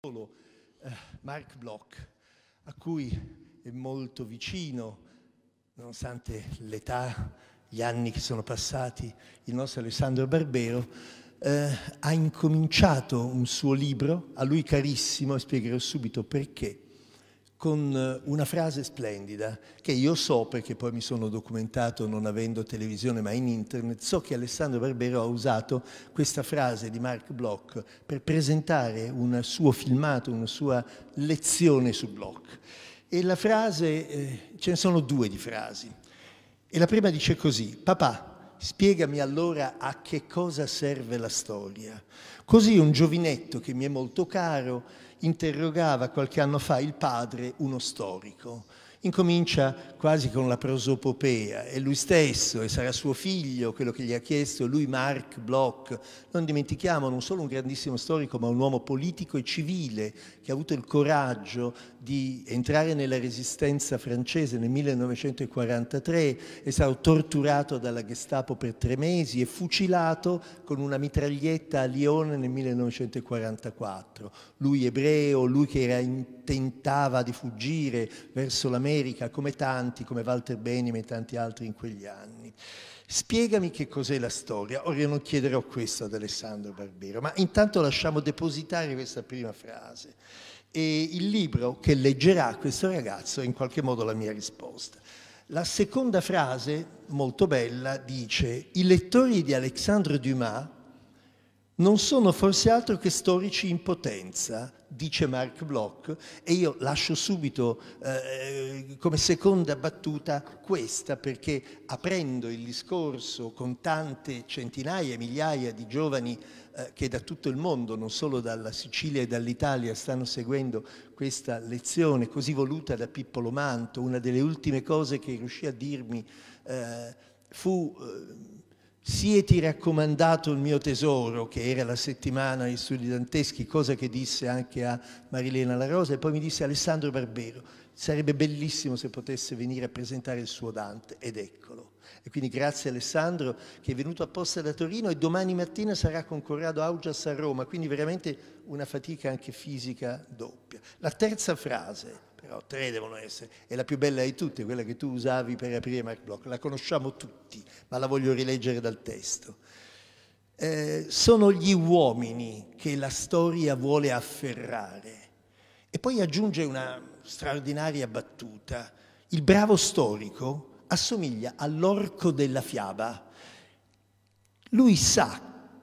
solo eh, Mark Bloch, a cui è molto vicino, nonostante l'età, gli anni che sono passati, il nostro Alessandro Barbero, eh, ha incominciato un suo libro, a lui carissimo, e spiegherò subito perché, con eh, una frase splendida che io so perché poi mi sono documentato non avendo televisione ma in internet, so che Alessandro Barbero ha usato questa frase di Mark Bloch per presentare un suo filmato, una sua lezione su Bloch. E la frase, eh, ce ne sono due di frasi. E la prima dice così, papà, spiegami allora a che cosa serve la storia. Così un giovinetto che mi è molto caro interrogava qualche anno fa il padre, uno storico. Incomincia quasi con la prosopopea, è lui stesso e sarà suo figlio quello che gli ha chiesto, lui Marc Bloch. Non dimentichiamo non solo un grandissimo storico, ma un uomo politico e civile che ha avuto il coraggio di entrare nella resistenza francese nel 1943 è stato torturato dalla Gestapo per tre mesi e fucilato con una mitraglietta a Lione nel 1944. Lui ebreo, lui che era in, tentava di fuggire verso l'America come tanti, come Walter Benjamin e tanti altri in quegli anni. Spiegami che cos'è la storia. Ora io non chiederò questo ad Alessandro Barbero, ma intanto lasciamo depositare questa prima frase. E il libro che leggerà questo ragazzo è in qualche modo la mia risposta. La seconda frase, molto bella, dice «I lettori di Alexandre Dumas non sono forse altro che storici in potenza», dice Marc Bloch, e io lascio subito eh, come seconda battuta questa, perché aprendo il discorso con tante centinaia, migliaia di giovani eh, che da tutto il mondo, non solo dalla Sicilia e dall'Italia, stanno seguendo questa lezione così voluta da Pippolo Manto. Una delle ultime cose che riuscì a dirmi eh, fu eh, sieti raccomandato il mio tesoro, che era la settimana di studi danteschi, cosa che disse anche a Marilena La Rosa, e poi mi disse Alessandro Barbero, sarebbe bellissimo se potesse venire a presentare il suo Dante, ed eccolo. E quindi grazie Alessandro che è venuto apposta da Torino e domani mattina sarà con Corrado Augias a Roma, quindi veramente una fatica anche fisica doppia. La terza frase, però tre devono essere, è la più bella di tutte, quella che tu usavi per aprire Mark Bloch, la conosciamo tutti, ma la voglio rileggere dal testo. Eh, sono gli uomini che la storia vuole afferrare. E poi aggiunge una straordinaria battuta. Il bravo storico assomiglia all'orco della fiaba. Lui sa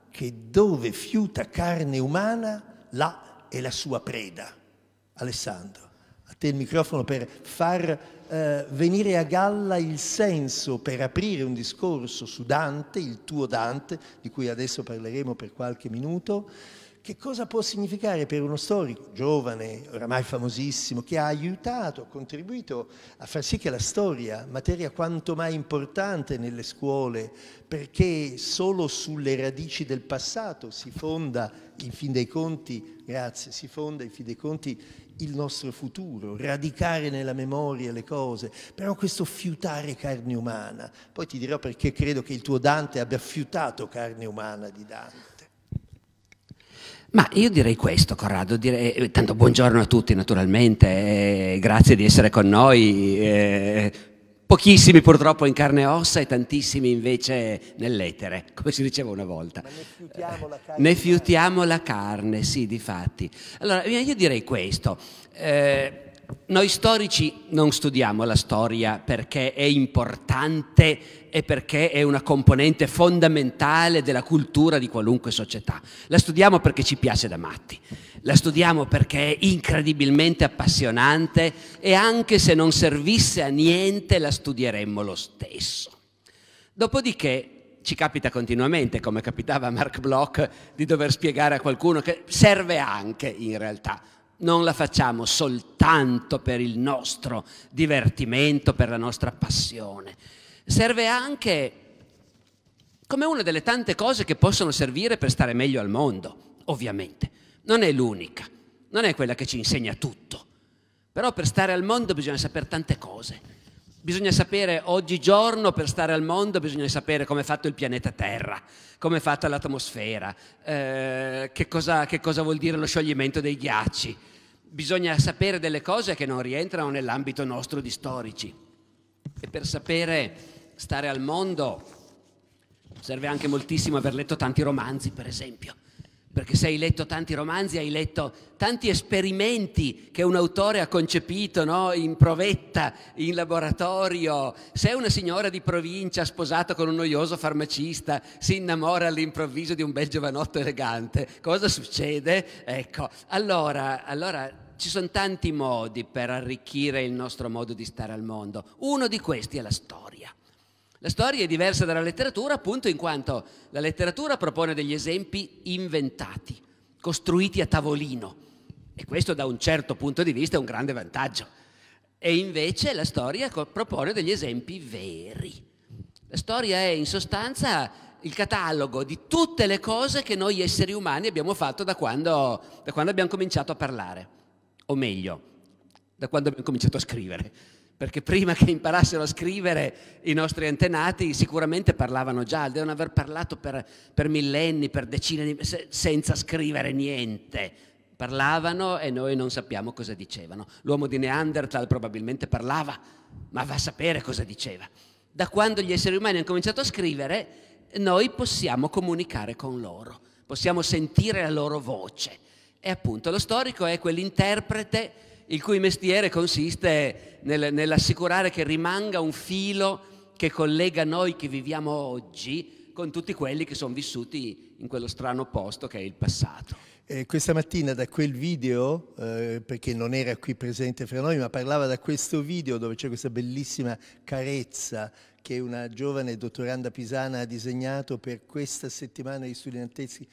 che dove fiuta carne umana, là è la sua preda. Alessandro, a te il microfono per far eh, venire a galla il senso, per aprire un discorso su Dante, il tuo Dante, di cui adesso parleremo per qualche minuto che cosa può significare per uno storico giovane, oramai famosissimo, che ha aiutato, ha contribuito a far sì che la storia, materia quanto mai importante nelle scuole, perché solo sulle radici del passato si fonda, in fin dei conti, grazie, si fonda in fin dei conti il nostro futuro, radicare nella memoria le cose, però questo fiutare carne umana, poi ti dirò perché credo che il tuo Dante abbia fiutato carne umana di Dante. Ma io direi questo, Corrado. Direi, eh, tanto buongiorno a tutti, naturalmente, eh, grazie di essere con noi. Eh, pochissimi purtroppo in carne e ossa e tantissimi invece nell'etere, come si diceva una volta. Ma ne fiutiamo la carne. Ne fiutiamo la carne, sì, di fatti. Allora, io direi questo. Eh, noi storici non studiamo la storia perché è importante e perché è una componente fondamentale della cultura di qualunque società. La studiamo perché ci piace da matti, la studiamo perché è incredibilmente appassionante e anche se non servisse a niente la studieremmo lo stesso. Dopodiché ci capita continuamente, come capitava a Mark Bloch, di dover spiegare a qualcuno che serve anche in realtà non la facciamo soltanto per il nostro divertimento, per la nostra passione. Serve anche come una delle tante cose che possono servire per stare meglio al mondo, ovviamente. Non è l'unica, non è quella che ci insegna tutto. Però per stare al mondo bisogna sapere tante cose bisogna sapere oggigiorno per stare al mondo, bisogna sapere come è fatto il pianeta Terra, come è fatta l'atmosfera, eh, che, cosa, che cosa vuol dire lo scioglimento dei ghiacci. Bisogna sapere delle cose che non rientrano nell'ambito nostro di storici. E per sapere stare al mondo serve anche moltissimo aver letto tanti romanzi, per esempio perché se hai letto tanti romanzi, hai letto tanti esperimenti che un autore ha concepito no? in provetta, in laboratorio. Se una signora di provincia sposata con un noioso farmacista si innamora all'improvviso di un bel giovanotto elegante, cosa succede? Ecco, allora, allora ci sono tanti modi per arricchire il nostro modo di stare al mondo. Uno di questi è la storia. La storia è diversa dalla letteratura appunto in quanto la letteratura propone degli esempi inventati, costruiti a tavolino e questo da un certo punto di vista è un grande vantaggio. E invece la storia propone degli esempi veri. La storia è in sostanza il catalogo di tutte le cose che noi esseri umani abbiamo fatto da quando, da quando abbiamo cominciato a parlare, o meglio, da quando abbiamo cominciato a scrivere perché prima che imparassero a scrivere i nostri antenati sicuramente parlavano già, devono aver parlato per, per millenni, per decine di se, senza scrivere niente. Parlavano e noi non sappiamo cosa dicevano. L'uomo di Neanderthal probabilmente parlava, ma va a sapere cosa diceva. Da quando gli esseri umani hanno cominciato a scrivere, noi possiamo comunicare con loro, possiamo sentire la loro voce. E appunto lo storico è quell'interprete il cui mestiere consiste nel, nell'assicurare che rimanga un filo che collega noi che viviamo oggi con tutti quelli che sono vissuti in quello strano posto che è il passato. Eh, questa mattina da quel video, eh, perché non era qui presente fra noi, ma parlava da questo video dove c'è questa bellissima carezza che una giovane dottoranda pisana ha disegnato per questa settimana di studenteschi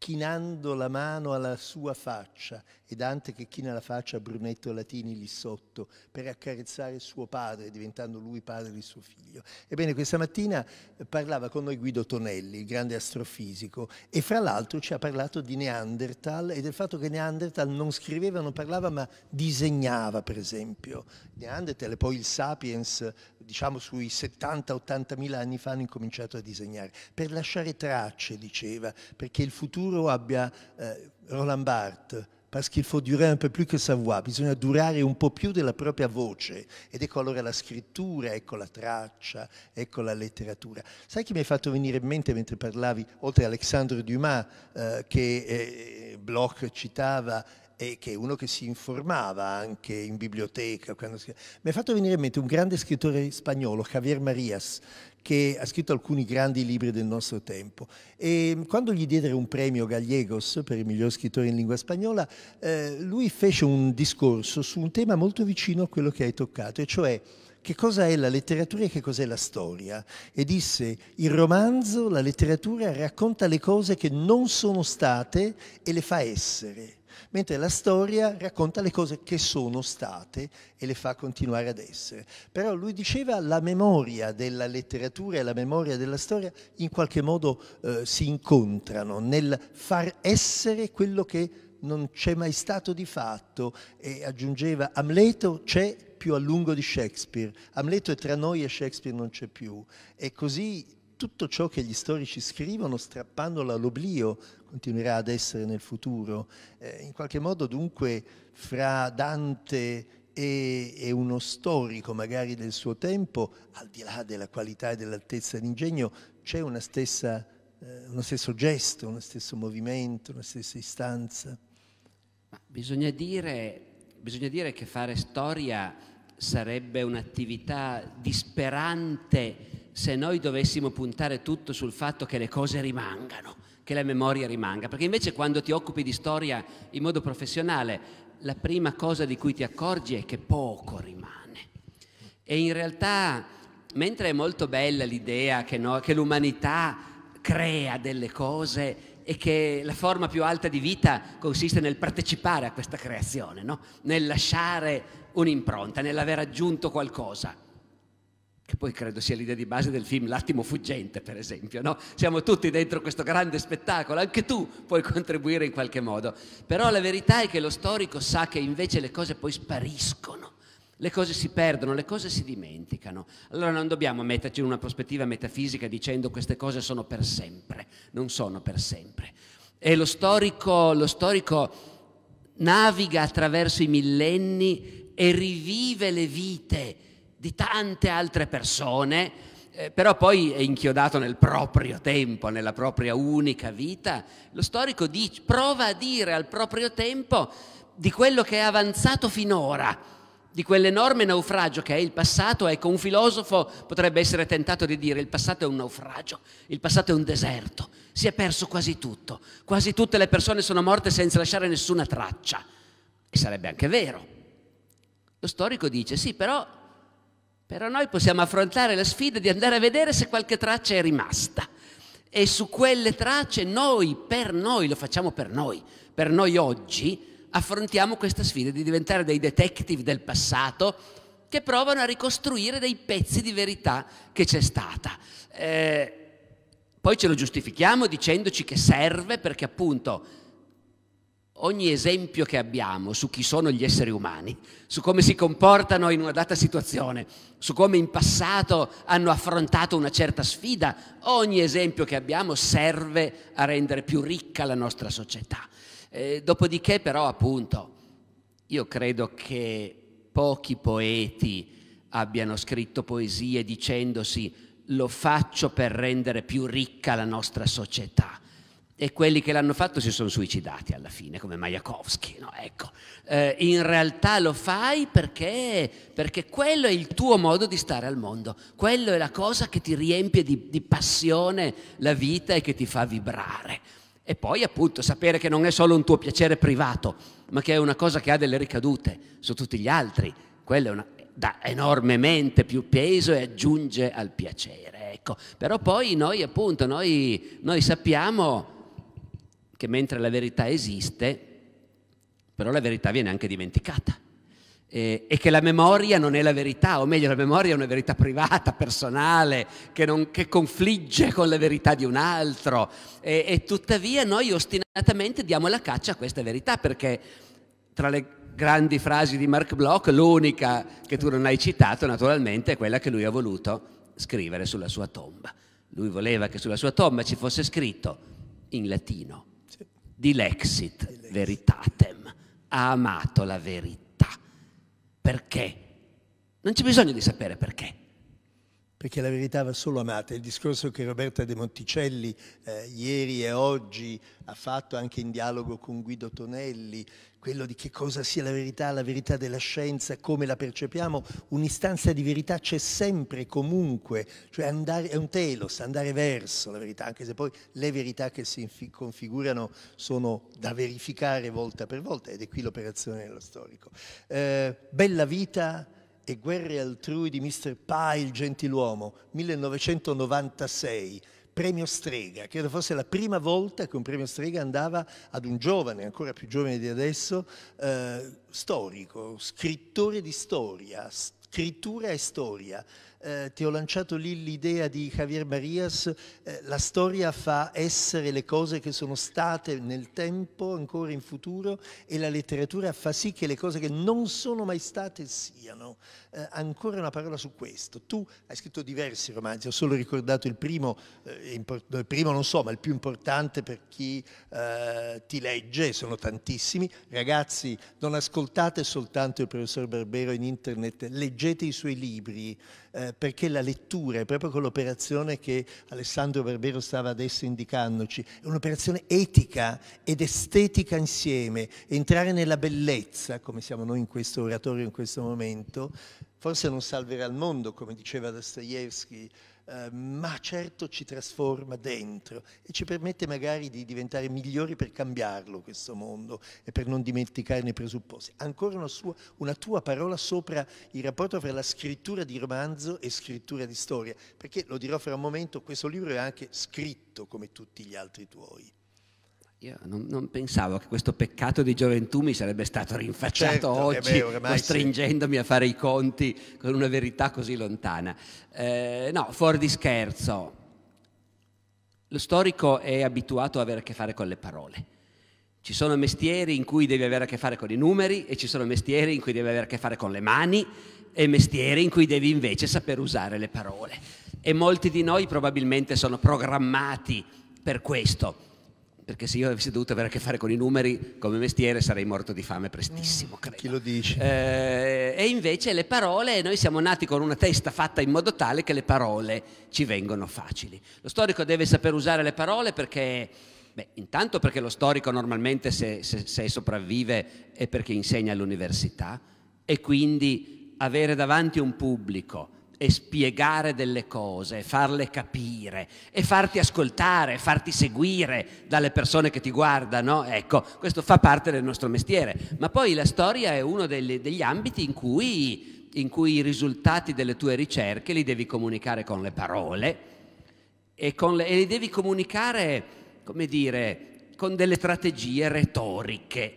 chinando la mano alla sua faccia, e Dante che china la faccia a Brunetto Latini lì sotto, per accarezzare suo padre, diventando lui padre di suo figlio. Ebbene, questa mattina eh, parlava con noi Guido Tonelli, il grande astrofisico, e fra l'altro ci ha parlato di Neanderthal e del fatto che Neanderthal non scriveva, non parlava, ma disegnava, per esempio. Neanderthal e poi il Sapiens diciamo sui 70-80 mila anni fa hanno incominciato a disegnare, per lasciare tracce, diceva, perché il futuro abbia eh, Roland Barthes, parce qu'il faut durer un peu plus que savoir, bisogna durare un po' più della propria voce. Ed ecco allora la scrittura, ecco la traccia, ecco la letteratura. Sai che mi hai fatto venire in mente mentre parlavi, oltre a Alexandre Dumas, eh, che eh, Bloch citava, e che è uno che si informava anche in biblioteca. Si... Mi è fatto venire in mente un grande scrittore spagnolo, Javier Marias, che ha scritto alcuni grandi libri del nostro tempo. E quando gli diedero un premio Gallegos per il miglior scrittore in lingua spagnola, eh, lui fece un discorso su un tema molto vicino a quello che hai toccato, e cioè che cosa è la letteratura e che cos'è la storia e disse il romanzo, la letteratura racconta le cose che non sono state e le fa essere mentre la storia racconta le cose che sono state e le fa continuare ad essere. Però lui diceva la memoria della letteratura e la memoria della storia in qualche modo eh, si incontrano nel far essere quello che non c'è mai stato di fatto e aggiungeva Amleto c'è più a lungo di Shakespeare, Amleto è tra noi e Shakespeare non c'è più e così tutto ciò che gli storici scrivono, strappandolo all'oblio, continuerà ad essere nel futuro. Eh, in qualche modo dunque fra Dante e, e, uno storico magari del suo tempo, al di là della qualità e dell'altezza d'ingegno, c'è una stessa, eh, uno stesso gesto, uno stesso movimento, una stessa istanza. Bisogna dire, bisogna dire che fare storia sarebbe un'attività disperante se noi dovessimo puntare tutto sul fatto che le cose rimangano, che la memoria rimanga, perché invece quando ti occupi di storia in modo professionale, la prima cosa di cui ti accorgi è che poco rimane. E in realtà, mentre è molto bella l'idea che, no, che l'umanità crea delle cose, e che la forma più alta di vita consiste nel partecipare a questa creazione, no? nel lasciare un'impronta, nell'aver aggiunto qualcosa che poi credo sia l'idea di base del film L'attimo fuggente, per esempio, no? Siamo tutti dentro questo grande spettacolo, anche tu puoi contribuire in qualche modo. Però la verità è che lo storico sa che invece le cose poi spariscono, le cose si perdono, le cose si dimenticano. Allora non dobbiamo metterci in una prospettiva metafisica dicendo queste cose sono per sempre, non sono per sempre. E lo storico, lo storico naviga attraverso i millenni e rivive le vite di tante altre persone, eh, però poi è inchiodato nel proprio tempo, nella propria unica vita. Lo storico dice, prova a dire al proprio tempo di quello che è avanzato finora, di quell'enorme naufragio che è il passato, ecco, un filosofo potrebbe essere tentato di dire il passato è un naufragio, il passato è un deserto, si è perso quasi tutto, quasi tutte le persone sono morte senza lasciare nessuna traccia. E sarebbe anche vero. Lo storico dice sì, però però noi possiamo affrontare la sfida di andare a vedere se qualche traccia è rimasta. E su quelle tracce noi, per noi, lo facciamo per noi, per noi oggi, affrontiamo questa sfida di diventare dei detective del passato che provano a ricostruire dei pezzi di verità che c'è stata. Eh, poi ce lo giustifichiamo dicendoci che serve perché appunto ogni esempio che abbiamo su chi sono gli esseri umani, su come si comportano in una data situazione, su come in passato hanno affrontato una certa sfida, ogni esempio che abbiamo serve a rendere più ricca la nostra società. Eh, dopodiché però appunto io credo che pochi poeti abbiano scritto poesie dicendosi lo faccio per rendere più ricca la nostra società e quelli che l'hanno fatto si sono suicidati alla fine, come Mayakovsky. No? Ecco. Eh, in realtà lo fai perché, perché, quello è il tuo modo di stare al mondo, quello è la cosa che ti riempie di, di passione la vita e che ti fa vibrare. E poi appunto sapere che non è solo un tuo piacere privato, ma che è una cosa che ha delle ricadute su tutti gli altri, quello è una, dà enormemente più peso e aggiunge al piacere. Ecco. Però poi noi appunto, noi, noi sappiamo che mentre la verità esiste, però la verità viene anche dimenticata. e che la memoria non è la verità, o meglio la memoria è una verità privata, personale, che, non, che confligge con la verità di un altro. E, e tuttavia noi ostinatamente diamo la caccia a questa verità, perché tra le grandi frasi di Mark Bloch, l'unica che tu non hai citato naturalmente è quella che lui ha voluto scrivere sulla sua tomba. Lui voleva che sulla sua tomba ci fosse scritto in latino dilexit Veritatem, ha amato la verità. Perché? Non c'è bisogno di sapere perché perché la verità va solo amata. Il discorso che Roberta De Monticelli eh, ieri e oggi ha fatto anche in dialogo con Guido Tonelli, quello di che cosa sia la verità, la verità della scienza, come la percepiamo, un'istanza di verità c'è sempre, comunque, cioè andare, è un telos, andare verso la verità, anche se poi le verità che si configurano sono da verificare volta per volta ed è qui l'operazione dello storico. Eh, bella vita e guerre altrui di Mr. Pai, il gentiluomo, 1996, premio Strega. Credo fosse la prima volta che un premio Strega andava ad un giovane, ancora più giovane di adesso, eh, storico, scrittore di storia, scrittura e storia eh, ti ho lanciato lì l'idea di Javier Marias, eh, la storia fa essere le cose che sono state nel tempo, ancora in futuro, e la letteratura fa sì che le cose che non sono mai state siano. Eh, ancora una parola su questo. Tu hai scritto diversi romanzi, ho solo ricordato il primo, eh, import- il primo non so, ma il più importante per chi eh, ti legge, sono tantissimi. Ragazzi, non ascoltate soltanto il professor Barbero in internet, leggete i suoi libri. Eh, perché la lettura è proprio quell'operazione che Alessandro Barbero stava adesso indicandoci, è un'operazione etica ed estetica insieme, entrare nella bellezza, come siamo noi in questo oratorio in questo momento, forse non salverà il mondo, come diceva Dostoevsky, eh, ma certo ci trasforma dentro e ci permette magari di diventare migliori per cambiarlo questo mondo e per non dimenticarne i presupposti. Ancora una, sua, una tua parola sopra il rapporto fra la scrittura di romanzo e scrittura di storia, perché lo dirò fra un momento, questo libro è anche scritto come tutti gli altri tuoi. Io non, non, pensavo che questo peccato di gioventù mi sarebbe stato rinfacciato certo, eh oggi, beh, costringendomi sì. a fare i conti con una verità così lontana. Eh, no, fuori di scherzo, lo storico è abituato ad avere a che fare con le parole. Ci sono mestieri in cui devi avere a che fare con i numeri e ci sono mestieri in cui devi avere a che fare con le mani e mestieri in cui devi invece saper usare le parole. E molti di noi probabilmente sono programmati per questo perché se io avessi dovuto avere a che fare con i numeri come mestiere sarei morto di fame prestissimo, mm. credo. Chi lo dice? Eh, e invece le parole, noi siamo nati con una testa fatta in modo tale che le parole ci vengono facili. Lo storico deve saper usare le parole perché... Beh, intanto perché lo storico normalmente se, se, se sopravvive è perché insegna all'università e quindi avere davanti un pubblico e spiegare delle cose, farle capire e farti ascoltare, farti seguire dalle persone che ti guardano, ecco, questo fa parte del nostro mestiere. Ma poi la storia è uno degli, degli ambiti in cui, in cui i risultati delle tue ricerche li devi comunicare con le parole e, le, e li devi comunicare, come dire, con delle strategie retoriche,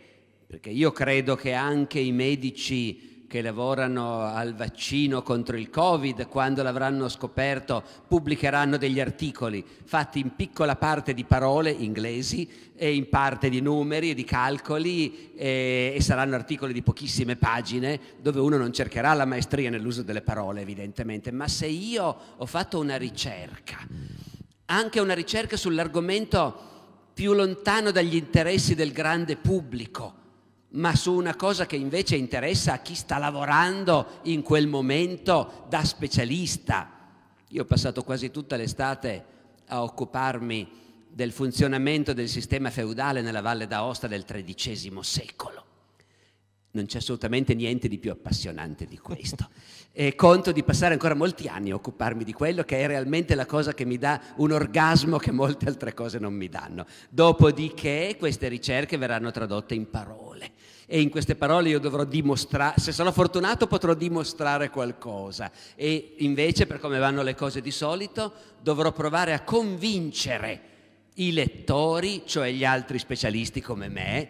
perché io credo che anche i medici che lavorano al vaccino contro il Covid, quando l'avranno scoperto, pubblicheranno degli articoli fatti in piccola parte di parole inglesi e in parte di numeri e di calcoli e, e saranno articoli di pochissime pagine dove uno non cercherà la maestria nell'uso delle parole evidentemente, ma se io ho fatto una ricerca, anche una ricerca sull'argomento più lontano dagli interessi del grande pubblico, ma su una cosa che invece interessa a chi sta lavorando in quel momento da specialista. Io ho passato quasi tutta l'estate a occuparmi del funzionamento del sistema feudale nella Valle d'Aosta del XIII secolo. Non c'è assolutamente niente di più appassionante di questo. E conto di passare ancora molti anni a occuparmi di quello che è realmente la cosa che mi dà un orgasmo che molte altre cose non mi danno. Dopodiché queste ricerche verranno tradotte in parole e in queste parole io dovrò dimostrare, se sono fortunato potrò dimostrare qualcosa e invece, per come vanno le cose di solito, dovrò provare a convincere i lettori, cioè gli altri specialisti come me,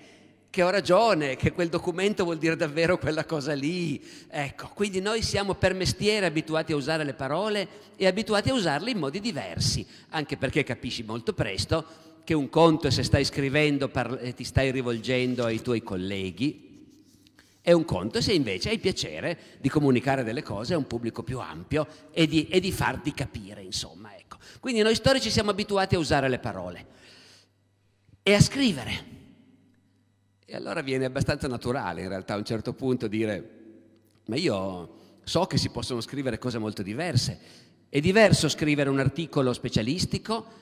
che ho ragione, che quel documento vuol dire davvero quella cosa lì. Ecco, quindi noi siamo per mestiere abituati a usare le parole e abituati a usarle in modi diversi, anche perché capisci molto presto che un conto è se stai scrivendo e eh, ti stai rivolgendo ai tuoi colleghi, è un conto se invece hai piacere di comunicare delle cose a un pubblico più ampio e di, e di farti capire, insomma. Ecco. Quindi noi storici siamo abituati a usare le parole e a scrivere. E allora viene abbastanza naturale in realtà a un certo punto dire, ma io so che si possono scrivere cose molto diverse. È diverso scrivere un articolo specialistico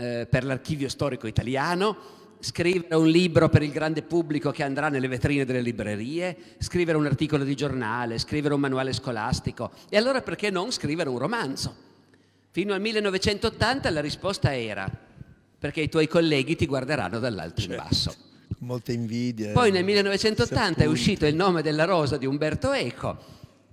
eh, per l'archivio storico italiano, scrivere un libro per il grande pubblico che andrà nelle vetrine delle librerie, scrivere un articolo di giornale, scrivere un manuale scolastico. E allora perché non scrivere un romanzo? Fino al 1980 la risposta era perché i tuoi colleghi ti guarderanno dall'alto certo. in basso. Molte invidie. Poi nel 1980 eh, è uscito Il nome della rosa di Umberto Eco,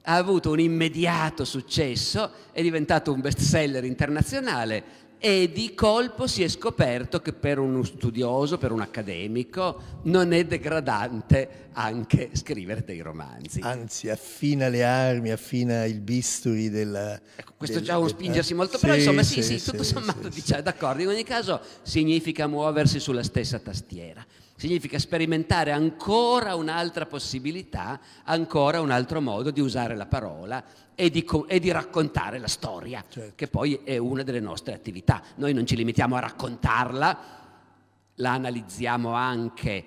ha avuto un immediato successo, è diventato un bestseller internazionale, e di colpo si è scoperto che per uno studioso, per un accademico, non è degradante anche scrivere dei romanzi. Anzi, affina le armi, affina il bisturi della... Ecco, questo della, già è un spingersi molto, sì, però insomma sì, sì, sì tutto sì, sommato diciamo, d'accordo, in ogni caso significa muoversi sulla stessa tastiera. Significa sperimentare ancora un'altra possibilità, ancora un altro modo di usare la parola e di, e di raccontare la storia, certo. che poi è una delle nostre attività. Noi non ci limitiamo a raccontarla, la analizziamo anche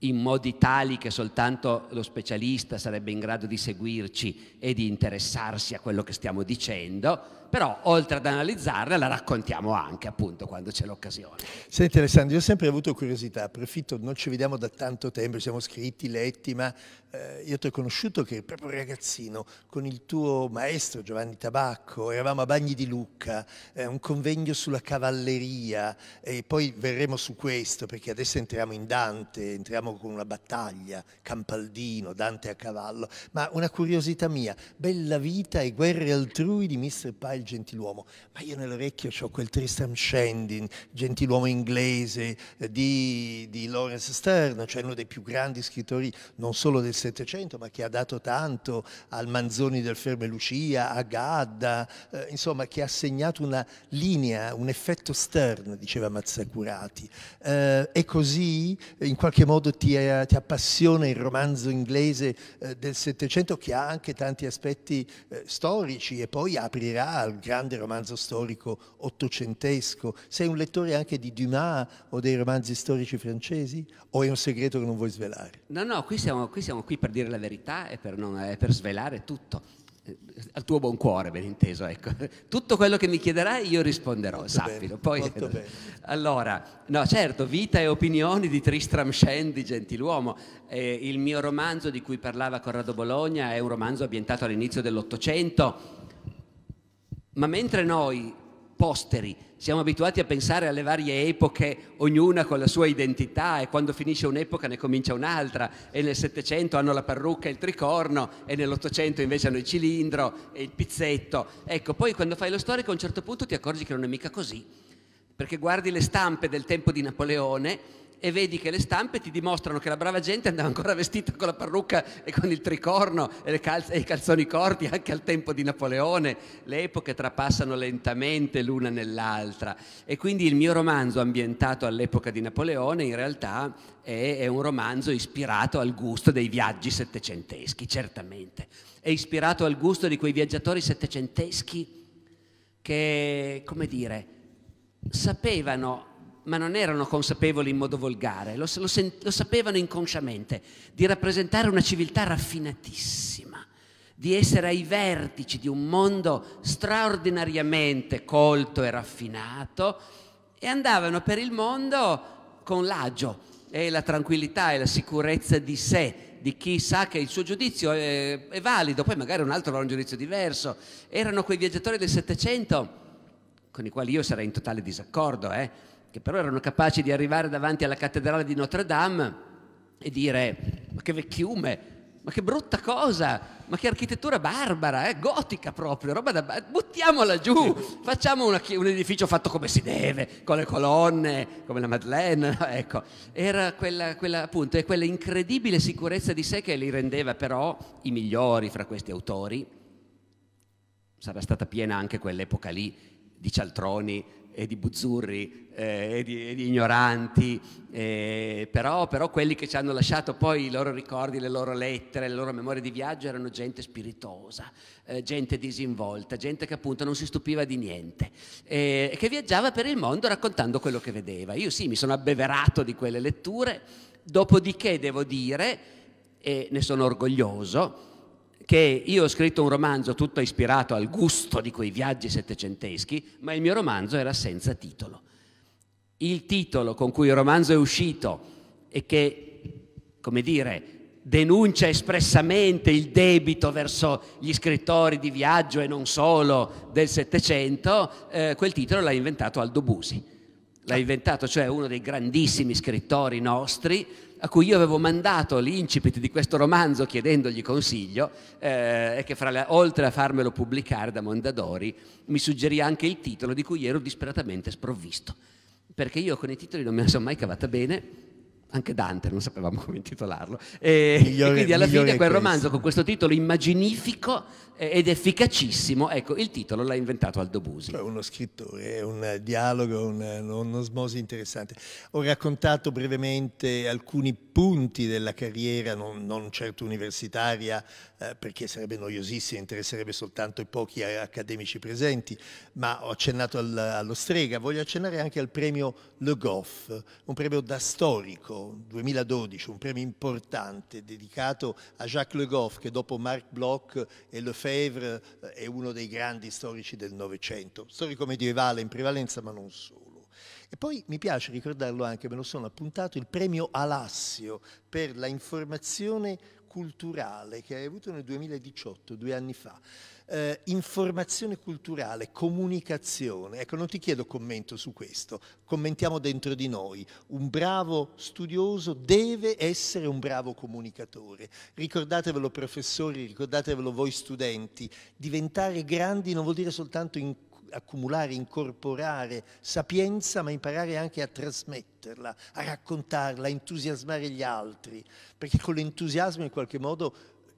in modi tali che soltanto lo specialista sarebbe in grado di seguirci e di interessarsi a quello che stiamo dicendo, però oltre ad analizzarla la raccontiamo anche appunto quando c'è l'occasione. Senti Alessandro, io ho sempre avuto curiosità, approfitto, non ci vediamo da tanto tempo, siamo scritti, letti, ma eh, io ti ho conosciuto che proprio ragazzino con il tuo maestro Giovanni Tabacco, eravamo a Bagni di Lucca, eh, un convegno sulla cavalleria e poi verremo su questo perché adesso entriamo in Dante, entriamo con una battaglia, Campaldino, Dante a cavallo, ma una curiosità mia, Bella vita e guerre altrui di Mr. Pai il gentiluomo, ma io nell'orecchio ho quel Tristram Shandin, gentiluomo inglese eh, di, di Lawrence Stern, cioè uno dei più grandi scrittori non solo del Settecento, ma che ha dato tanto al Manzoni del Ferme Lucia, a Gadda, eh, insomma che ha segnato una linea, un effetto Stern, diceva Mazzacurati. Eh, e così eh, in qualche modo ti, eh, ti appassiona il romanzo inglese eh, del Settecento che ha anche tanti aspetti storici e poi aprirà al grande romanzo storico ottocentesco? Sei un lettore anche di Dumas o dei romanzi storici francesi? O è un segreto che non vuoi svelare? No, no, qui siamo qui, siamo qui per dire la verità e per, non, eh, per svelare tutto eh, al tuo buon cuore, ben inteso, ecco. Tutto quello che mi chiederai io risponderò, molto sappilo. Eh, bene, Poi, eh, allora, no, certo, Vita e opinioni di Tristram Shen di Gentiluomo. Eh, il mio romanzo di cui parlava Corrado Bologna è un romanzo ambientato all'inizio dell'Ottocento ma mentre noi, posteri, siamo abituati a pensare alle varie epoche, ognuna con la sua identità e quando finisce un'epoca ne comincia un'altra e nel Settecento hanno la parrucca e il tricorno e nell'Ottocento invece hanno il cilindro e il pizzetto. Ecco, poi quando fai lo storico a un certo punto ti accorgi che non è mica così, perché guardi le stampe del tempo di Napoleone e vedi che le stampe ti dimostrano che la brava gente andava ancora vestita con la parrucca e con il tricorno e, calz- e, i calzoni corti anche al tempo di Napoleone. Le epoche trapassano lentamente l'una nell'altra e quindi il mio romanzo ambientato all'epoca di Napoleone in realtà è, è un romanzo ispirato al gusto dei viaggi settecenteschi, certamente. È ispirato al gusto di quei viaggiatori settecenteschi che, come dire, sapevano ma non erano consapevoli in modo volgare, lo, lo, lo sapevano inconsciamente, di rappresentare una civiltà raffinatissima, di essere ai vertici di un mondo straordinariamente colto e raffinato e andavano per il mondo con l'agio e la tranquillità e la sicurezza di sé, di chi sa che il suo giudizio è, eh, è valido, poi magari un altro avrà un giudizio diverso. Erano quei viaggiatori del Settecento con i quali io sarei in totale disaccordo, eh? che però erano capaci di arrivare davanti alla cattedrale di Notre Dame e dire ma che vecchiume, ma che brutta cosa, ma che architettura barbara, eh? gotica proprio, roba da... buttiamola giù, facciamo una, un edificio fatto come si deve, con le colonne, come la Madeleine, ecco. Era quella, quella, appunto, quella incredibile sicurezza di sé che li rendeva però i migliori fra questi autori, sarà stata piena anche quell'epoca lì di cialtroni, e di buzzurri eh, e, di, e, di, ignoranti, eh, però, però, quelli che ci hanno lasciato poi i loro ricordi, le loro lettere, le loro memorie di viaggio erano gente spiritosa, eh, gente disinvolta, gente che appunto non si stupiva di niente eh, e che viaggiava per il mondo raccontando quello che vedeva. Io sì, mi sono abbeverato di quelle letture, dopodiché devo dire, e ne sono orgoglioso, che io ho scritto un romanzo tutto ispirato al gusto di quei viaggi settecenteschi, ma il mio romanzo era senza titolo. Il titolo con cui il romanzo è uscito e che, come dire, denuncia espressamente il debito verso gli scrittori di viaggio e non solo del Settecento, eh, quel titolo l'ha inventato Aldo Busi. L'ha inventato cioè uno dei grandissimi scrittori nostri, a cui io avevo mandato l'incipit di questo romanzo chiedendogli consiglio eh, e che la, oltre a farmelo pubblicare da Mondadori mi suggerì anche il titolo di cui ero disperatamente sprovvisto, perché io con i titoli non me la sono mai cavata bene. Anche Dante non sapevamo come intitolarlo. E, migliore, e quindi alla fine quel romanzo con questo titolo immaginifico eh, ed efficacissimo, ecco il titolo l'ha inventato Aldo Busi. È cioè, uno scrittore, è un dialogo, un'osmosi interessante. Ho raccontato brevemente alcuni punti della carriera, non, non certo universitaria, eh, perché sarebbe noiosissima, interesserebbe soltanto i pochi accademici presenti, ma ho accennato al, allo Strega, voglio accennare anche al premio Le Goff, un premio da storico, 2012, un premio importante dedicato a Jacques Le Goff che dopo Marc Bloch e Le Fer Lefebvre eh, è uno dei grandi storici del Novecento, storico medievale in prevalenza ma non solo. E poi mi piace ricordarlo anche, me lo sono appuntato, il premio Alassio per la informazione culturale che hai avuto nel 2018, due anni fa eh, informazione culturale, comunicazione. Ecco, non ti chiedo commento su questo, commentiamo dentro di noi. Un bravo studioso deve essere un bravo comunicatore. Ricordatevelo professori, ricordatevelo voi studenti, diventare grandi non vuol dire soltanto in accumulare, incorporare sapienza, ma imparare anche a trasmetterla, a raccontarla, a entusiasmare gli altri, perché con l'entusiasmo in qualche modo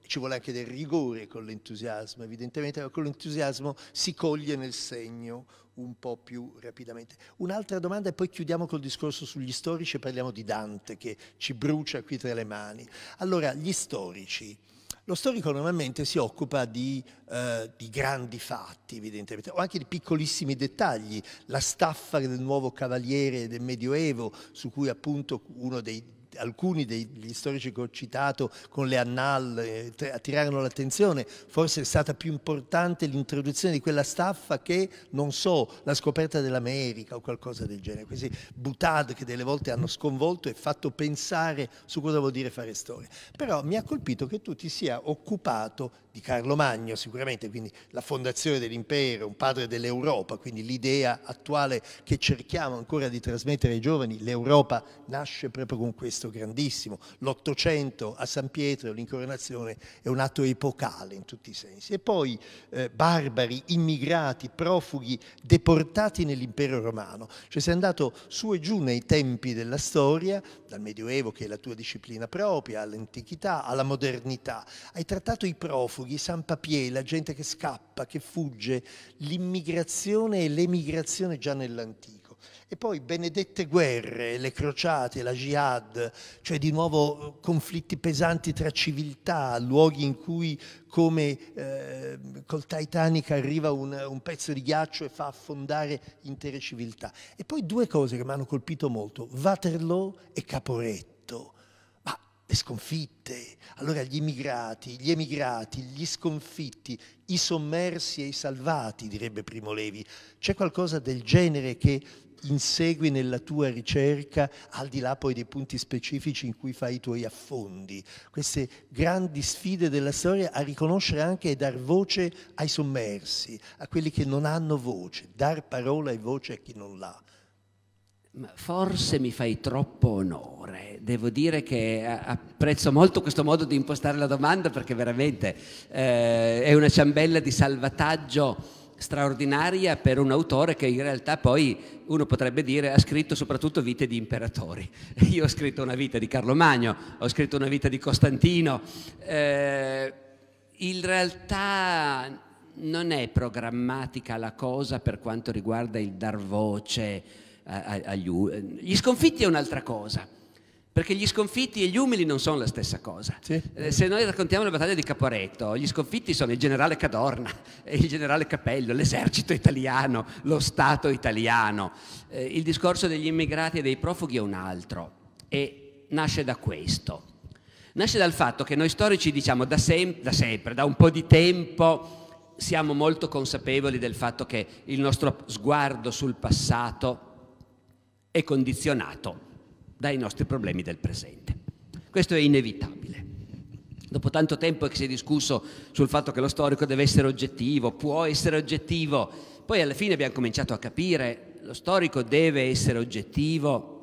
ci vuole anche del rigore con l'entusiasmo, evidentemente, ma con l'entusiasmo si coglie nel segno un po' più rapidamente. Un'altra domanda e poi chiudiamo col discorso sugli storici e parliamo di Dante che ci brucia qui tra le mani. Allora, gli storici. Lo storico normalmente si occupa di, eh, di, grandi fatti, evidentemente, o anche di piccolissimi dettagli. La staffa del nuovo cavaliere del Medioevo, su cui appunto uno dei alcuni degli storici che ho citato con le annal eh, attirarono l'attenzione, forse è stata più importante l'introduzione di quella staffa che, non so, la scoperta dell'America o qualcosa del genere. Questi butad che delle volte hanno sconvolto e fatto pensare su cosa vuol dire fare storia. Però mi ha colpito che tu ti sia occupato di Carlo Magno sicuramente, quindi la fondazione dell'impero, un padre dell'Europa, quindi l'idea attuale che cerchiamo ancora di trasmettere ai giovani, l'Europa nasce proprio con questo grandissimo, l'Ottocento a San Pietro, l'incoronazione è un atto epocale in tutti i sensi. E poi eh, barbari, immigrati, profughi, deportati nell'impero romano, cioè sei andato su e giù nei tempi della storia, dal Medioevo che è la tua disciplina propria, all'antichità, alla modernità, hai trattato i profughi, profughi, i sans-papier, la gente che scappa, che fugge, l'immigrazione e l'emigrazione già nell'antico. E poi benedette guerre, le crociate, la jihad, cioè di nuovo eh, conflitti pesanti tra civiltà, luoghi in cui come eh, col Titanic arriva un, un, pezzo di ghiaccio e fa affondare intere civiltà. E poi due cose che mi hanno colpito molto, Waterloo e Caporetto le sconfitte, allora gli immigrati, gli emigrati, gli sconfitti, i sommersi e i salvati, direbbe Primo Levi. C'è qualcosa del genere che insegui nella tua ricerca, al di là poi dei punti specifici in cui fai i tuoi affondi, queste grandi sfide della storia a riconoscere anche e dar voce ai sommersi, a quelli che non hanno voce, dar parola e voce a chi non l'ha. Forse mi fai troppo onore. Devo dire che eh, apprezzo molto questo modo di impostare la domanda perché veramente eh, è una ciambella di salvataggio straordinaria per un autore che in realtà poi uno potrebbe dire ha scritto soprattutto vite di imperatori. Io ho scritto una vita di Carlo Magno, ho scritto una vita di Costantino. Eh, in realtà non è programmatica la cosa per quanto riguarda il dar voce agli umili. Eh, gli sconfitti è un'altra cosa, perché gli sconfitti e gli umili non sono la stessa cosa. Sì. Eh, se noi raccontiamo la battaglia di Caporetto, gli sconfitti sono il generale Cadorna, il generale Capello, l'esercito italiano, lo Stato italiano. Eh, il discorso degli immigrati e dei profughi è un altro e nasce da questo. Nasce dal fatto che noi storici diciamo da, sem- da sempre, da un po' di tempo, siamo molto consapevoli del fatto che il nostro sguardo sul passato è condizionato dai nostri problemi del presente. Questo è inevitabile. Dopo tanto tempo che si è discusso sul fatto che lo storico deve essere oggettivo, può essere oggettivo, poi alla fine abbiamo cominciato a capire che lo storico deve essere oggettivo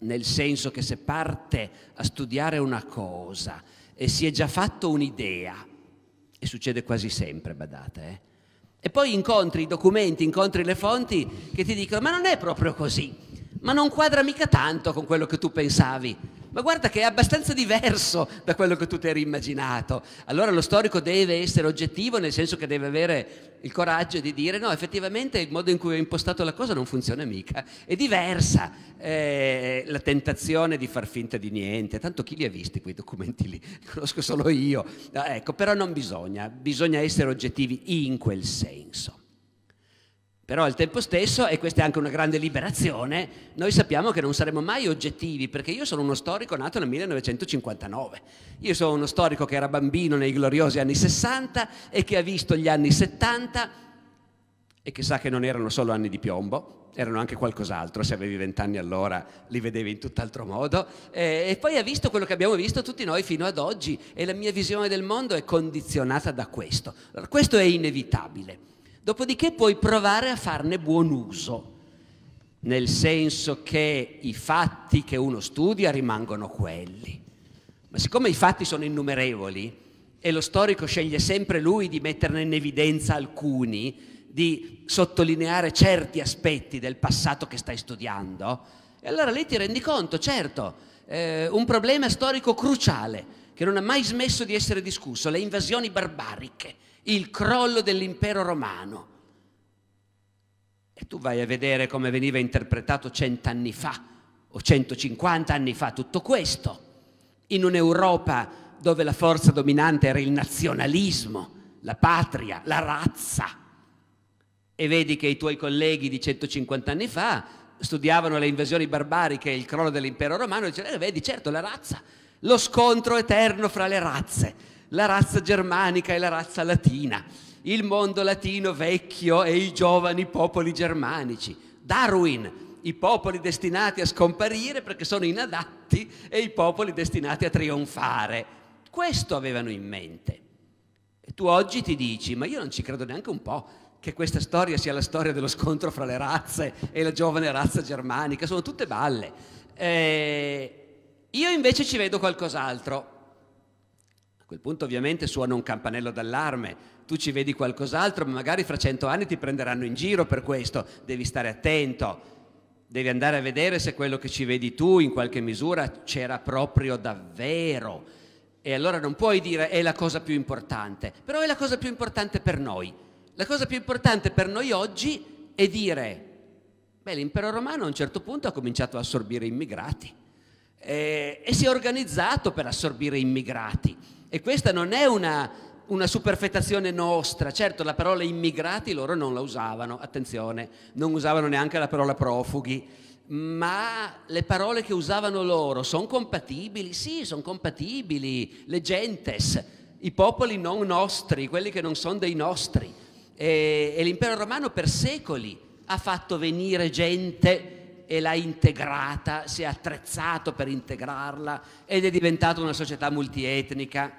nel senso che se parte a studiare una cosa e si è già fatto un'idea, e succede quasi sempre, badate, eh? e poi incontri i documenti, incontri le fonti che ti dicono ma non è proprio così, ma non quadra mica tanto con quello che tu pensavi. Ma guarda che è abbastanza diverso da quello che tu ti eri immaginato. Allora lo storico deve essere oggettivo, nel senso che deve avere il coraggio di dire no, effettivamente il modo in cui ho impostato la cosa non funziona mica. È diversa eh, la tentazione di far finta di niente. Tanto chi li ha visti quei documenti lì? Li conosco solo io. No, ecco, però non bisogna, bisogna essere oggettivi in quel senso. Però al tempo stesso, e questa è anche una grande liberazione, noi sappiamo che non saremo mai oggettivi, perché io sono uno storico nato nel 1959. Io sono uno storico che era bambino nei gloriosi anni 60 e che ha visto gli anni 70 e che sa che non erano solo anni di piombo, erano anche qualcos'altro, se avevi vent'anni allora li vedevi in tutt'altro modo, e poi ha visto quello che abbiamo visto tutti noi fino ad oggi e la mia visione del mondo è condizionata da questo. Allora, questo è inevitabile. Dopodiché puoi provare a farne buon uso, nel senso che i fatti che uno studia rimangono quelli. Ma siccome i fatti sono innumerevoli e lo storico sceglie sempre lui di metterne in evidenza alcuni, di sottolineare certi aspetti del passato che stai studiando, e allora lì ti rendi conto, certo, eh, un problema storico cruciale che non ha mai smesso di essere discusso, le invasioni barbariche il crollo dell'impero romano. E tu vai a vedere come veniva interpretato cent'anni fa o 150 anni fa tutto questo, in un'Europa dove la forza dominante era il nazionalismo, la patria, la razza. E vedi che i tuoi colleghi di 150 anni fa studiavano le invasioni barbariche e il crollo dell'impero romano e dicevano, eh, vedi certo la razza, lo scontro eterno fra le razze la razza germanica e la razza latina, il mondo latino vecchio e i giovani popoli germanici, Darwin, i popoli destinati a scomparire perché sono inadatti e i popoli destinati a trionfare. Questo avevano in mente. E tu oggi ti dici, ma io non ci credo neanche un po' che questa storia sia la storia dello scontro fra le razze e la giovane razza germanica, sono tutte balle. Eh, io invece ci vedo qualcos'altro quel punto ovviamente suona un campanello d'allarme, tu ci vedi qualcos'altro, ma magari fra cento anni ti prenderanno in giro per questo, devi stare attento, devi andare a vedere se quello che ci vedi tu in qualche misura c'era proprio davvero. E allora non puoi dire è la cosa più importante, però è la cosa più importante per noi. La cosa più importante per noi oggi è dire, beh, l'impero romano a un certo punto ha cominciato a assorbire immigrati eh, e si è organizzato per assorbire immigrati e questa non è una, una superfettazione nostra, certo la parola immigrati loro non la usavano, attenzione, non usavano neanche la parola profughi, ma le parole che usavano loro sono compatibili? Sì, sono compatibili, le gentes, i popoli non nostri, quelli che non sono dei nostri. E, e l'impero romano per secoli ha fatto venire gente e l'ha integrata, si è attrezzato per integrarla ed è diventata una società multietnica.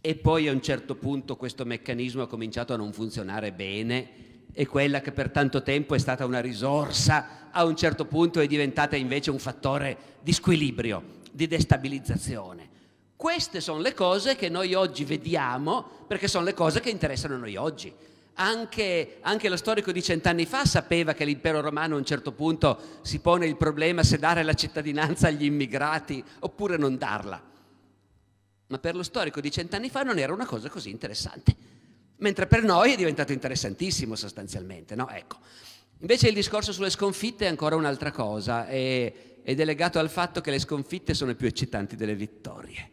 E poi a un certo punto questo meccanismo ha cominciato a non funzionare bene e quella che per tanto tempo è stata una risorsa a un certo punto è diventata invece un fattore di squilibrio, di destabilizzazione. Queste sono le cose che noi oggi vediamo perché sono le cose che interessano noi oggi. Anche, anche, lo storico di cent'anni fa sapeva che l'impero romano a un certo punto si pone il problema se dare la cittadinanza agli immigrati oppure non darla. Ma per lo storico di cent'anni fa non era una cosa così interessante. Mentre per noi è diventato interessantissimo sostanzialmente, no? Ecco. Invece il discorso sulle sconfitte è ancora un'altra cosa e, ed è legato al fatto che le sconfitte sono più eccitanti delle vittorie.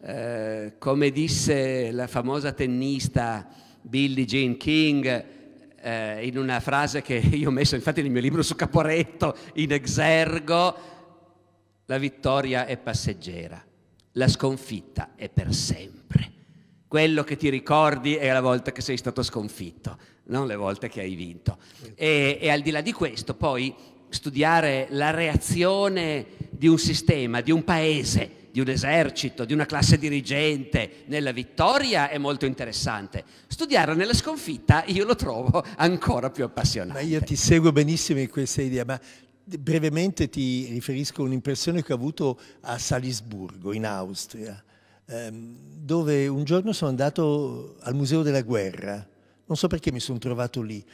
Eh, come disse la famosa tennista Billie Jean King eh, in una frase che io ho messo infatti nel mio libro su Caporetto, in exergo, la vittoria è passeggera, la sconfitta è per sempre. Quello che ti ricordi è la volta che sei stato sconfitto, non le volte che hai vinto. e, e al di là di questo, poi studiare la reazione di un sistema, di un paese di un esercito, di una classe dirigente nella vittoria è molto interessante. Studiarlo nella sconfitta io lo trovo ancora più appassionante. Ma io ti seguo benissimo in questa idea, ma brevemente ti riferisco a un'impressione che ho avuto a Salisburgo, in Austria, ehm, dove un giorno sono andato al Museo della Guerra. Non so perché mi sono trovato lì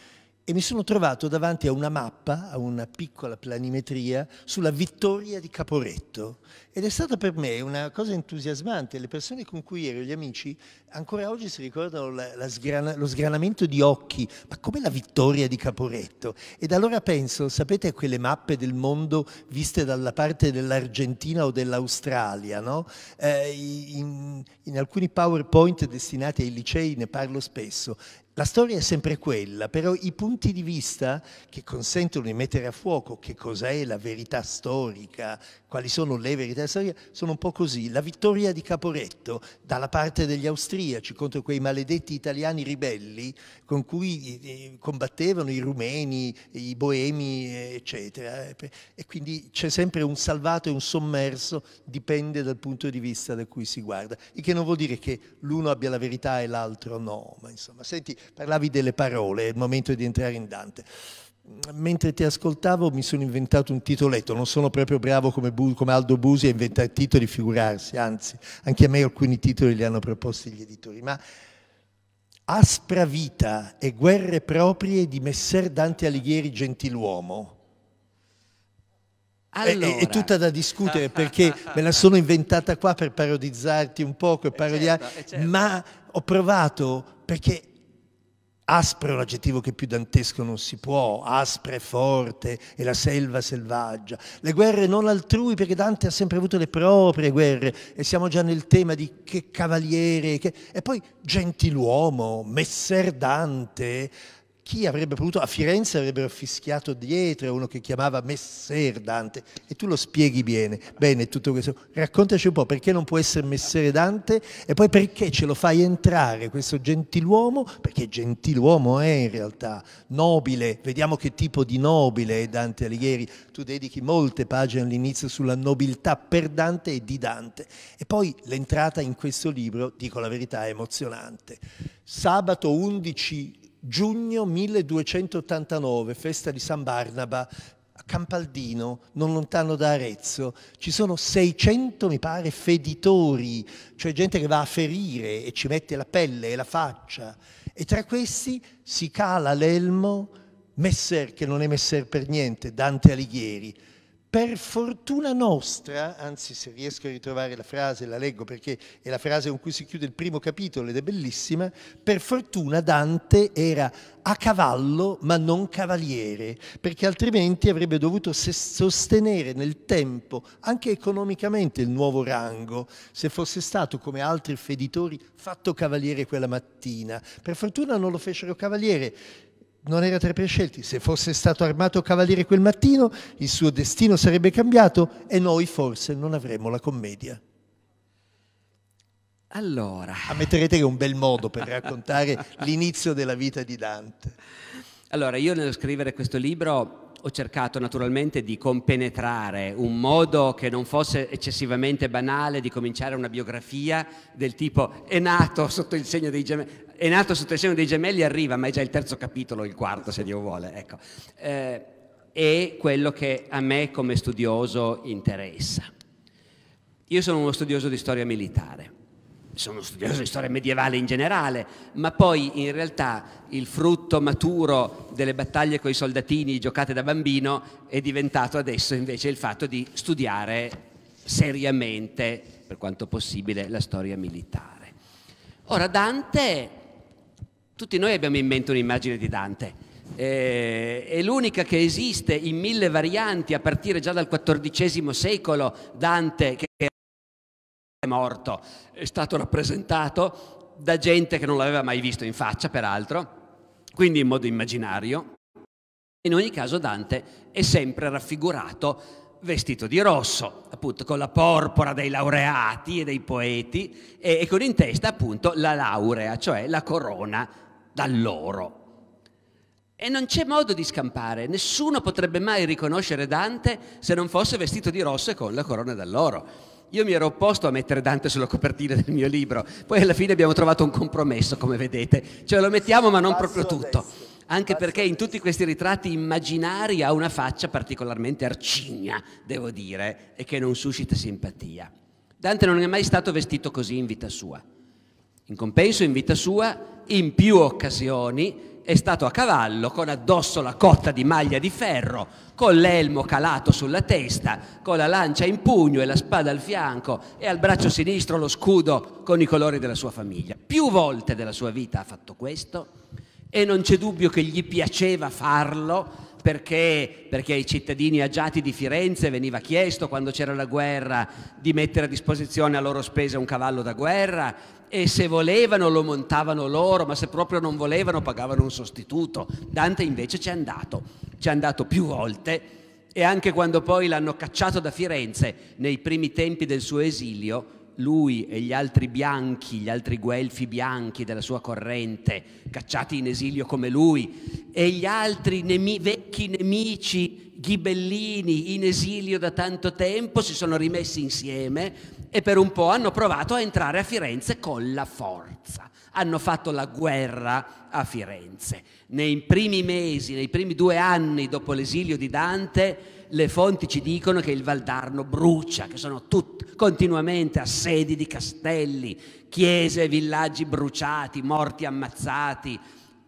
e mi sono trovato davanti a una mappa, a una piccola planimetria sulla vittoria di Caporetto ed è stata per me una cosa entusiasmante, le persone con cui ero, gli amici, ancora oggi si ricordano la, la sgrana, lo sgranamento di occhi, ma come la vittoria di Caporetto? Ed allora penso, sapete a quelle mappe del mondo viste dalla parte dell'Argentina o dell'Australia, no? eh, in, in alcuni PowerPoint destinati ai licei ne parlo spesso, la storia è sempre quella, però i punti di vista che consentono di mettere a fuoco che cos'è la verità storica, quali sono le verità della storia, sono un po' così. La vittoria di Caporetto dalla parte degli austriaci contro quei maledetti italiani ribelli con cui eh, eh, combattevano i rumeni, i boemi, eh, eccetera. E quindi c'è sempre un salvato e un sommerso, dipende dal punto di vista da cui si guarda. Il che non vuol dire che l'uno abbia la verità e l'altro no, ma insomma, senti, parlavi delle parole, è il momento di entrare in Dante mentre ti ascoltavo mi sono inventato un titoletto, non sono proprio bravo come, come Aldo Busi a inventare titoli, figurarsi, anzi, anche a me alcuni titoli li hanno proposti gli editori, ma Aspra vita e guerre proprie di Messer Dante Alighieri Gentiluomo. Allora. È, è, tutta da discutere perché me la sono inventata qua per parodizzarti un poco, eh, certo, eh, certo, ma ho provato perché Aspro è l'aggettivo che più dantesco non si può, aspre, forte e la selva selvaggia. Le guerre non altrui, perché Dante ha sempre avuto le proprie guerre e siamo già nel tema di che cavaliere, che... e poi gentiluomo, messer Dante, chi avrebbe potuto, a Firenze avrebbero fischiato dietro uno che chiamava Messer Dante e tu lo spieghi bene, bene tutto questo. Raccontaci un po' perché non può essere Messer Dante e poi perché ce lo fai entrare questo gentiluomo, perché gentiluomo è in realtà, nobile, vediamo che tipo di nobile è Dante Alighieri, tu dedichi molte pagine all'inizio sulla nobiltà per Dante e di Dante e poi l'entrata in questo libro, dico la verità, è emozionante. Sabato 11 Giugno 1289, festa di San Barnaba, a Campaldino, non lontano da Arezzo, ci sono 600, mi pare, feditori, cioè gente che va a ferire e ci mette la pelle e la faccia. E tra questi si cala l'elmo Messer, che non è Messer per niente, Dante Alighieri per fortuna nostra, anzi se riesco a ritrovare la frase, la leggo perché è la frase con cui si chiude il primo capitolo ed è bellissima, per fortuna Dante era a cavallo ma non cavaliere, perché altrimenti avrebbe dovuto sostenere nel tempo, anche economicamente, il nuovo rango, se fosse stato come altri feditori fatto cavaliere quella mattina. Per fortuna non lo fecero cavaliere non era tra i prescelti. Se fosse stato armato cavaliere quel mattino, il suo destino sarebbe cambiato e noi forse non avremmo la commedia. Allora. Ammetterete ah, che è un bel modo per raccontare l'inizio della vita di Dante. Allora, io nello scrivere questo libro ho cercato naturalmente di compenetrare un modo che non fosse eccessivamente banale di cominciare una biografia del tipo è nato sotto il segno dei gemelli, è nato sotto il segno dei gemelli arriva, ma è già il terzo capitolo, il quarto se Dio vuole. Ecco. Eh, è quello che a me come studioso interessa. Io sono uno studioso di storia militare sono studioso di storia medievale in generale, ma poi in realtà il frutto maturo delle battaglie con i soldatini giocate da bambino è diventato adesso invece il fatto di studiare seriamente, per quanto possibile, la storia militare. Ora Dante, tutti noi abbiamo in mente un'immagine di Dante, eh, è l'unica che esiste in mille varianti a partire già dal XIV secolo, Dante che è morto, è stato rappresentato da gente che non l'aveva mai visto in faccia, peraltro, quindi in modo immaginario. In ogni caso Dante è sempre raffigurato vestito di rosso, appunto con la porpora dei laureati e dei poeti e, e con in testa appunto la laurea, cioè la corona dall'oro. E non c'è modo di scampare, nessuno potrebbe mai riconoscere Dante se non fosse vestito di rosso e con la corona dall'oro. Io mi ero opposto a mettere Dante sulla copertina del mio libro, poi alla fine abbiamo trovato un compromesso, come vedete, cioè lo mettiamo ma non proprio tutto, anche perché in tutti questi ritratti immaginari ha una faccia particolarmente arcigna, devo dire, e che non suscita simpatia. Dante non è mai stato vestito così in vita sua. In compenso, in vita sua, in più occasioni, è stato a cavallo con addosso la cotta di maglia di ferro, con l'elmo calato sulla testa, con la lancia in pugno e la spada al fianco e al braccio sinistro lo scudo con i colori della sua famiglia. Più volte della sua vita ha fatto questo e non c'è dubbio che gli piaceva farlo perché, perché, ai cittadini agiati di Firenze veniva chiesto quando c'era la guerra di mettere a disposizione a loro spese un cavallo da guerra e se volevano lo montavano loro, ma se proprio non volevano pagavano un sostituto. Dante invece ci è andato, ci è andato più volte e anche quando poi l'hanno cacciato da Firenze nei primi tempi del suo esilio, lui e gli altri bianchi, gli altri guelfi bianchi della sua corrente, cacciati in esilio come lui, e gli altri nemi- vecchi nemici ghibellini in esilio da tanto tempo si sono rimessi insieme e per un po' hanno provato a entrare a Firenze con la forza. Hanno fatto la guerra a Firenze. Nei primi mesi, nei primi due anni dopo l'esilio di Dante, le fonti ci dicono che il Valdarno brucia, che sono tut- continuamente assedi di castelli, chiese, e villaggi bruciati, morti ammazzati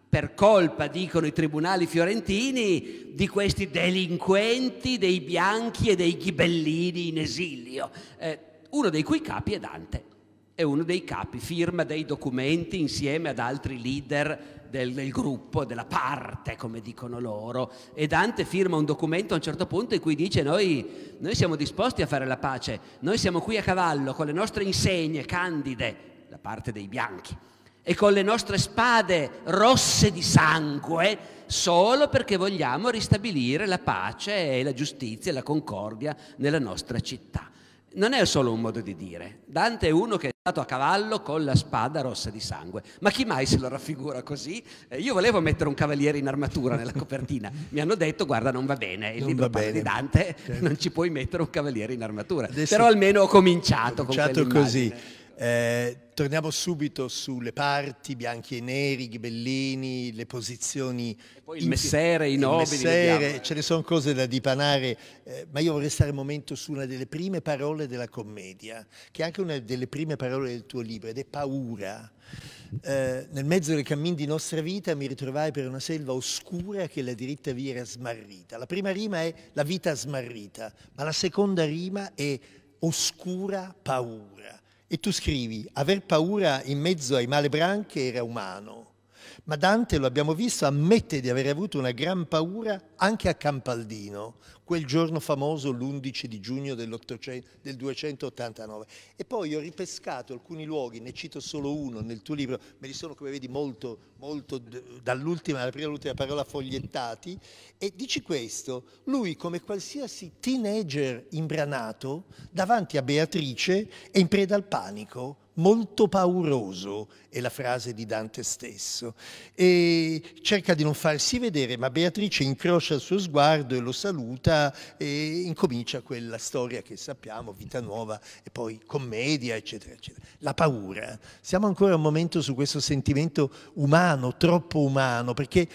per colpa, dicono i tribunali fiorentini, di questi delinquenti, dei bianchi e dei ghibellini in esilio. Eh, uno dei cui capi è Dante, è uno dei capi, firma dei documenti insieme ad altri leader del, del, gruppo, della parte, come dicono loro. E Dante firma un documento a un certo punto in cui dice noi, noi siamo disposti a fare la pace, noi siamo qui a cavallo con le nostre insegne candide, la parte dei bianchi, e con le nostre spade rosse di sangue solo perché vogliamo ristabilire la pace e la giustizia e la concordia nella nostra città non è solo un modo di dire. Dante è uno che è stato a cavallo con la spada rossa di sangue. Ma chi mai se lo raffigura così? Eh, io volevo mettere un cavaliere in armatura nella copertina. Mi hanno detto, guarda, non va bene. Il non libro bene. di Dante, certo. non ci puoi mettere un cavaliere in armatura. Adesso Però almeno ho cominciato. Ho cominciato con così. Eh, Torniamo subito sulle parti, bianchi e neri, ghibellini, le posizioni... E poi il messere, i nobili. Il messere, ce ne sono cose da dipanare, eh, ma io vorrei stare un momento su una delle prime parole della commedia, che è anche una delle prime parole del tuo libro, ed è paura. Eh, nel mezzo del cammin di nostra vita mi ritrovai per una selva oscura che la diritta via era smarrita. La prima rima è la vita smarrita, ma la seconda rima è oscura paura. E tu scrivi, aver paura in mezzo ai male branche era umano, ma Dante, lo abbiamo visto, ammette di aver avuto una gran paura anche a Campaldino, quel giorno famoso l'11 di giugno del 289. E poi ho ripescato alcuni luoghi, ne cito solo uno nel tuo libro, me li sono come vedi molto, molto dall'ultima alla prima all'ultima parola fogliettati, e dici questo, lui come qualsiasi teenager imbranato davanti a Beatrice è in preda al panico, molto pauroso, è la frase di Dante stesso, e cerca di non farsi vedere, ma Beatrice incrocia il suo sguardo e lo saluta e incomincia quella storia che sappiamo, vita nuova e poi commedia, eccetera, eccetera. La paura. Siamo ancora un momento su questo sentimento umano, troppo umano, perché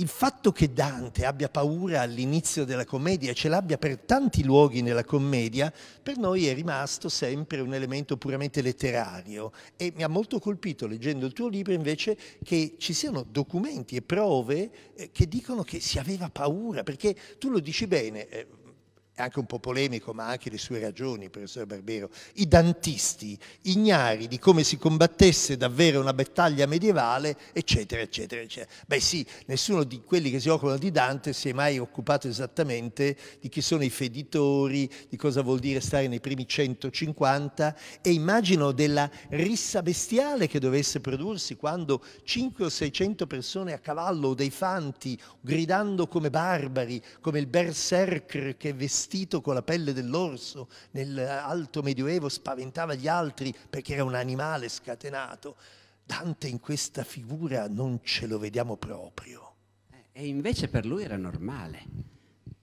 il fatto che Dante abbia paura all'inizio della commedia, e ce l'abbia per tanti luoghi nella commedia, per noi è rimasto sempre un elemento puramente letterario e mi ha molto colpito leggendo il tuo libro invece che ci siano documenti e prove eh, che dicono che si aveva paura, perché tu lo dici bene, eh, è anche un po' polemico, ma anche le sue ragioni, professor Barbero, i dantisti ignari di come si combattesse davvero una battaglia medievale, eccetera, eccetera, eccetera. Beh sì, nessuno di quelli che si occupano di Dante si è mai occupato esattamente di chi sono i feditori, di cosa vuol dire stare nei primi 150 e immagino della rissa bestiale che dovesse prodursi quando 5 o 600 persone a cavallo o dei fanti, gridando come barbari, come il berserker che vestì vestito con la pelle dell'orso nell'alto medioevo spaventava gli altri perché era un animale scatenato. Dante in questa figura non ce lo vediamo proprio. Eh, e invece per lui era normale.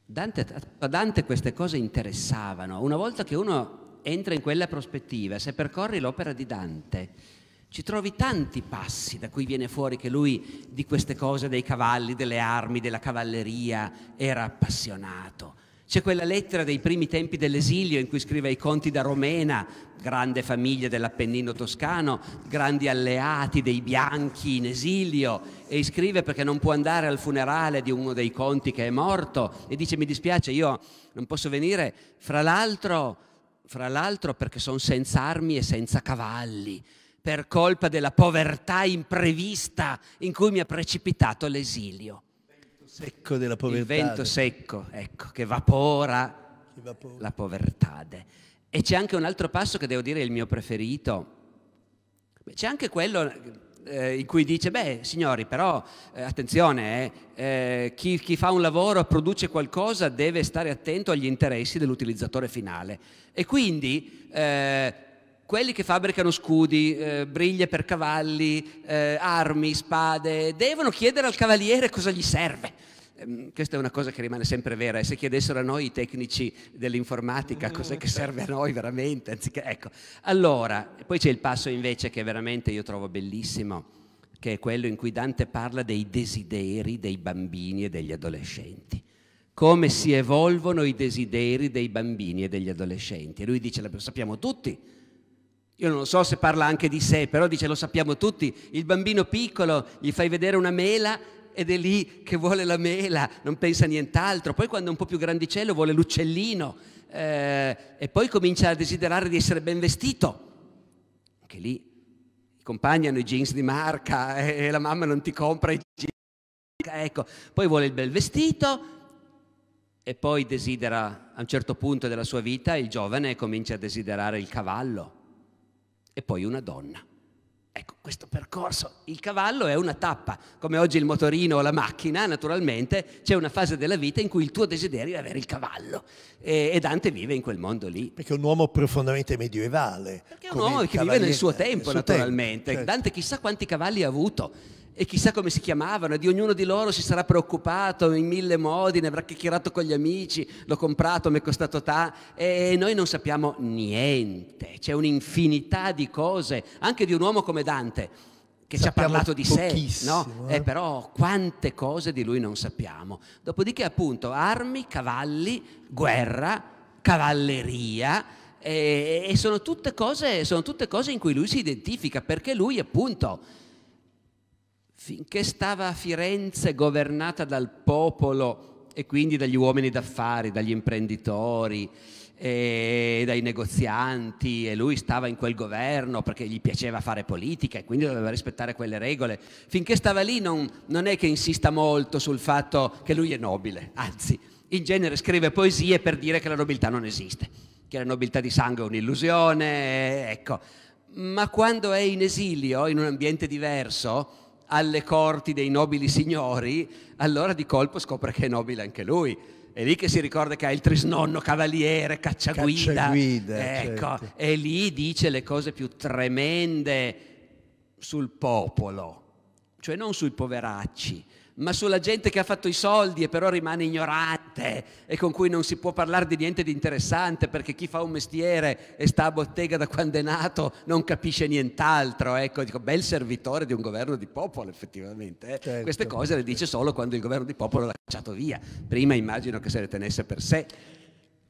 Dante, a Dante queste cose interessavano. Una volta che uno entra in quella prospettiva, se percorri l'opera di Dante, ci trovi tanti passi da cui viene fuori che lui di queste cose, dei cavalli, delle armi, della cavalleria, era appassionato. C'è quella lettera dei primi tempi dell'esilio in cui scrive i conti da Romena, grande famiglia dell'Appennino toscano, grandi alleati dei bianchi in esilio, e scrive perché non può andare al funerale di uno dei conti che è morto e dice mi dispiace, io non posso venire, fra l'altro, fra l'altro perché sono senza armi e senza cavalli, per colpa della povertà imprevista in cui mi ha precipitato l'esilio secco della povertà. Il vento secco, ecco, che vapora, che vapora. la povertà. E c'è anche un altro passo che devo dire è il mio preferito. C'è anche quello eh, in cui dice, beh signori, però eh, attenzione, eh, eh, chi, chi, fa un lavoro, produce qualcosa, deve stare attento agli interessi dell'utilizzatore finale. E quindi eh, quelli che fabbricano scudi, eh, briglie per cavalli, eh, armi, spade, devono chiedere al cavaliere cosa gli serve. Ehm, questa è una cosa che rimane sempre vera e se chiedessero a noi i tecnici dell'informatica cos'è che serve a noi veramente, anziché ecco. Allora, poi c'è il passo invece che veramente io trovo bellissimo, che è quello in cui Dante parla dei desideri dei bambini e degli adolescenti come si evolvono i desideri dei bambini e degli adolescenti. E lui dice, lo sappiamo tutti, io non so se parla anche di sé, però dice lo sappiamo tutti, il bambino piccolo gli fai vedere una mela ed è lì che vuole la mela, non pensa a nient'altro, poi quando è un po' più grandicello vuole l'uccellino eh, e poi comincia a desiderare di essere ben vestito, anche lì i compagni hanno i jeans di marca eh, e la mamma non ti compra i jeans, di marca, ecco, poi vuole il bel vestito, e poi desidera a un certo punto della sua vita il giovane comincia a desiderare il cavallo e poi una donna. Ecco, questo percorso, il cavallo è una tappa, come oggi il motorino o la macchina, naturalmente c'è una fase della vita in cui il tuo desiderio è avere il cavallo e, e Dante vive in quel mondo lì. Perché è un uomo profondamente medievale. Perché è un uomo che vive nel suo tempo, suo naturalmente. Tempo, certo. Dante chissà quanti cavalli ha avuto e chissà come si chiamavano, e di ognuno di loro si sarà preoccupato in mille modi, ne avrà chiacchierato con gli amici, l'ho comprato, mi è costato ta, e noi non sappiamo niente, c'è un'infinità di cose, anche di un uomo come Dante, che sappiamo ci ha parlato di sé, no? eh? Eh, però quante cose di lui non sappiamo. Dopodiché appunto armi, cavalli, guerra, cavalleria, eh, e sono tutte, cose, sono tutte cose in cui lui si identifica, perché lui appunto finché stava a Firenze governata dal popolo e quindi dagli uomini d'affari, dagli imprenditori, dai negozianti e lui stava in quel governo perché gli piaceva fare politica e quindi doveva rispettare quelle regole. Finché stava lì non, non è che insista molto sul fatto che lui è nobile, anzi in genere scrive poesie per dire che la nobiltà non esiste, che la nobiltà di sangue è un'illusione, ecco. Ma quando è in esilio, in un ambiente diverso, alle corti dei nobili signori, allora di colpo scopre che è nobile anche lui. È lì che si ricorda che ha il trisnonno cavaliere, cacciaguida. cacciaguida ecco, certo. e lì dice le cose più tremende sul popolo, cioè non sui poveracci, ma sulla gente che ha fatto i soldi e però rimane ignorante e con cui non si può parlare di niente di interessante perché chi fa un mestiere e sta a bottega da quando è nato non capisce nient'altro. Ecco, dico, bel servitore di un governo di popolo effettivamente. Eh. Certo. Queste cose le dice solo quando il governo di popolo l'ha cacciato via. Prima immagino che se le tenesse per sé.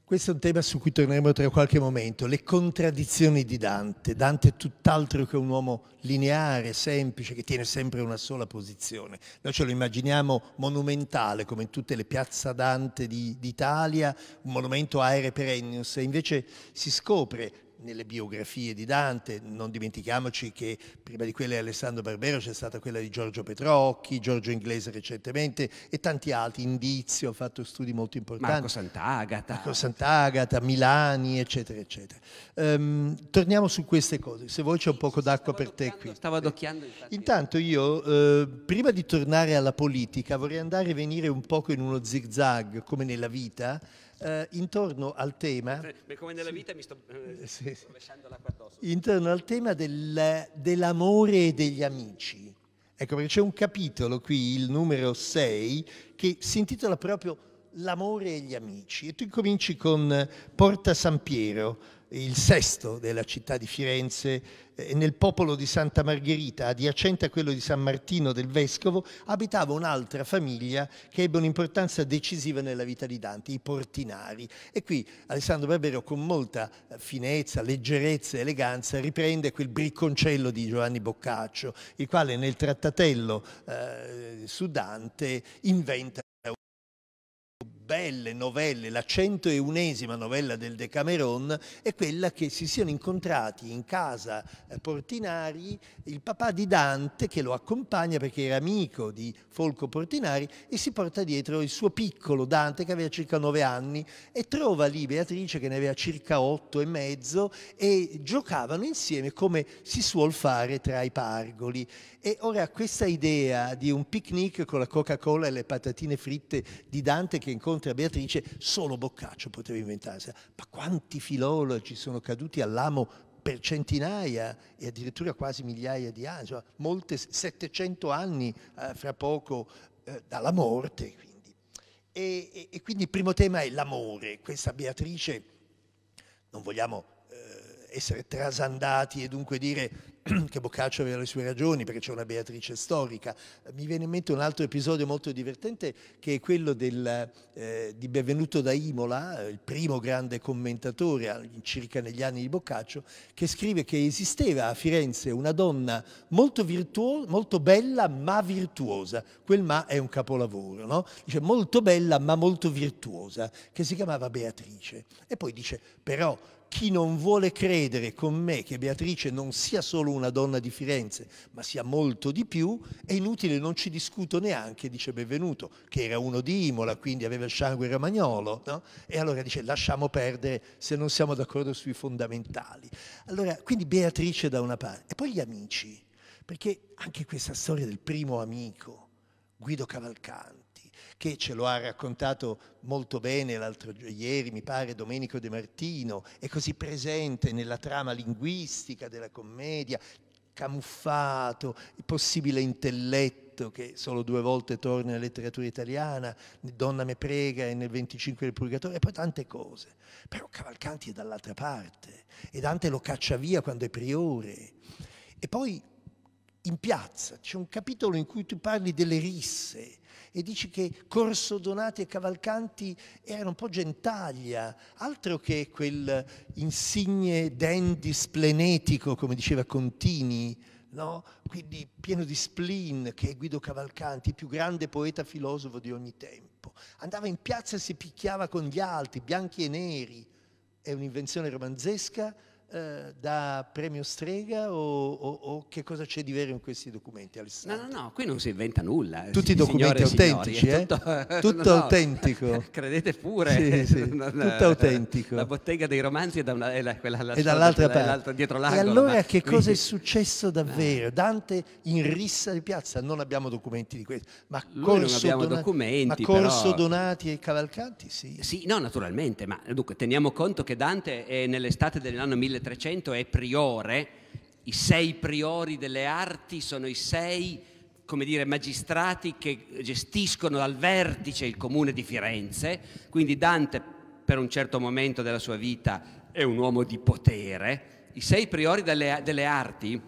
Questo è un tema su cui torneremo tra qualche momento, le contraddizioni di Dante. Dante è tutt'altro che un uomo lineare, semplice, che tiene sempre una sola posizione. Noi ce lo immaginiamo monumentale, come in tutte le piazze Dante d'Italia, un monumento aere perennius, e invece si scopre nelle biografie di Dante, non dimentichiamoci che prima di quella di Alessandro Barbero c'è stata quella di Giorgio Petrocchi, Giorgio Inglese recentemente e tanti altri, Indizio ha fatto studi molto importanti. Marco Sant'Agata. Marco Sant'Agata, Milani, eccetera, eccetera. Um, torniamo su queste cose, se vuoi c'è un poco d'acqua per te qui. Stavo adocchiando. Infatti. Intanto io, eh, prima di tornare alla politica, vorrei andare e venire un poco in uno zigzag, come nella vita, eh, intorno al tema... come nella vita mi sto eh, sì, sì. l'acqua addosso. Intorno al tema del, dell'amore e degli amici. Ecco perché c'è un capitolo qui, il numero 6, che si intitola proprio L'amore e gli amici. E tu cominci con Porta San Piero, il sesto della città di Firenze, eh, nel popolo di Santa Margherita, adiacente a quello di San Martino del Vescovo, abitava un'altra famiglia che ebbe un'importanza decisiva nella vita di Dante, i Portinari. E qui Alessandro Barbero con molta eh, finezza, leggerezza, e eleganza riprende quel bricconcello di Giovanni Boccaccio, il quale nel trattatello eh, su Dante inventa novelle, novelle, la 101esima novella del Decameron è quella che si siano incontrati in casa eh, Portinari il papà di Dante che lo accompagna perché era amico di Folco Portinari e si porta dietro il suo piccolo Dante che aveva circa 9 anni e trova lì Beatrice che ne aveva circa 8 e mezzo e giocavano insieme come si suol fare tra i pargoli. E ora questa idea di un picnic con la Coca-Cola e le patatine fritte di Dante che incontra madre Beatrice, solo Boccaccio poteva inventarsi. Ma quanti filologi sono caduti all'amo per centinaia e addirittura quasi migliaia di anni, cioè molte, 700 anni eh, fra poco eh, dalla morte. Quindi. E, e, e quindi il primo tema è l'amore, questa Beatrice, non vogliamo essere trasandati e dunque dire che Boccaccio aveva le sue ragioni perché c'è una Beatrice storica. Mi viene in mente un altro episodio molto divertente che è quello del, eh, di Benvenuto da Imola, eh, il primo grande commentatore eh, circa negli anni di Boccaccio, che scrive che esisteva a Firenze una donna molto, molto bella ma virtuosa. Quel ma è un capolavoro, no? Dice molto bella ma molto virtuosa, che si chiamava Beatrice. E poi dice però chi non vuole credere con me che Beatrice non sia solo una donna di Firenze, ma sia molto di più, è inutile, non ci discuto neanche, dice Benvenuto, che era uno di Imola, quindi aveva il sangue romagnolo, no? e allora dice lasciamo perdere se non siamo d'accordo sui fondamentali. Allora, quindi Beatrice da una parte, e poi gli amici, perché anche questa storia del primo amico, Guido Cavalcano, che ce lo ha raccontato molto bene l'altro ieri, mi pare, Domenico De Martino, è così presente nella trama linguistica della commedia, camuffato, il possibile intelletto che solo due volte torna nella letteratura italiana, Donna me prega e nel 25 del Purgatorio, e poi tante cose. Però Cavalcanti è dall'altra parte e Dante lo caccia via quando è priore. E poi in piazza c'è un capitolo in cui tu parli delle risse, e dici che Corso Donati e Cavalcanti erano un po' gentaglia, altro che quel insigne dandy splenetico, come diceva Contini, no? quindi pieno di spleen, che è Guido Cavalcanti, il più grande poeta filosofo di ogni tempo. Andava in piazza e si picchiava con gli altri, bianchi e neri. È un'invenzione romanzesca eh, da premio strega o, o, o che cosa c'è di vero in questi documenti, Alessandro? No, no, no, qui non si inventa nulla. Tutti i documenti signore, autentici, signori, eh? tutto, tutto no, autentico. Credete pure. Sì, sì, tutto la, autentico. La bottega dei romanzi è, da una, è la, quella è dall'altra parte. dietro l'angolo. E allora ma, che cosa quindi... è successo davvero? Dante in rissa di piazza, non abbiamo documenti di questo, ma Lui Corso, non Donati, ma Corso però... Donati e Cavalcanti sì. Sì, no, naturalmente, ma dunque teniamo conto che Dante è nell'estate dell'anno 1000 1300 è priore, i sei priori delle arti sono i sei come dire, magistrati che gestiscono al vertice il comune di Firenze, quindi Dante per un certo momento della sua vita è un uomo di potere, i sei priori delle, delle arti,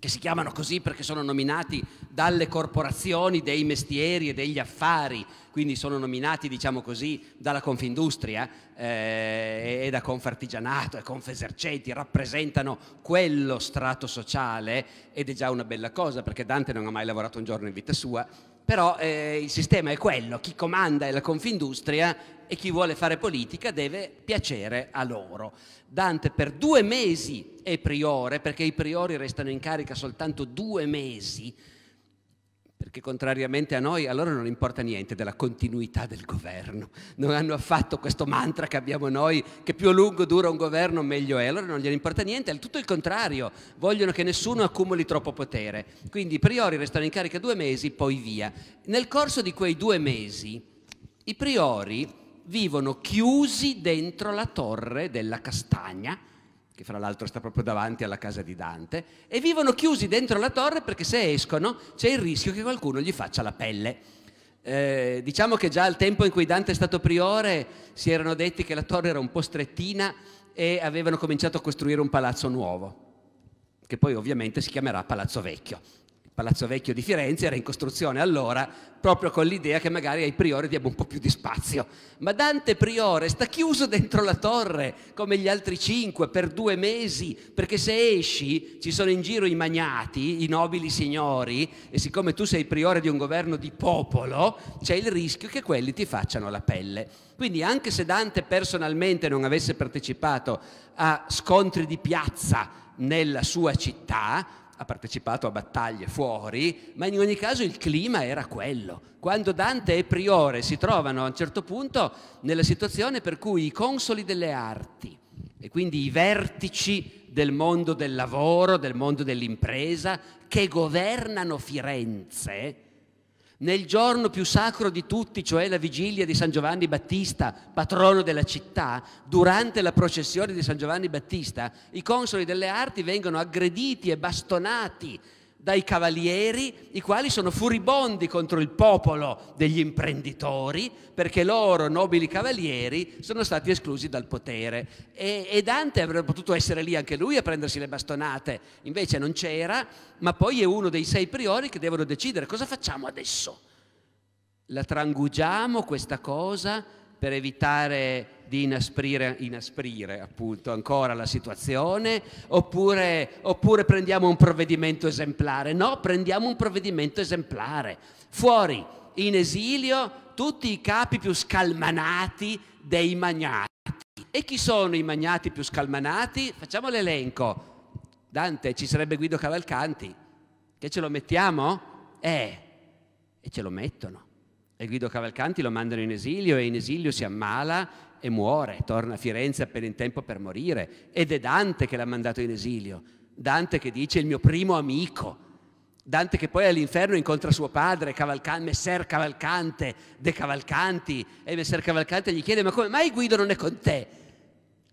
che si chiamano così perché sono nominati dalle corporazioni dei mestieri e degli affari, quindi sono nominati, diciamo così, dalla Confindustria eh, e da Confartigianato e Confesercenti, rappresentano quello strato sociale ed è già una bella cosa perché Dante non ha mai lavorato un giorno in vita sua, però eh, il sistema è quello, chi comanda è la Confindustria e chi vuole fare politica deve piacere a loro. Dante per due mesi è priore, perché i priori restano in carica soltanto due mesi, perché contrariamente a noi a loro non importa niente della continuità del governo, non hanno affatto questo mantra che abbiamo noi, che più a lungo dura un governo meglio è, a loro non gliene importa niente, è tutto il contrario, vogliono che nessuno accumuli troppo potere, quindi i priori restano in carica due mesi, poi via. Nel corso di quei due mesi i priori vivono chiusi dentro la torre della castagna, che fra l'altro sta proprio davanti alla casa di Dante, e vivono chiusi dentro la torre perché se escono c'è il rischio che qualcuno gli faccia la pelle. Eh, diciamo che già al tempo in cui Dante è stato priore si erano detti che la torre era un po' strettina e avevano cominciato a costruire un palazzo nuovo, che poi ovviamente si chiamerà Palazzo Vecchio. Palazzo Vecchio di Firenze, era in costruzione allora, proprio con l'idea che magari ai priori diamo un po' più di spazio. Ma Dante Priore sta chiuso dentro la torre, come gli altri cinque, per due mesi, perché se esci ci sono in giro i magnati, i nobili signori, e siccome tu sei priore di un governo di popolo, c'è il rischio che quelli ti facciano la pelle. Quindi anche se Dante personalmente non avesse partecipato a scontri di piazza nella sua città, ha partecipato a battaglie fuori, ma in ogni caso il clima era quello. Quando Dante e Priore si trovano a un certo punto nella situazione per cui i consoli delle arti e quindi i vertici del mondo del lavoro, del mondo dell'impresa, che governano Firenze, nel giorno più sacro di tutti, cioè la vigilia di San Giovanni Battista, patrono della città, durante la processione di San Giovanni Battista, i consoli delle arti vengono aggrediti e bastonati dai cavalieri, i quali sono furibondi contro il popolo degli imprenditori, perché loro, nobili cavalieri, sono stati esclusi dal potere. E, e, Dante avrebbe potuto essere lì anche lui a prendersi le bastonate, invece non c'era, ma poi è uno dei sei priori che devono decidere cosa facciamo adesso. La trangugiamo questa cosa per evitare di inasprire, inasprire appunto, ancora la situazione oppure, oppure prendiamo un provvedimento esemplare? No, prendiamo un provvedimento esemplare. Fuori, in esilio, tutti i capi più scalmanati dei magnati. E chi sono i magnati più scalmanati? Facciamo l'elenco. Dante, ci sarebbe Guido Cavalcanti. Che ce lo mettiamo? Eh, e ce lo mettono e Guido Cavalcanti lo mandano in esilio e in esilio si ammala e muore, torna a Firenze appena in tempo per morire ed è Dante che l'ha mandato in esilio, Dante che dice il mio primo amico, Dante che poi all'inferno incontra suo padre, Cavalcan- Messer Cavalcante, De Cavalcanti, e Messer Cavalcante gli chiede ma come mai Guido non è con te?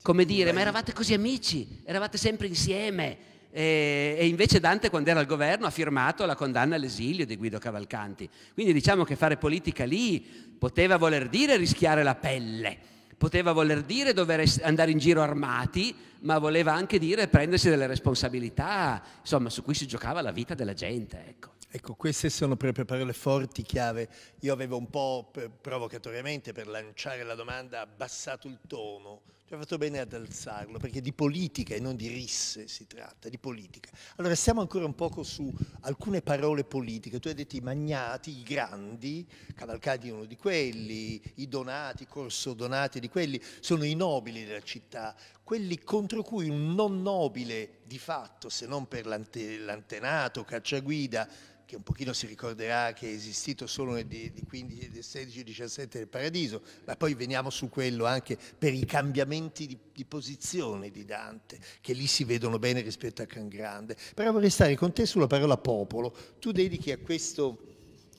Come dire, ma eravate così amici, eravate sempre insieme, eh, e, invece Dante quando era al governo ha firmato la condanna all'esilio di Guido Cavalcanti. Quindi diciamo che fare politica lì poteva voler dire rischiare la pelle poteva voler dire dover andare in giro armati, ma voleva anche dire prendersi delle responsabilità, insomma, su cui si giocava la vita della gente. Ecco. ecco queste sono proprio parole forti, chiave. Io avevo un po' provocatoriamente per lanciare la domanda abbassato il tono, ci ha fatto bene ad alzarlo, perché di politica e non di risse si tratta, di politica. Allora, stiamo ancora un poco su alcune parole politiche. Tu hai detto i magnati, i grandi, Cavalcanti è uno di quelli, i donati, Corso Donati di quelli, sono i nobili della città, quelli contro cui un non nobile, di fatto, se non per l'antenato, cacciaguida, che un pochino si ricorderà che è esistito solo nel 15, nel 16 17 del Paradiso, ma poi veniamo su quello anche per i cambiamenti di, di posizione di Dante, che lì si vedono bene rispetto a Can Grande. Però vorrei stare con te sulla parola popolo. Tu dedichi a questo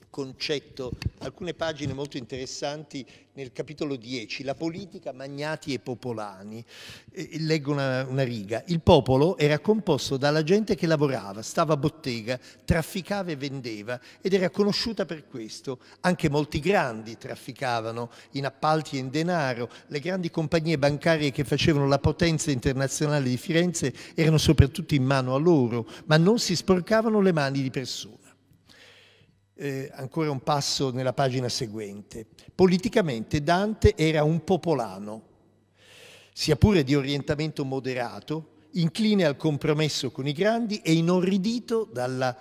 concetto, alcune pagine molto interessanti nel capitolo 10, la politica Magnati e Popolani. leggo una, una riga. Il popolo era composto dalla gente che lavorava, stava a bottega, trafficava e vendeva ed era conosciuta per questo. Anche molti grandi trafficavano in appalti e in denaro. Le grandi compagnie bancarie che facevano la potenza internazionale di Firenze erano soprattutto in mano a loro, ma non si sporcavano le mani di persone eh, ancora un passo nella pagina seguente. Politicamente Dante era un popolano, sia pure di orientamento moderato, incline al compromesso con i grandi e inorridito dalla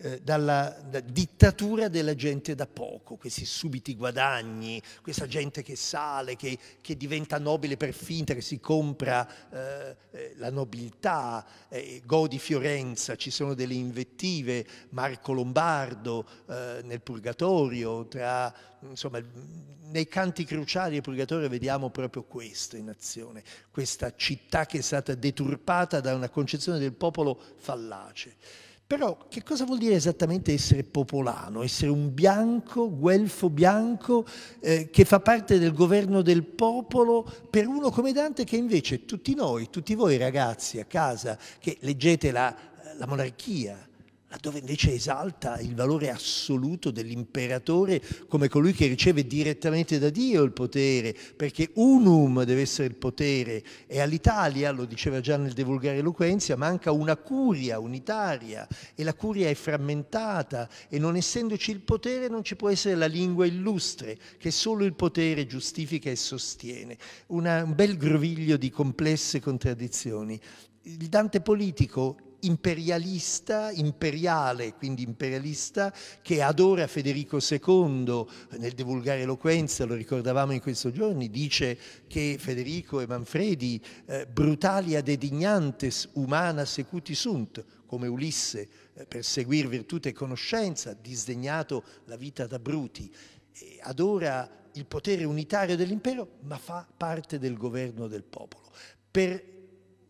eh, dalla da dittatura della gente da poco, questi subiti guadagni, questa gente che sale, che, che diventa nobile per finta, che si compra eh, eh la nobiltà, eh, Godi Fiorenza, ci sono delle invettive, Marco Lombardo eh, nel Purgatorio, tra, insomma, nei canti cruciali del Purgatorio vediamo proprio questo in azione, questa città che è stata deturpata da una concezione del popolo fallace. Però che cosa vuol dire esattamente essere popolano, essere un bianco, guelfo bianco, eh, che fa parte del governo del popolo, per uno come Dante che invece tutti noi, tutti voi ragazzi a casa che leggete la, la monarchia, laddove invece esalta il valore assoluto dell'imperatore come colui che riceve direttamente da Dio il potere, perché unum deve essere il potere e all'Italia, lo diceva già nel De Vulgare Eloquenzia, manca una curia unitaria e la curia è frammentata e non essendoci il potere non ci può essere la lingua illustre che solo il potere giustifica e sostiene. Una, un bel groviglio di complesse contraddizioni il Dante politico imperialista, imperiale, quindi imperialista, che adora Federico II nel De Vulgare Eloquenza, lo ricordavamo in questi giorni, dice che Federico e Manfredi, eh, brutalia dignantes humana secuti sunt, come Ulisse, eh, per seguir virtù e conoscenza, disdegnato la vita da bruti, e adora il potere unitario dell'impero, ma fa parte del governo del popolo. Per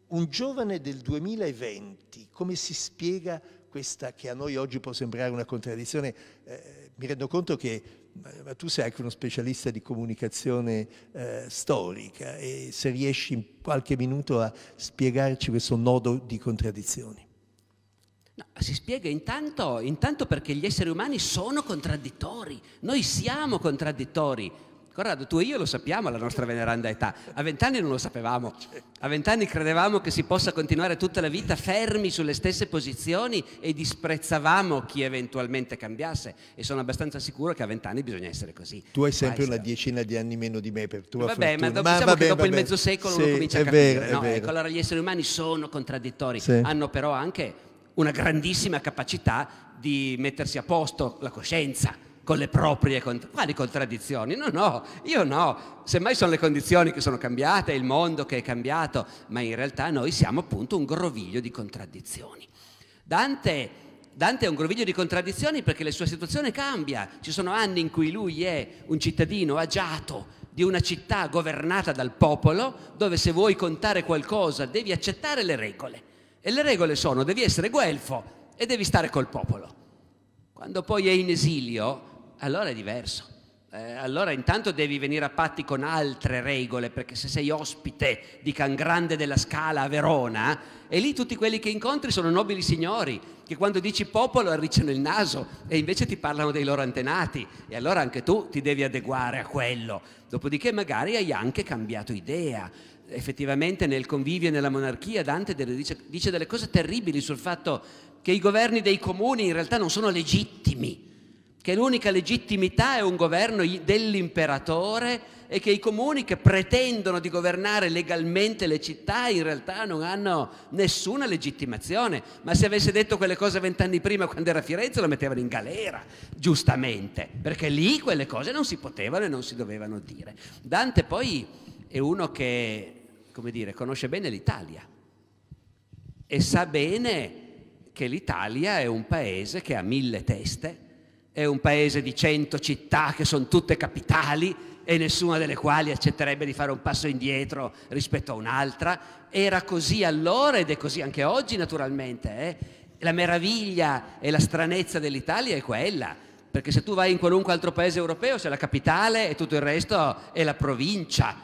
un giovane del 2020, come si spiega questa che a noi oggi può sembrare una contraddizione? Eh, mi rendo conto che eh, ma tu sei anche uno specialista di comunicazione eh, storica e se riesci in qualche minuto a spiegarci questo nodo di contraddizioni. No, si spiega intanto, intanto perché gli esseri umani sono contraddittori, noi siamo contraddittori, Corrado, tu e io lo sappiamo la nostra veneranda età, a vent'anni non lo sapevamo, a vent'anni credevamo che si possa continuare tutta la vita fermi sulle stesse posizioni e disprezzavamo chi eventualmente cambiasse e sono abbastanza sicuro che a vent'anni bisogna essere così. Tu hai sempre Basta. una diecina di anni meno di me per tua vabbè, fortuna. Ma, diciamo ma vabbè, dopo vabbè. il mezzo secolo sì, uno comincia a capire, vero, no? Ecco, allora gli esseri umani sono contraddittori, sì. hanno però anche una grandissima capacità di mettersi a posto la coscienza con le proprie quali contraddizioni? No, no, io no. Semmai sono le condizioni che sono cambiate, il mondo che è cambiato, ma in realtà noi siamo appunto un groviglio di contraddizioni. Dante, Dante è un groviglio di contraddizioni perché la sua situazione cambia. Ci sono anni in cui lui è un cittadino agiato di una città governata dal popolo, dove se vuoi contare qualcosa devi accettare le regole. E le regole sono devi essere guelfo e devi stare col popolo. Quando poi è in esilio, allora è diverso. Eh, allora intanto devi venire a patti con altre regole, perché se sei ospite di Can Grande della Scala a Verona, eh, e lì tutti quelli che incontri sono nobili signori, che quando dici popolo arricciano il naso e invece ti parlano dei loro antenati, e allora anche tu ti devi adeguare a quello. Dopodiché magari hai anche cambiato idea. Effettivamente nel convivio e nella monarchia Dante dice, dice delle cose terribili sul fatto che i governi dei comuni in realtà non sono legittimi che l'unica legittimità è un governo dell'imperatore e che i comuni che pretendono di governare legalmente le città in realtà non hanno nessuna legittimazione. Ma se avesse detto quelle cose vent'anni prima quando era a Firenze lo mettevano in galera, giustamente, perché lì quelle cose non si potevano e non si dovevano dire. Dante poi è uno che, come dire, conosce bene l'Italia e sa bene che l'Italia è un paese che ha mille teste è un paese di 100 città che sono tutte capitali e nessuna delle quali accetterebbe di fare un passo indietro rispetto a un'altra. Era così allora ed è così anche oggi naturalmente. Eh? La meraviglia e la stranezza dell'Italia è quella, perché se tu vai in qualunque altro paese europeo c'è la capitale e tutto il resto è la provincia.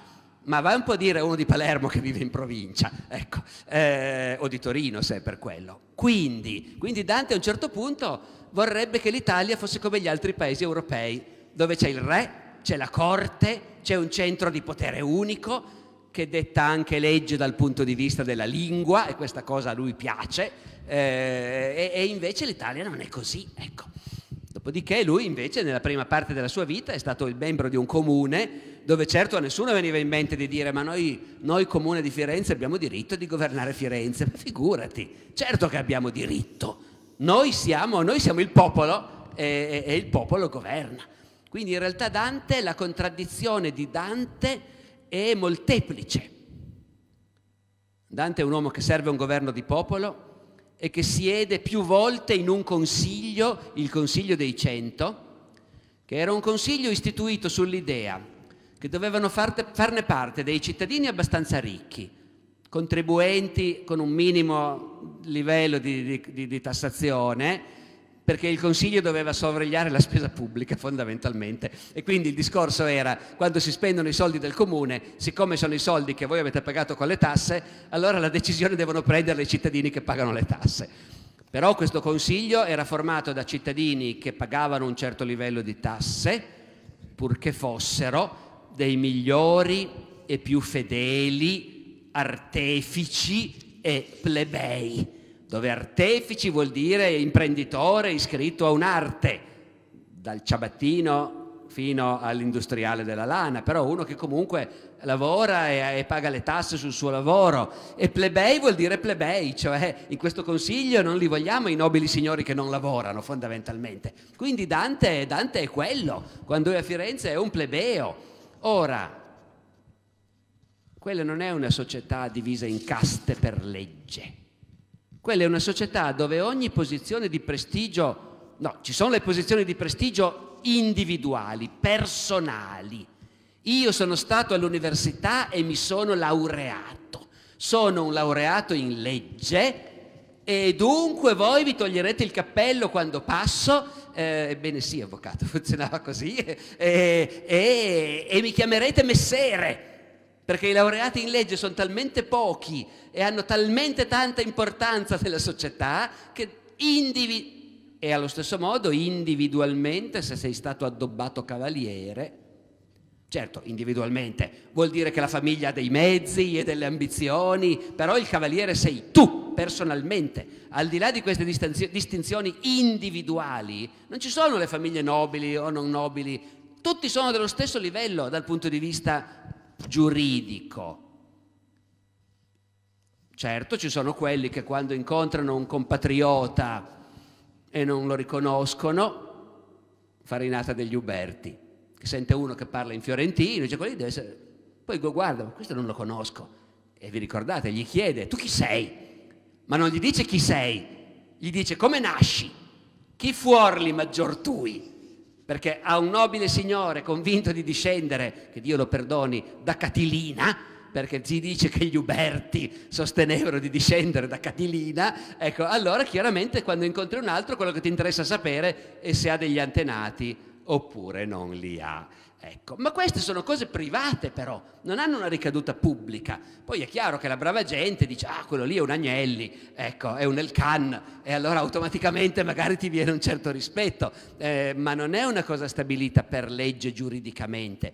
Ma va un po' a dire uno di Palermo che vive in provincia, ecco, eh, o di Torino se è per quello. Quindi, quindi Dante a un certo punto vorrebbe che l'Italia fosse come gli altri paesi europei, dove c'è il re, c'è la corte, c'è un centro di potere unico che detta anche legge dal punto di vista della lingua, e questa cosa a lui piace, eh, e, e, invece l'Italia non è così. Ecco. Dopodiché lui invece nella prima parte della sua vita è stato il membro di un comune dove certo a nessuno veniva in mente di dire ma noi, noi comune di Firenze abbiamo diritto di governare Firenze, figurati, certo che abbiamo diritto, noi siamo, noi siamo il popolo e, e, e il popolo governa. Quindi in realtà Dante, la contraddizione di Dante è molteplice. Dante è un uomo che serve un governo di popolo e che siede più volte in un consiglio, il Consiglio dei Cento, che era un consiglio istituito sull'idea che dovevano farne parte dei cittadini abbastanza ricchi, contribuenti con un minimo livello di, di, di tassazione perché il Consiglio doveva sorvegliare la spesa pubblica fondamentalmente e quindi il discorso era quando si spendono i soldi del comune, siccome sono i soldi che voi avete pagato con le tasse, allora la decisione devono prenderla i cittadini che pagano le tasse. Però questo Consiglio era formato da cittadini che pagavano un certo livello di tasse, purché fossero dei migliori e più fedeli artefici e plebei, dove artefici vuol dire imprenditore iscritto a un'arte, dal ciabattino fino all'industriale della lana, però uno che comunque lavora e, e, paga le tasse sul suo lavoro. E plebei vuol dire plebei, cioè in questo consiglio non li vogliamo i nobili signori che non lavorano fondamentalmente. Quindi Dante, Dante è quello, quando è a Firenze è un plebeo. Ora, quella non è una società divisa in caste per legge. Quella è una società dove ogni posizione di prestigio, no, ci sono le posizioni di prestigio individuali, personali. Io sono stato all'università e mi sono laureato. Sono un laureato in legge e dunque voi vi toglierete il cappello quando passo, eh, ebbene sì, avvocato, funzionava così, e, eh, e, e mi chiamerete messere perché i laureati in legge sono talmente pochi e hanno talmente tanta importanza nella società che individualmente e allo stesso modo individualmente se sei stato addobbato cavaliere, certo individualmente vuol dire che la famiglia ha dei mezzi e delle ambizioni, però il cavaliere sei tu personalmente, al di là di queste distinzioni individuali, non ci sono le famiglie nobili o non nobili, tutti sono dello stesso livello dal punto di vista giuridico. Certo, ci sono quelli che quando incontrano un compatriota e non lo riconoscono, farinata degli Uberti, che sente uno che parla in fiorentino, dice quelli deve essere... Poi guarda, questo non lo conosco. E vi ricordate, gli chiede, tu chi sei? Ma non gli dice chi sei, gli dice come nasci, chi fuorli maggior tui perché a un nobile signore convinto di discendere, che Dio lo perdoni, da Catilina, perché si dice che gli Uberti sostenevano di discendere da Catilina, ecco, allora chiaramente quando incontri un altro quello che ti interessa sapere è se ha degli antenati oppure non li ha. Ecco. Ma queste sono cose private però, non hanno una ricaduta pubblica. Poi è chiaro che la brava gente dice, ah, quello lì è un Agnelli, ecco, è un Elkan, e allora automaticamente magari ti viene un certo rispetto, eh, ma non è una cosa stabilita per legge giuridicamente,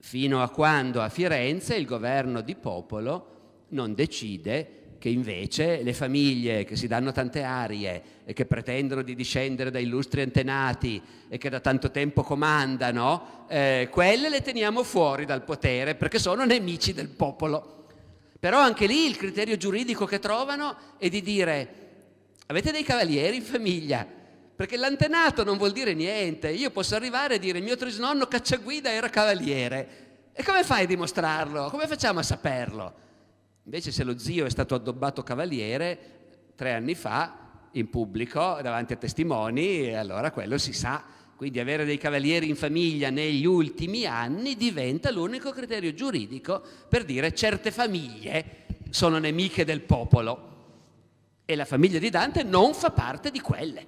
fino a quando a Firenze il governo di popolo non decide che invece le famiglie che si danno tante arie e che pretendono di discendere da illustri antenati e che da tanto tempo comandano, eh, quelle le teniamo fuori dal potere perché sono nemici del popolo. Però anche lì il criterio giuridico che trovano è di dire avete dei cavalieri in famiglia, perché l'antenato non vuol dire niente, io posso arrivare e dire mio trisnonno cacciaguida era cavaliere. E come fai a dimostrarlo? Come facciamo a saperlo? Invece se lo zio è stato addobbato cavaliere tre anni fa in pubblico davanti a testimoni, allora quello si sa. Quindi avere dei cavalieri in famiglia negli ultimi anni diventa l'unico criterio giuridico per dire certe famiglie sono nemiche del popolo. E la famiglia di Dante non fa parte di quelle,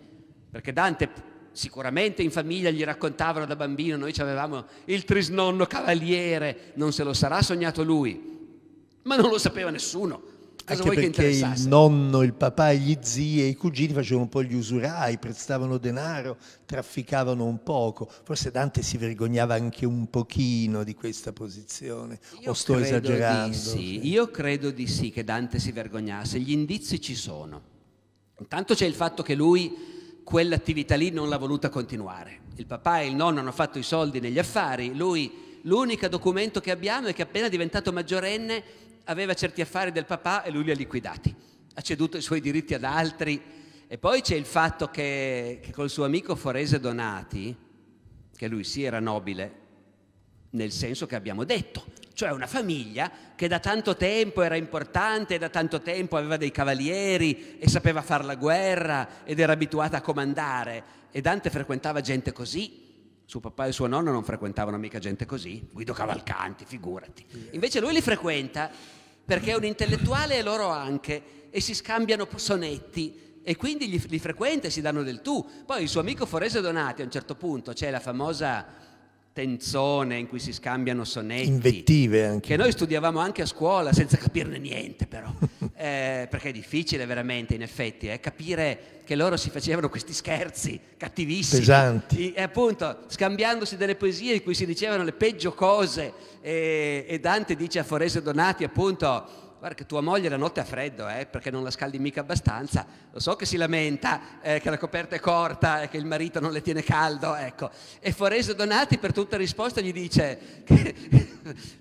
perché Dante sicuramente in famiglia gli raccontavano da bambino, noi avevamo il trisnonno cavaliere, non se lo sarà sognato lui ma non lo sapeva nessuno. Cosa Anche perché il nonno, il papà, gli zii e i cugini facevano un po' gli usurai, prestavano denaro, trafficavano un poco. Forse Dante si vergognava anche un pochino di questa posizione. Io o sto esagerando? Sì. Cioè. Io credo di sì che Dante si vergognasse. Gli indizi ci sono. Intanto c'è il fatto che lui quell'attività lì non l'ha voluta continuare. Il papà e il nonno hanno fatto i soldi negli affari, lui l'unico documento che abbiamo è che appena diventato maggiorenne aveva certi affari del papà e lui li ha liquidati, ha ceduto i suoi diritti ad altri. E poi c'è il fatto che, che col suo amico Forese Donati, che lui sì era nobile, nel senso che abbiamo detto, cioè una famiglia che da tanto tempo era importante, da tanto tempo aveva dei cavalieri e sapeva fare la guerra ed era abituata a comandare. E Dante frequentava gente così suo papà e suo nonno non frequentavano mica gente così, Guido Cavalcanti, figurati. Invece lui li frequenta perché è un intellettuale e loro anche, e si scambiano sonetti, e quindi li, frequenta e si danno del tu. Poi il suo amico Forese Donati a un certo punto, c'è la famosa tenzone in cui si scambiano sonetti. Invettive anche. Che noi studiavamo anche a scuola senza capirne niente però, eh, perché è difficile veramente in effetti eh, capire che loro si facevano questi scherzi cattivissimi. Pesanti. E, eh, appunto scambiandosi delle poesie in cui si dicevano le peggio cose e, eh, e Dante dice a Forese Donati appunto guarda che tua moglie la notte ha freddo, eh, perché non la scaldi mica abbastanza, lo so che si lamenta eh, che la coperta è corta e che il marito non le tiene caldo, ecco. E Foresio Donati per tutta risposta gli dice, che,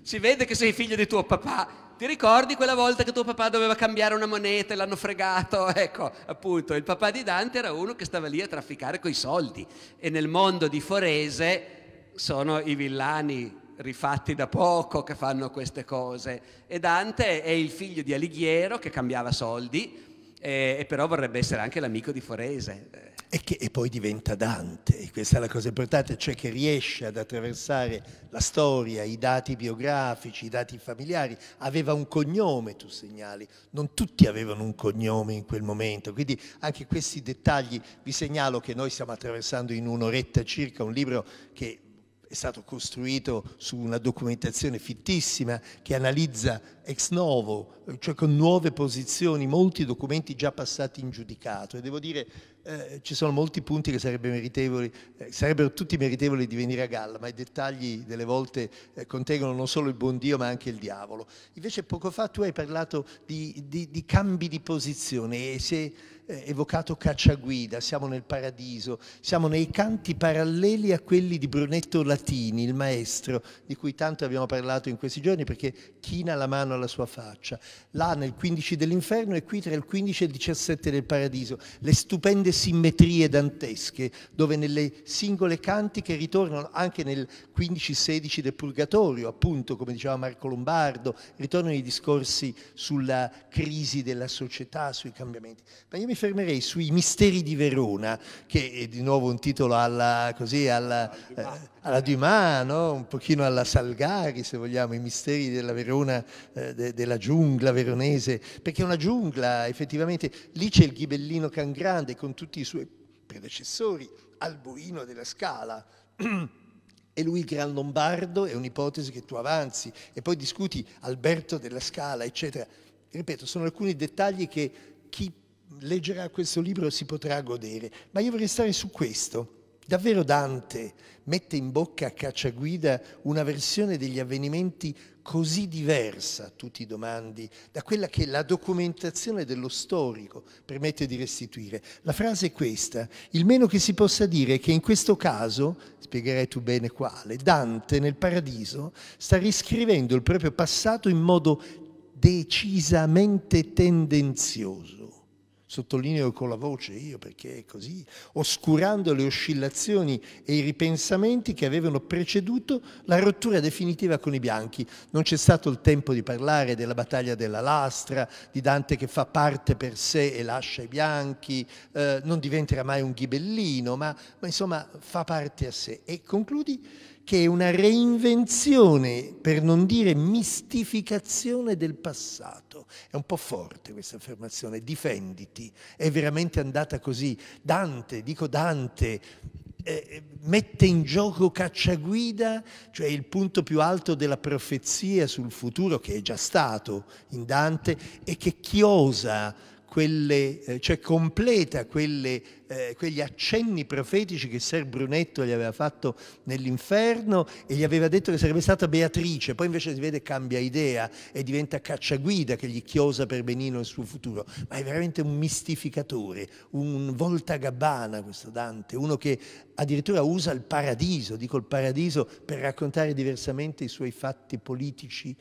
si vede che sei figlio di tuo papà, ti ricordi quella volta che tuo papà doveva cambiare una moneta e l'hanno fregato? Ecco, appunto, il papà di Dante era uno che stava lì a trafficare coi soldi e nel mondo di Forese sono i villani rifatti da poco che fanno queste cose. E Dante è il figlio di Alighiero che cambiava soldi e, e però vorrebbe essere anche l'amico di Forese. E, che, e poi diventa Dante, e questa è la cosa importante, cioè che riesce ad attraversare la storia, i dati biografici, i dati familiari. Aveva un cognome, tu segnali, non tutti avevano un cognome in quel momento, quindi anche questi dettagli vi segnalo che noi stiamo attraversando in un'oretta circa un libro che è stato costruito su una documentazione fittissima che analizza ex novo, eh, cioè con nuove posizioni, molti documenti già passati in giudicato e devo dire eh, ci sono molti punti che sarebbero, eh, sarebbero tutti meritevoli di venire a galla, ma i dettagli delle volte eh, contengono non solo il buon Dio ma anche il diavolo. Invece poco fa tu hai parlato di, di, di cambi di posizione e se eh, evocato Cacciaguida, siamo nel paradiso, siamo nei canti paralleli a quelli di Brunetto Latini, il maestro, di cui tanto abbiamo parlato in questi giorni perché china la mano alla sua faccia. Là nel 15 dell'inferno e qui tra il 15 e il 17 del paradiso, le stupende simmetrie dantesche, dove nelle singole canti che ritornano anche nel 15-16 del Purgatorio, appunto, come diceva Marco Lombardo, ritornano i discorsi sulla crisi della società, sui cambiamenti. Ma io mi mi fermerei sui misteri di Verona, che è di nuovo un titolo alla, così, alla, eh, alla Dumas, no? un pochino alla Salgari, se vogliamo, i misteri della Verona, eh, de, della giungla veronese, perché è una giungla, effettivamente, lì c'è il ghibellino Can Grande con tutti i suoi predecessori, Alboino della Scala. e lui il Gran Lombardo è un'ipotesi che tu avanzi e poi discuti Alberto della Scala, eccetera. Ripeto, sono alcuni dettagli che chi leggerà questo libro si potrà godere, ma io vorrei stare su questo. Davvero Dante mette in bocca a Cacciaguida una versione degli avvenimenti così diversa, tu ti domandi, da quella che la documentazione dello storico permette di restituire. La frase è questa, il meno che si possa dire è che in questo caso, spiegherai tu bene quale, Dante nel paradiso sta riscrivendo il proprio passato in modo decisamente tendenzioso sottolineo con la voce io perché è così, oscurando le oscillazioni e i ripensamenti che avevano preceduto la rottura definitiva con i bianchi. Non c'è stato il tempo di parlare della battaglia della lastra, di Dante che fa parte per sé e lascia i bianchi, eh, non diventerà mai un ghibellino, ma, ma insomma fa parte a sé. E concludi che è una reinvenzione, per non dire mistificazione del passato. È un po' forte questa affermazione, difenditi, è veramente andata così. Dante, dico Dante, eh, eh mette in gioco cacciaguida, cioè il punto più alto della profezia sul futuro che è già stato in Dante e che chi osa quelle, eh, cioè completa quelle, eh, quegli accenni profetici che Ser Brunetto gli aveva fatto nell'inferno e gli aveva detto che sarebbe stata Beatrice, poi invece si vede cambia idea e diventa cacciaguida che gli chiosa per benino il suo futuro, ma è veramente un mistificatore, un voltagabbana questo Dante, uno che addirittura usa il paradiso, dico il paradiso, per raccontare diversamente i suoi fatti politici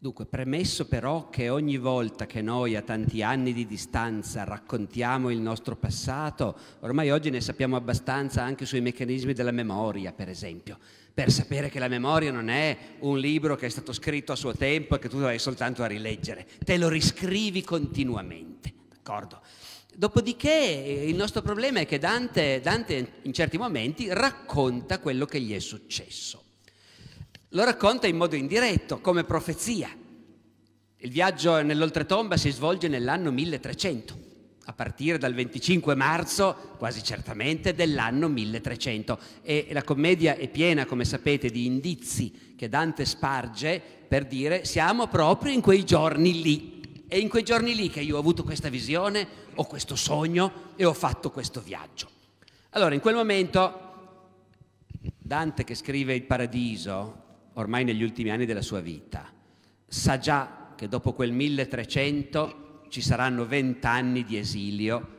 Dunque, premesso però che ogni volta che noi a tanti anni di distanza raccontiamo il nostro passato, ormai oggi ne sappiamo abbastanza anche sui meccanismi della memoria, per esempio, per sapere che la memoria non è un libro che è stato scritto a suo tempo e che tu vai soltanto a rileggere, te lo riscrivi continuamente, d'accordo? Dopodiché il nostro problema è che Dante, Dante in certi momenti racconta quello che gli è successo. Lo racconta in modo indiretto, come profezia. Il viaggio nell'oltretomba si svolge nell'anno 1300, a partire dal 25 marzo, quasi certamente, dell'anno 1300. E la commedia è piena, come sapete, di indizi che Dante sparge per dire siamo proprio in quei giorni lì. È in quei giorni lì che io ho avuto questa visione, ho questo sogno e ho fatto questo viaggio. Allora, in quel momento, Dante che scrive il paradiso ormai negli ultimi anni della sua vita. Sa già che dopo quel 1300 ci saranno vent'anni di esilio,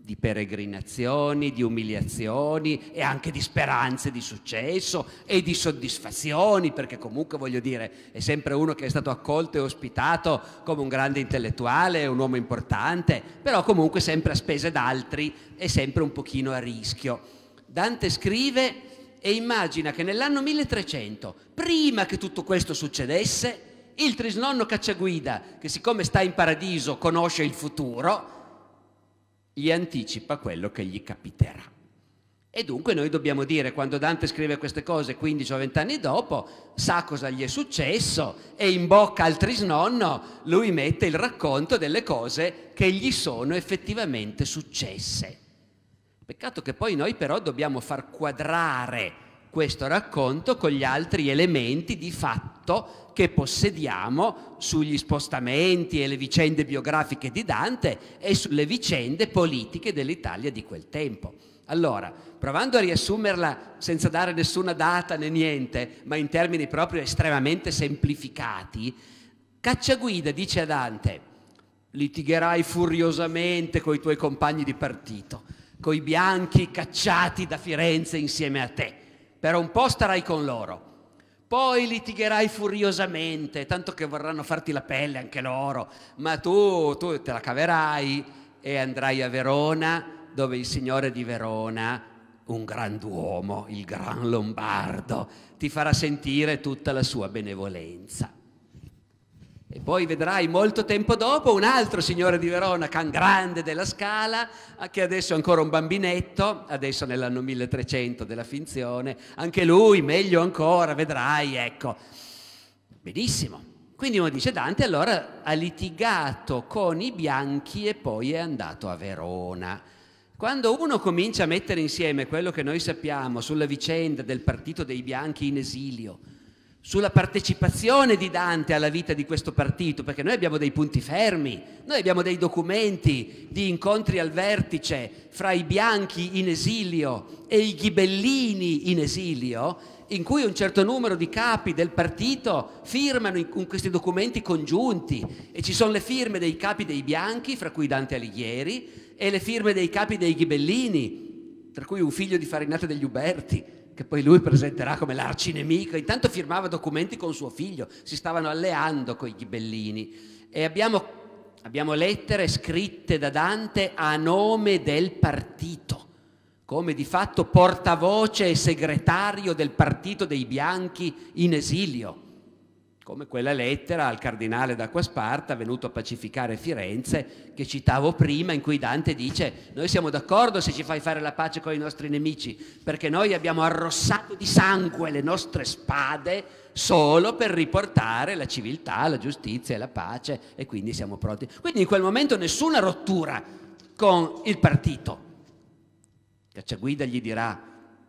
di peregrinazioni, di umiliazioni e anche di speranze di successo e di soddisfazioni, perché comunque voglio dire, è sempre uno che è stato accolto e ospitato come un grande intellettuale, un uomo importante, però comunque sempre a spese d'altri e sempre un pochino a rischio. Dante scrive e immagina che nell'anno 1300, prima che tutto questo succedesse, il trisnonno cacciaguida, che siccome sta in paradiso conosce il futuro, gli anticipa quello che gli capiterà. E dunque noi dobbiamo dire, quando Dante scrive queste cose 15 o 20 anni dopo, sa cosa gli è successo e in bocca al trisnonno lui mette il racconto delle cose che gli sono effettivamente successe. Peccato che poi noi però dobbiamo far quadrare questo racconto con gli altri elementi di fatto che possediamo sugli spostamenti e le vicende biografiche di Dante e sulle vicende politiche dell'Italia di quel tempo. Allora, provando a riassumerla senza dare nessuna data né niente, ma in termini proprio estremamente semplificati, Cacciaguida dice a Dante, litigherai furiosamente con i tuoi compagni di partito coi bianchi cacciati da Firenze insieme a te. Per un po' starai con loro. Poi litigherai furiosamente, tanto che vorranno farti la pelle anche loro, ma tu, tu te la caverai e andrai a Verona, dove il Signore di Verona un grand'uomo, il gran Lombardo, ti farà sentire tutta la sua benevolenza. E poi vedrai molto tempo dopo un altro signore di Verona, can grande della Scala, che adesso è ancora un bambinetto, adesso nell'anno 1300 della finzione, anche lui, meglio ancora, vedrai, ecco. Benissimo. Quindi uno dice Dante allora ha litigato con i bianchi e poi è andato a Verona. Quando uno comincia a mettere insieme quello che noi sappiamo sulla vicenda del partito dei bianchi in esilio, sulla partecipazione di Dante alla vita di questo partito, perché noi abbiamo dei punti fermi, noi abbiamo dei documenti di incontri al vertice fra i bianchi in esilio e i ghibellini in esilio, in cui un certo numero di capi del partito firmano in questi documenti congiunti e ci sono le firme dei capi dei bianchi, fra cui Dante Alighieri, e le firme dei capi dei ghibellini, tra cui un figlio di Farinata degli Uberti che poi lui presenterà come l'arcinemico, intanto firmava documenti con suo figlio, si stavano alleando con i ghibellini e abbiamo, abbiamo lettere scritte da Dante a nome del partito, come di fatto portavoce e segretario del partito dei bianchi in esilio come quella lettera al cardinale d'Acquasparta venuto a pacificare Firenze che citavo prima in cui Dante dice noi siamo d'accordo se ci fai fare la pace con i nostri nemici perché noi abbiamo arrossato di sangue le nostre spade solo per riportare la civiltà, la giustizia e la pace e quindi siamo pronti. Quindi in quel momento nessuna rottura con il partito. Cacciaguida gli dirà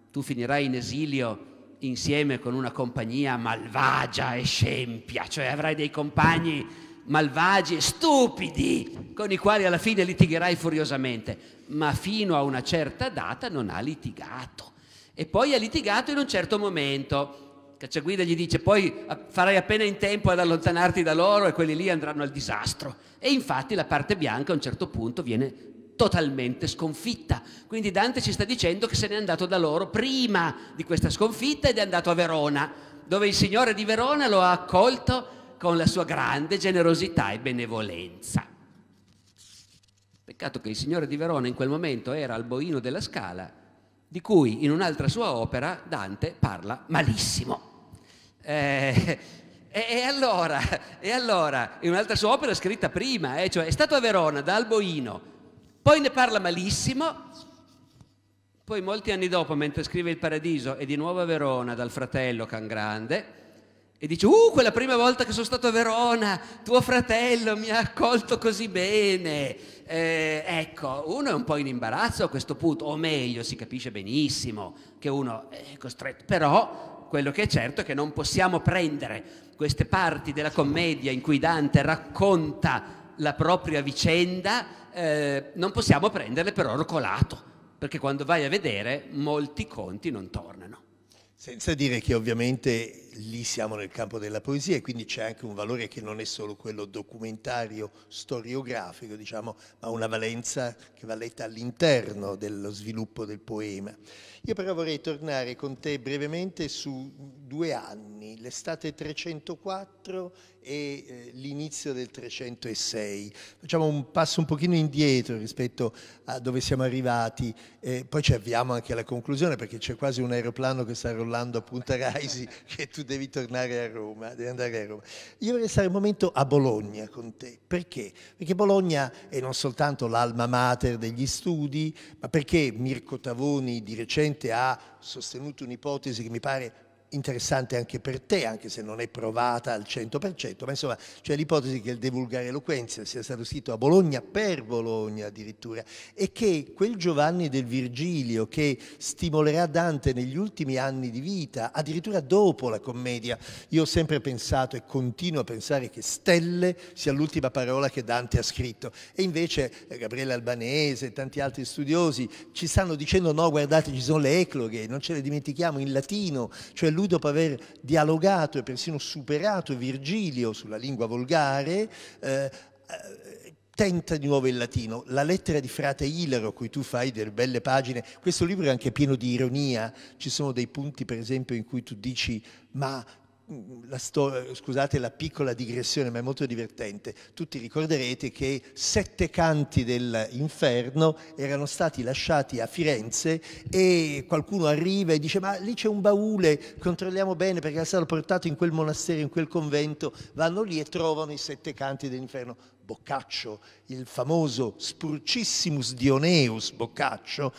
tu finirai in esilio insieme con una compagnia malvagia e scempia, cioè avrai dei compagni malvagi e stupidi con i quali alla fine litigherai furiosamente, ma fino a una certa data non ha litigato e poi ha litigato in un certo momento. Cacciaguida gli dice poi farai appena in tempo ad allontanarti da loro e quelli lì andranno al disastro. E infatti la parte bianca a un certo punto viene totalmente sconfitta. Quindi Dante ci sta dicendo che se n'è andato da loro prima di questa sconfitta ed è andato a Verona, dove il Signore di Verona lo ha accolto con la sua grande generosità e benevolenza. Peccato che il Signore di Verona in quel momento era al boino della scala, di cui in un'altra sua opera Dante parla malissimo. Eh, e, allora, e, allora, in un'altra sua opera scritta prima, eh, cioè è stato a Verona da Alboino, poi ne parla malissimo, poi molti anni dopo, mentre scrive Il Paradiso, è di nuovo a Verona dal fratello Cangrande e dice, uh, quella prima volta che sono stato a Verona, tuo fratello mi ha accolto così bene. Eh, ecco, uno è un po' in imbarazzo a questo punto, o meglio, si capisce benissimo che uno è costretto, però quello che è certo è che non possiamo prendere queste parti della commedia in cui Dante racconta la propria vicenda eh, non possiamo prenderle per oro colato, perché quando vai a vedere molti conti non tornano. Senza dire che ovviamente lì siamo nel campo della poesia e quindi c'è anche un valore che non è solo quello documentario, storiografico, diciamo, ma una valenza che va letta all'interno dello sviluppo del poema. Io però vorrei tornare con te brevemente su due anni, l'estate 304 e eh, l'inizio del 306. Facciamo un passo un pochino indietro rispetto a dove siamo arrivati, eh, poi ci avviamo anche alla conclusione perché c'è quasi un aeroplano che sta rollando a Punta Raisi che tu devi tornare a Roma, devi andare a Roma. Io vorrei stare un momento a Bologna con te, perché? Perché Bologna è non soltanto l'alma mater degli studi, ma perché Mirko Tavoni di recente ha sostenuto un'ipotesi che mi pare interessante anche per te, anche se non è provata al 100%, ma insomma c'è l'ipotesi che il De Vulgare Eloquenza sia stato scritto a Bologna, per Bologna addirittura, e che quel Giovanni del Virgilio che stimolerà Dante negli ultimi anni di vita, addirittura dopo la commedia, io ho sempre pensato e continuo a pensare che stelle sia l'ultima parola che Dante ha scritto, e invece eh, Gabriele Albanese e tanti altri studiosi ci stanno dicendo no, guardate, ci sono le ecloghe, non ce le dimentichiamo in latino, cioè lui dopo aver dialogato e persino superato Virgilio sulla lingua volgare, eh, eh tenta di nuovo il latino. La lettera di frate Ilaro, cui tu fai delle belle pagine, questo libro è anche pieno di ironia, ci sono dei punti per esempio in cui tu dici ma Mm, la scusate la piccola digressione, ma è molto divertente. Tutti ricorderete che sette canti dell'inferno erano stati lasciati a Firenze e qualcuno arriva e dice ma lì c'è un baule, controlliamo bene perché è stato portato in quel monastero, in quel convento. Vanno lì e trovano i sette canti dell'inferno. Boccaccio, il famoso Spurcissimus Dioneus Boccaccio,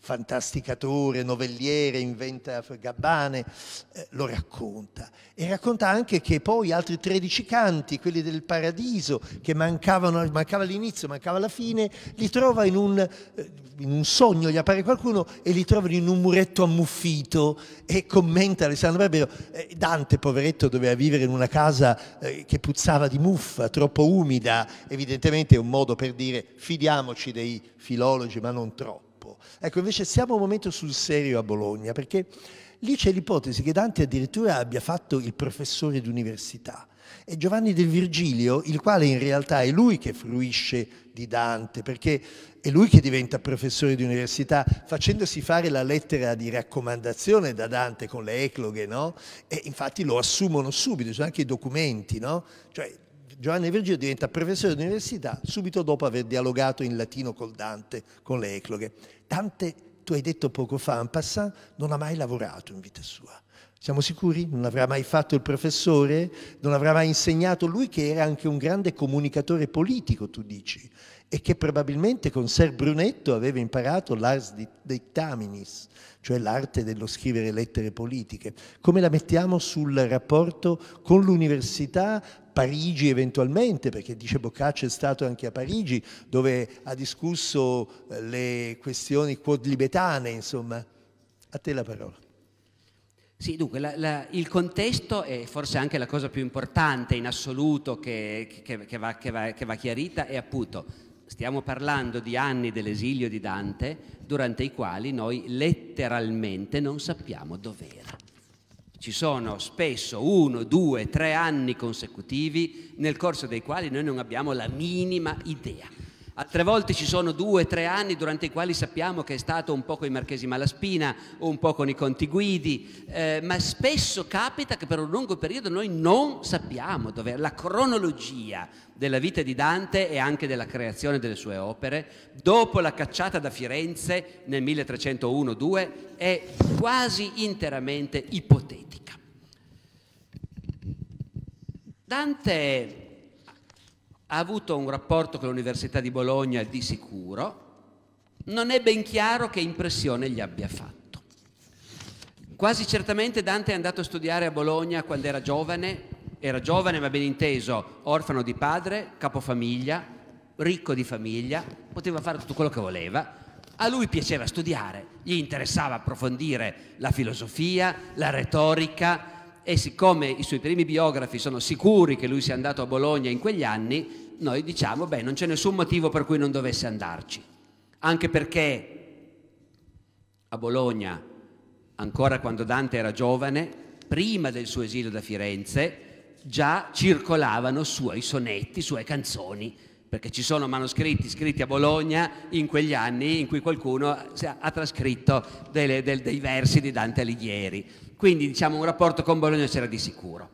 fantasticatore, novelliere, inventa gabbane, eh, lo racconta. E racconta anche che poi altri 13 canti, quelli del paradiso, che mancavano, mancava all'inizio, mancava la fine, li trova in un, eh, in un sogno, gli appare qualcuno e li trovano in un muretto ammuffito e commenta Alessandro Barbero, eh, Dante poveretto doveva vivere in una casa eh, che puzzava di muffa, troppo umida, guida, evidentemente è un modo per dire fidiamoci dei filologi, ma non troppo. Ecco, invece siamo un momento sul serio a Bologna, perché lì c'è l'ipotesi che Dante addirittura abbia fatto il professore d'università. E Giovanni del Virgilio, il quale in realtà è lui che fruisce di Dante, perché è lui che diventa professore di università facendosi fare la lettera di raccomandazione da Dante con le ecloghe, no? E infatti lo assumono subito, ci sono anche i documenti, no? Cioè Giovanni Virgilio diventa professore d'università subito dopo aver dialogato in latino col Dante, con le ecloghe. Dante, tu hai detto poco fa, en passant, non ha mai lavorato in vita sua. Siamo sicuri? Non avrà mai fatto il professore? Non avrà mai insegnato lui che era anche un grande comunicatore politico, tu dici, e che probabilmente con Ser Brunetto aveva imparato l'ars dictaminis, cioè l'arte dello scrivere lettere politiche, come la mettiamo sul rapporto con l'università Parigi eventualmente, perché dice Boccaccio è stato anche a Parigi, dove ha discusso eh, le questioni quodlibetane, insomma. A te la parola. Sì, dunque, la, la, il contesto è forse anche la cosa più importante in assoluto che, che, che, va, va, che va chiarita, è appunto stiamo parlando di anni dell'esilio di Dante durante i quali noi letteralmente non sappiamo dov'era. Ci sono spesso uno, due, tre anni consecutivi nel corso dei quali noi non abbiamo la minima idea Altre volte ci sono due tre anni durante i quali sappiamo che è stato un po' con i marchesi Malaspina un po' con i conti guidi, eh, ma spesso capita che per un lungo periodo noi non sappiamo dove la cronologia della vita di Dante e anche della creazione delle sue opere, dopo la cacciata da Firenze nel 1301-2, è quasi interamente ipotetica. Dante ha avuto un rapporto con l'Università di Bologna di sicuro, non è ben chiaro che impressione gli abbia fatto. Quasi certamente Dante è andato a studiare a Bologna quando era giovane, era giovane ma ben inteso, orfano di padre, capofamiglia, ricco di famiglia, poteva fare tutto quello che voleva, a lui piaceva studiare, gli interessava approfondire la filosofia, la retorica, e siccome i suoi primi biografi sono sicuri che lui sia andato a Bologna in quegli anni, noi diciamo, beh, non c'è nessun motivo per cui non dovesse andarci, anche perché a Bologna, ancora quando Dante era giovane, prima del suo esilio da Firenze, già circolavano suoi sonetti, sue canzoni, perché ci sono manoscritti scritti a Bologna in quegli anni in cui qualcuno ha trascritto delle, del, dei versi di Dante Alighieri. Quindi diciamo un rapporto con Bologna c'era di sicuro.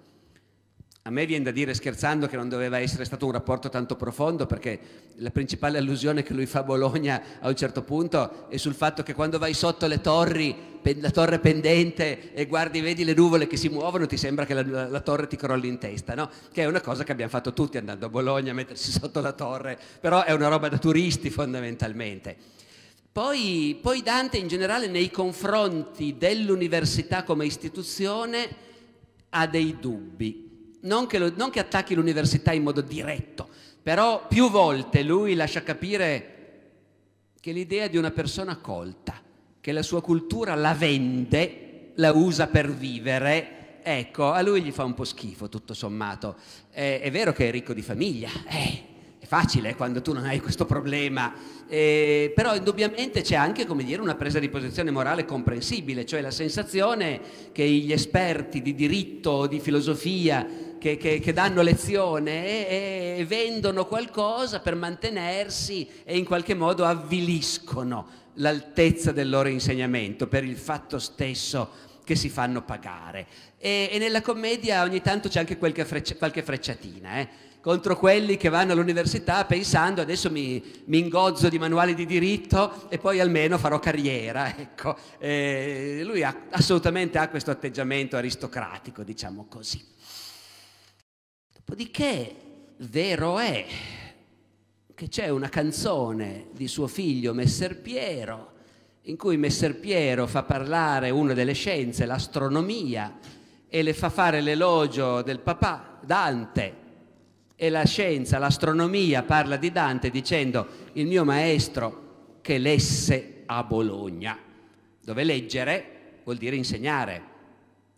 A me viene da dire scherzando che non doveva essere stato un rapporto tanto profondo perché la principale allusione che lui fa a Bologna a un certo punto è sul fatto che quando vai sotto le torri, la torre pendente e guardi, vedi le nuvole che si muovono, ti sembra che la, la, la torre ti crolli in testa, no? Che è una cosa che abbiamo fatto tutti andando a Bologna, mettersi sotto la torre, però è una roba da turisti fondamentalmente. Poi, poi Dante in generale nei confronti dell'università come istituzione ha dei dubbi, non che, lo, non che attacchi l'università in modo diretto, però più volte lui lascia capire che l'idea di una persona colta, che la sua cultura la vende, la usa per vivere, ecco, a lui gli fa un po' schifo tutto sommato. Eh, è vero che è ricco di famiglia, eh, facile quando tu non hai questo problema, eh, però indubbiamente c'è anche dire, una presa di posizione morale comprensibile, cioè la sensazione che gli esperti di diritto, o di filosofia, che, che, che danno lezione e, e vendono qualcosa per mantenersi e in qualche modo avviliscono l'altezza del loro insegnamento per il fatto stesso che si fanno pagare. E, e nella commedia ogni tanto c'è anche qualche, freccia, qualche frecciatina, eh? contro quelli che vanno all'università pensando adesso mi, mi ingozzo di manuali di diritto e poi almeno farò carriera. Ecco. Eh, lui ha, assolutamente ha questo atteggiamento aristocratico, diciamo così. Dopodiché, vero è che c'è una canzone di suo figlio Messer Piero, in cui Messer Piero fa parlare una delle scienze, l'astronomia, e le fa fare l'elogio del papà Dante e la scienza, l'astronomia parla di Dante dicendo il mio maestro che lesse a Bologna, dove leggere vuol dire insegnare.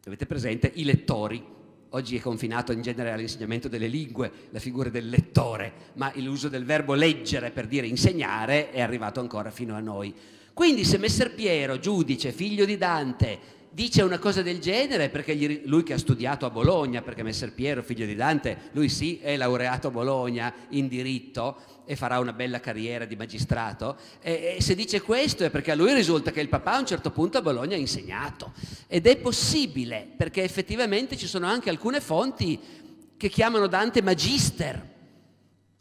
Avete presente i lettori? Oggi è confinato in genere all'insegnamento delle lingue la figura del lettore, ma l'uso del verbo leggere per dire insegnare è arrivato ancora fino a noi. Quindi se Messer Piero, giudice, figlio di Dante, dice una cosa del genere perché gli, lui che ha studiato a Bologna, perché Messer Piero, figlio di Dante, lui sì è laureato a Bologna in diritto e farà una bella carriera di magistrato. E, e se dice questo è perché a lui risulta che il papà a un certo punto a Bologna ha insegnato. Ed è possibile perché effettivamente ci sono anche alcune fonti che chiamano Dante magister.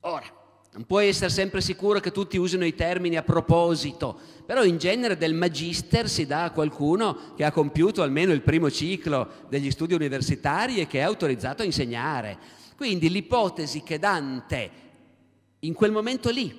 Ora, non puoi essere sempre sicuro che tutti usino i termini a proposito, però in genere del magister si dà a qualcuno che ha compiuto almeno il primo ciclo degli studi universitari e che è autorizzato a insegnare. Quindi l'ipotesi che Dante in quel momento lì,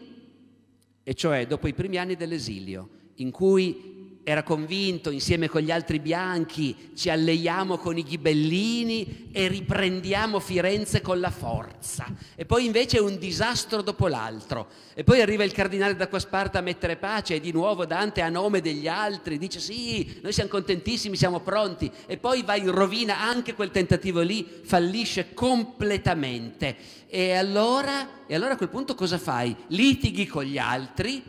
e cioè dopo i primi anni dell'esilio, in cui era convinto, insieme con gli altri bianchi, ci alleiamo con i ghibellini e riprendiamo Firenze con la forza. E poi invece un disastro dopo l'altro. E poi arriva il cardinale d'Acquasparta a mettere pace e di nuovo Dante a nome degli altri dice sì, noi siamo contentissimi, siamo pronti. E poi va in rovina anche quel tentativo lì, fallisce completamente. E allora, e allora a quel punto cosa fai? Litighi con gli altri,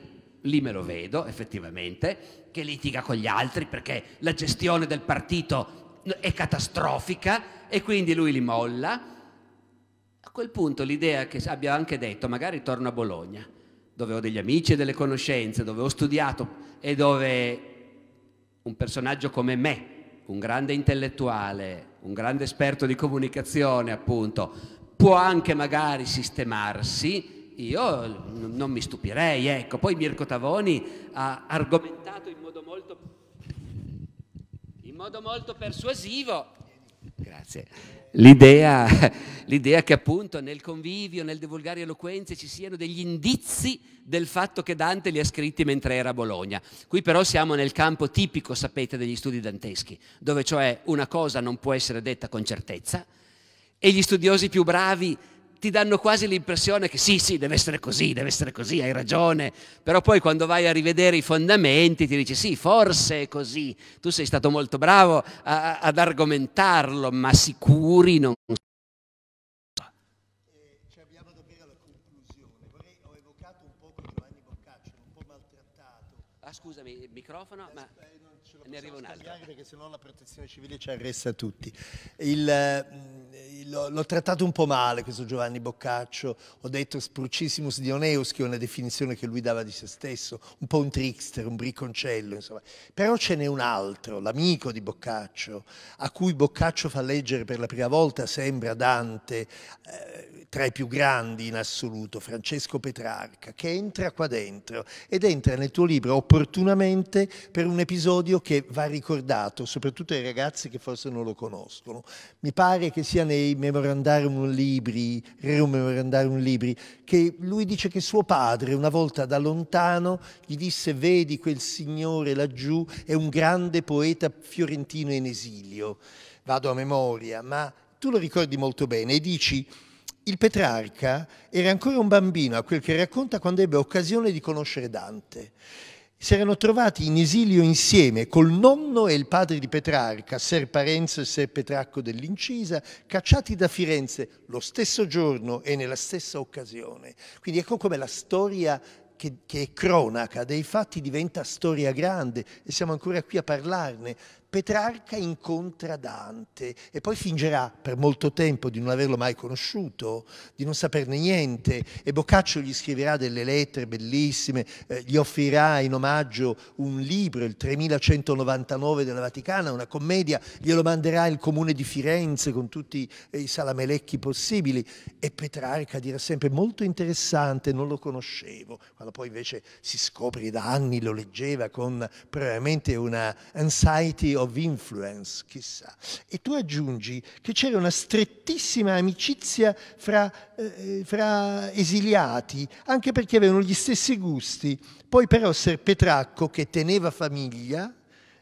lì me lo vedo effettivamente che litiga con gli altri perché la gestione del partito è catastrofica e quindi lui li molla. A quel punto l'idea che abbia anche detto, magari torno a Bologna, dove ho degli amici e delle conoscenze, dove ho studiato e dove un personaggio come me, un grande intellettuale, un grande esperto di comunicazione appunto, può anche magari sistemarsi io non mi stupirei, ecco. Poi Mirko Tavoni ha argomentato in modo molto, in modo molto persuasivo l'idea, che appunto nel convivio, nel divulgare eloquenze ci siano degli indizi del fatto che Dante li ha scritti mentre era a Bologna. Qui però siamo nel campo tipico, sapete, degli studi danteschi, dove cioè una cosa non può essere detta con certezza e gli studiosi più bravi ti danno quasi l'impressione che sì, sì, deve essere così, deve essere così, hai ragione, però poi quando vai a rivedere i fondamenti ti dici sì, forse è così, tu sei stato molto bravo a, ad argomentarlo, ma sicuri non sono. Cioè, ah, scusami, il microfono, eh, ma eh, ne arriva un altro. Perché sennò la protezione civile ci arresta tutti. Il, l'ho trattato un po' male questo Giovanni Boccaccio, ho detto sprucissimus Dioneus, che è una definizione che lui dava di se stesso, un po' un trickster, un briconcello, insomma. Però ce n'è un altro, l'amico di Boccaccio, a cui Boccaccio fa leggere per la prima volta, sembra Dante, eh, tra i più grandi in assoluto, Francesco Petrarca, che entra qua dentro ed entra nel tuo libro opportunamente per un episodio che va ricordato, soprattutto ai ragazzi che forse non lo conoscono. Mi pare che sia nei Memorandarum Libri, Reum Memorandarum Libri, che lui dice che suo padre una volta da lontano gli disse vedi quel signore laggiù è un grande poeta fiorentino in esilio. Vado a memoria, ma tu lo ricordi molto bene e dici il Petrarca era ancora un bambino, a quel che racconta, quando ebbe occasione di conoscere Dante. Si erano trovati in esilio insieme col nonno e il padre di Petrarca, Ser Parenzo e Ser Petracco dell'Incisa, cacciati da Firenze lo stesso giorno e nella stessa occasione. Quindi ecco come la storia che, che è cronaca dei fatti diventa storia grande e siamo ancora qui a parlarne Petrarca incontra Dante e poi fingerà per molto tempo di non averlo mai conosciuto, di non saperne niente e Boccaccio gli scriverà delle lettere bellissime, eh, gli offrirà in omaggio un libro, il 3199 della Vaticana, una commedia, glielo manderà il comune di Firenze con tutti eh, i salamelecchi possibili e Petrarca dirà sempre molto interessante, non lo conoscevo, quando poi invece si scopre da anni lo leggeva con probabilmente una anxiety of influence, chissà. E tu aggiungi che c'era una strettissima amicizia fra, eh, fra esiliati, anche perché avevano gli stessi gusti. Poi però Ser Petracco, che teneva famiglia,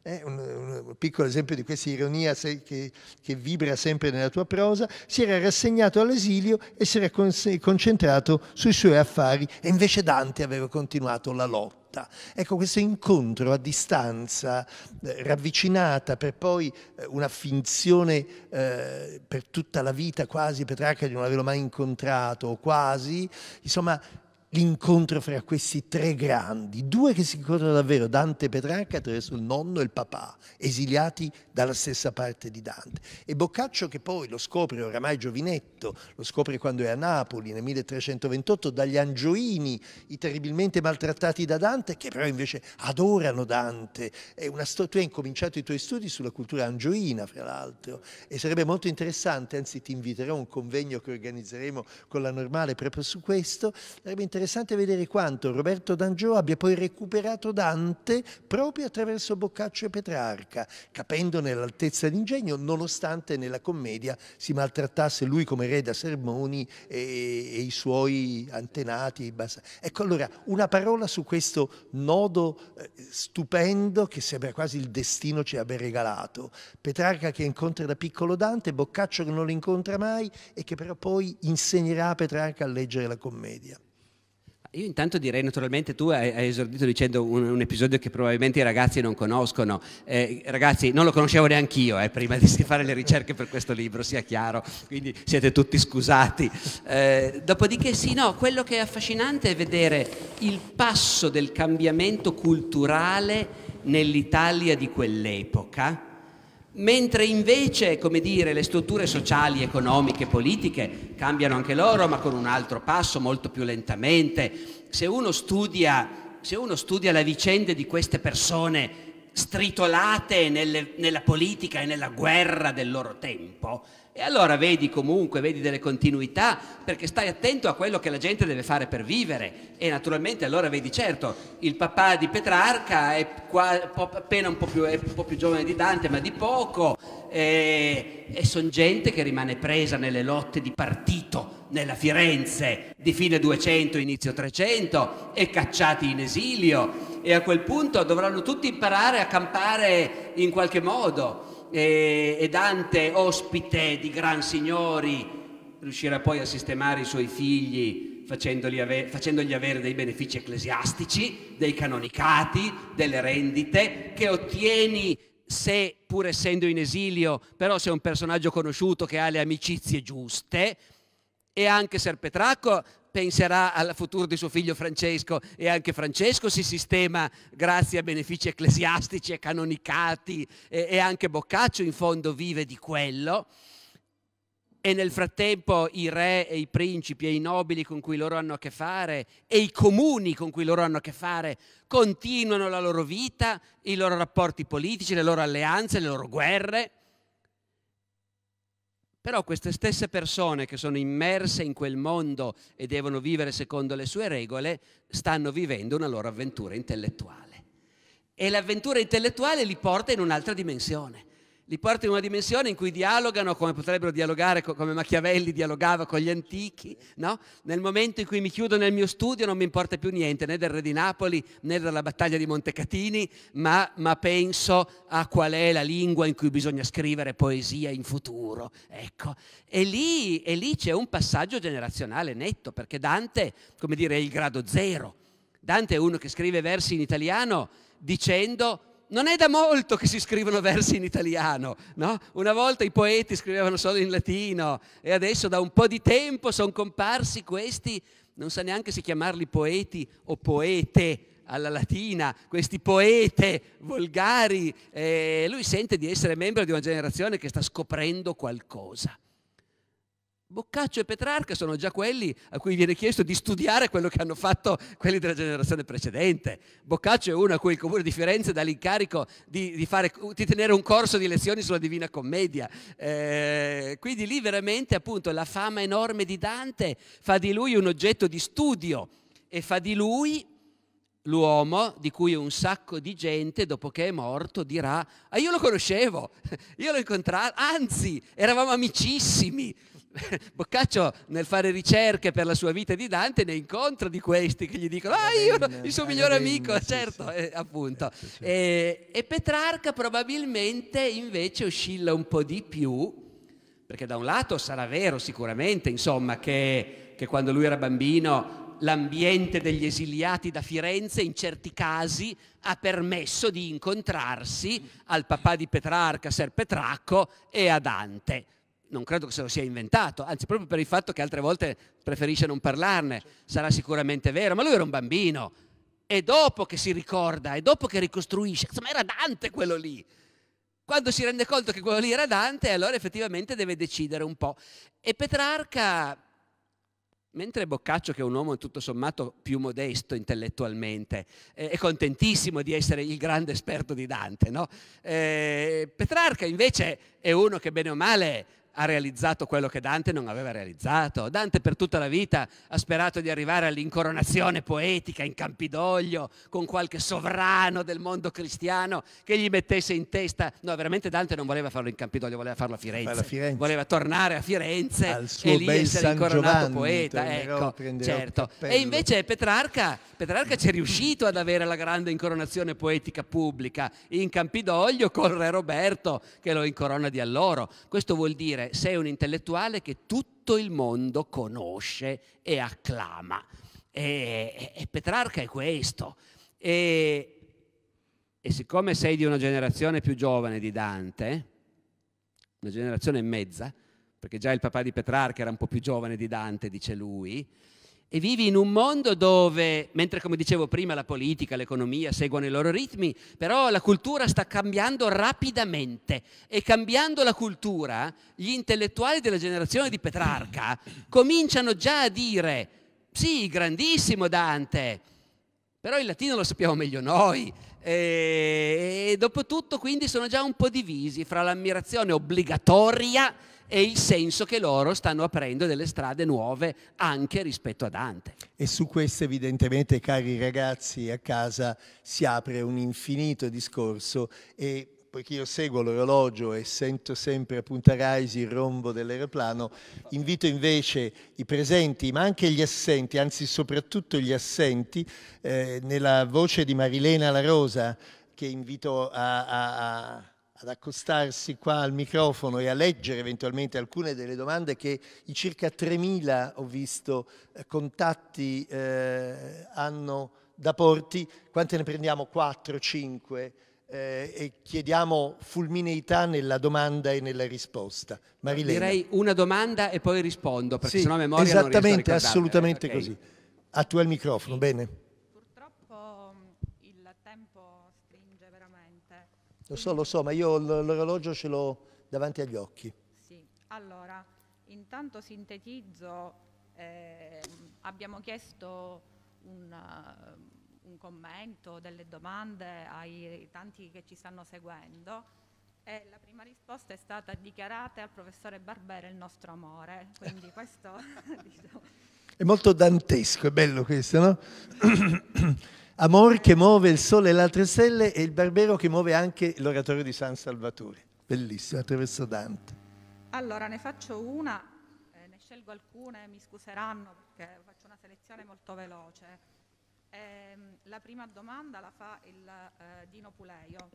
eh, un, un, piccolo esempio di questa ironia se, che, che, vibra sempre nella tua prosa, si era rassegnato all'esilio e si era con, concentrato sui suoi affari e invece Dante aveva continuato la lotta lotta. Ecco, questo incontro a distanza, eh, ravvicinata per poi eh, una finzione eh, per tutta la vita quasi, Petrarca di non averlo mai incontrato, quasi, insomma l'incontro fra questi tre grandi, due che si incontrano davvero, Dante e Petrarca attraverso il nonno e il papà, esiliati dalla stessa parte di Dante. E Boccaccio che poi lo scopre oramai giovinetto, lo scopre quando è a Napoli nel 1328 dagli angioini, i terribilmente maltrattati da Dante, che però invece adorano Dante. È una tu hai incominciato i tuoi studi sulla cultura angioina, fra l'altro, e sarebbe molto interessante, anzi ti inviterò a un convegno che organizzeremo con la normale proprio su questo, sarebbe interessante interessante vedere quanto Roberto D'Angio abbia poi recuperato Dante proprio attraverso Boccaccio e Petrarca, capendone l'altezza d'ingegno nonostante nella commedia si maltrattasse lui come re da sermoni e, e i suoi antenati. Ecco allora una parola su questo nodo eh, stupendo che sembra quasi il destino ci abbia regalato. Petrarca che incontra da piccolo Dante, Boccaccio che non lo incontra mai e che però poi insegnerà a Petrarca a leggere la commedia. Io intanto direi naturalmente tu hai, esordito dicendo un, un, episodio che probabilmente i ragazzi non conoscono, eh, ragazzi non lo conoscevo neanche io eh, prima di fare le ricerche per questo libro, sia chiaro, quindi siete tutti scusati. Eh, dopodiché sì, no, quello che è affascinante è vedere il passo del cambiamento culturale nell'Italia di quell'epoca mentre invece, come dire, le strutture sociali, economiche, politiche cambiano anche loro, ma con un altro passo, molto più lentamente. Se uno studia, se uno studia la vicenda di queste persone stritolate nelle, nella politica e nella guerra del loro tempo, e allora vedi comunque, vedi delle continuità, perché stai attento a quello che la gente deve fare per vivere. E naturalmente allora vedi, certo, il papà di Petrarca è qua, appena un po, più, un po' più giovane di Dante, ma di poco, e, e sono gente che rimane presa nelle lotte di partito, nella Firenze di fine 200, inizio 300, e cacciati in esilio. E a quel punto dovranno tutti imparare a campare in qualche modo e, e Dante ospite di gran signori riuscirà poi a sistemare i suoi figli facendogli, ave, facendogli avere dei benefici ecclesiastici, dei canonicati, delle rendite che ottieni se pur essendo in esilio, però sei un personaggio conosciuto che ha le amicizie giuste, e anche Serpetracco penserà al futuro di suo figlio Francesco e anche Francesco si sistema grazie a benefici ecclesiastici e canonicati e, e anche Boccaccio in fondo vive di quello e nel frattempo i re e i principi e i nobili con cui loro hanno a che fare e i comuni con cui loro hanno a che fare continuano la loro vita, i loro rapporti politici, le loro alleanze, le loro guerre però queste stesse persone che sono immerse in quel mondo e devono vivere secondo le sue regole, stanno vivendo una loro avventura intellettuale. E l'avventura intellettuale li porta in un'altra dimensione li porta in una dimensione in cui dialogano come potrebbero dialogare, come Machiavelli dialogava con gli antichi, no? nel momento in cui mi chiudo nel mio studio non mi importa più niente né del re di Napoli né della battaglia di Montecatini, ma, ma penso a qual è la lingua in cui bisogna scrivere poesia in futuro. Ecco. E, lì, e lì c'è un passaggio generazionale netto, perché Dante, come dire, è il grado zero. Dante è uno che scrive versi in italiano dicendo non è da molto che si scrivono versi in italiano, no? Una volta i poeti scrivevano solo in latino e adesso da un po' di tempo sono comparsi questi, non sa neanche se chiamarli poeti o poete alla latina, questi poete volgari. E lui sente di essere membro di una generazione che sta scoprendo qualcosa. Boccaccio e Petrarca sono già quelli a cui viene chiesto di studiare quello che hanno fatto quelli della generazione precedente. Boccaccio è uno a cui il comune di Firenze dà l'incarico di, di, fare, di tenere un corso di lezioni sulla Divina Commedia. Eh, quindi lì veramente appunto la fama enorme di Dante fa di lui un oggetto di studio e fa di lui l'uomo di cui un sacco di gente, dopo che è morto, dirà, ah io lo conoscevo, io l'ho incontrato, anzi eravamo amicissimi. Boccaccio nel fare ricerche per la sua vita di Dante ne incontra di questi che gli dicono ah io il suo migliore amico sì, certo sì, eh, appunto eh, sì, certo. E, e, Petrarca probabilmente invece oscilla un po' di più perché da un lato sarà vero sicuramente insomma che, che quando lui era bambino l'ambiente degli esiliati da Firenze in certi casi ha permesso di incontrarsi al papà di Petrarca, Ser Petracco e a Dante non credo che se lo sia inventato, anzi proprio per il fatto che altre volte preferisce non parlarne, sarà sicuramente vero, ma lui era un bambino, è dopo che si ricorda, è dopo che ricostruisce, insomma era Dante quello lì. Quando si rende conto che quello lì era Dante, allora effettivamente deve decidere un po'. E Petrarca, mentre Boccaccio, che è un uomo tutto sommato più modesto intellettualmente, eh, è contentissimo di essere il grande esperto di Dante, no? eh, Petrarca invece è uno che bene o male ha realizzato quello che Dante non aveva realizzato. Dante per tutta la vita ha sperato di arrivare all'incoronazione poetica in Campidoglio con qualche sovrano del mondo cristiano che gli mettesse in testa. No, veramente Dante non voleva farlo in Campidoglio, voleva farlo a Firenze. Firenze. Voleva tornare a Firenze e lì essere San incoronato Giovanni, poeta. ecco, certo. E invece Petrarca, Petrarca ci è riuscito ad avere la grande incoronazione poetica pubblica in Campidoglio con Re Roberto che lo incorona di alloro. Questo vuol dire sei un intellettuale che tutto il mondo conosce e acclama. E, e Petrarca è questo. E, e siccome sei di una generazione più giovane di Dante, una generazione e mezza, perché già il papà di Petrarca era un po' più giovane di Dante, dice lui, e vivi in un mondo dove, mentre come dicevo prima, la politica, l'economia seguono i loro ritmi, però la cultura sta cambiando rapidamente e cambiando la cultura, gli intellettuali della generazione di Petrarca cominciano già a dire, sì, grandissimo Dante, però il latino lo sappiamo meglio noi. E, dopo tutto quindi sono già un po' divisi fra l'ammirazione obbligatoria e il senso che loro stanno aprendo delle strade nuove anche rispetto a Dante. E su questo evidentemente, cari ragazzi a casa, si apre un infinito discorso e poiché io seguo l'orologio e sento sempre a Punta Raisi il rombo dell'aeroplano, invito invece i presenti, ma anche gli assenti, anzi soprattutto gli assenti, eh, nella voce di Marilena La Rosa, che invito a, a, a ad accostarsi qua al microfono e a leggere eventualmente alcune delle domande che i circa 3.000, ho visto, eh, contatti eh, hanno da porti. Quante ne prendiamo? 4, 5? Eh, e chiediamo fulmineità nella domanda e nella risposta. Marilena. Direi una domanda e poi rispondo, perché sì, sennò a memoria Esattamente, assolutamente eh, okay. così. A tu il microfono, bene. Lo so, lo so, ma io l'orologio ce l'ho davanti agli occhi. Sì, allora, intanto sintetizzo, eh, abbiamo chiesto un, un, commento, delle domande ai tanti che ci stanno seguendo e la prima risposta è stata dichiarate al professore Barbera il nostro amore, quindi questo diciamo, è molto dantesco, è bello questo, no? Amor che muove il sole e le altre stelle e il barbero che muove anche l'oratorio di San Salvatore. Bellissimo, attraverso Dante. Allora, ne faccio una, eh, ne scelgo alcune, mi scuseranno perché faccio una selezione molto veloce. Eh, la prima domanda la fa il eh, Dino Puleio.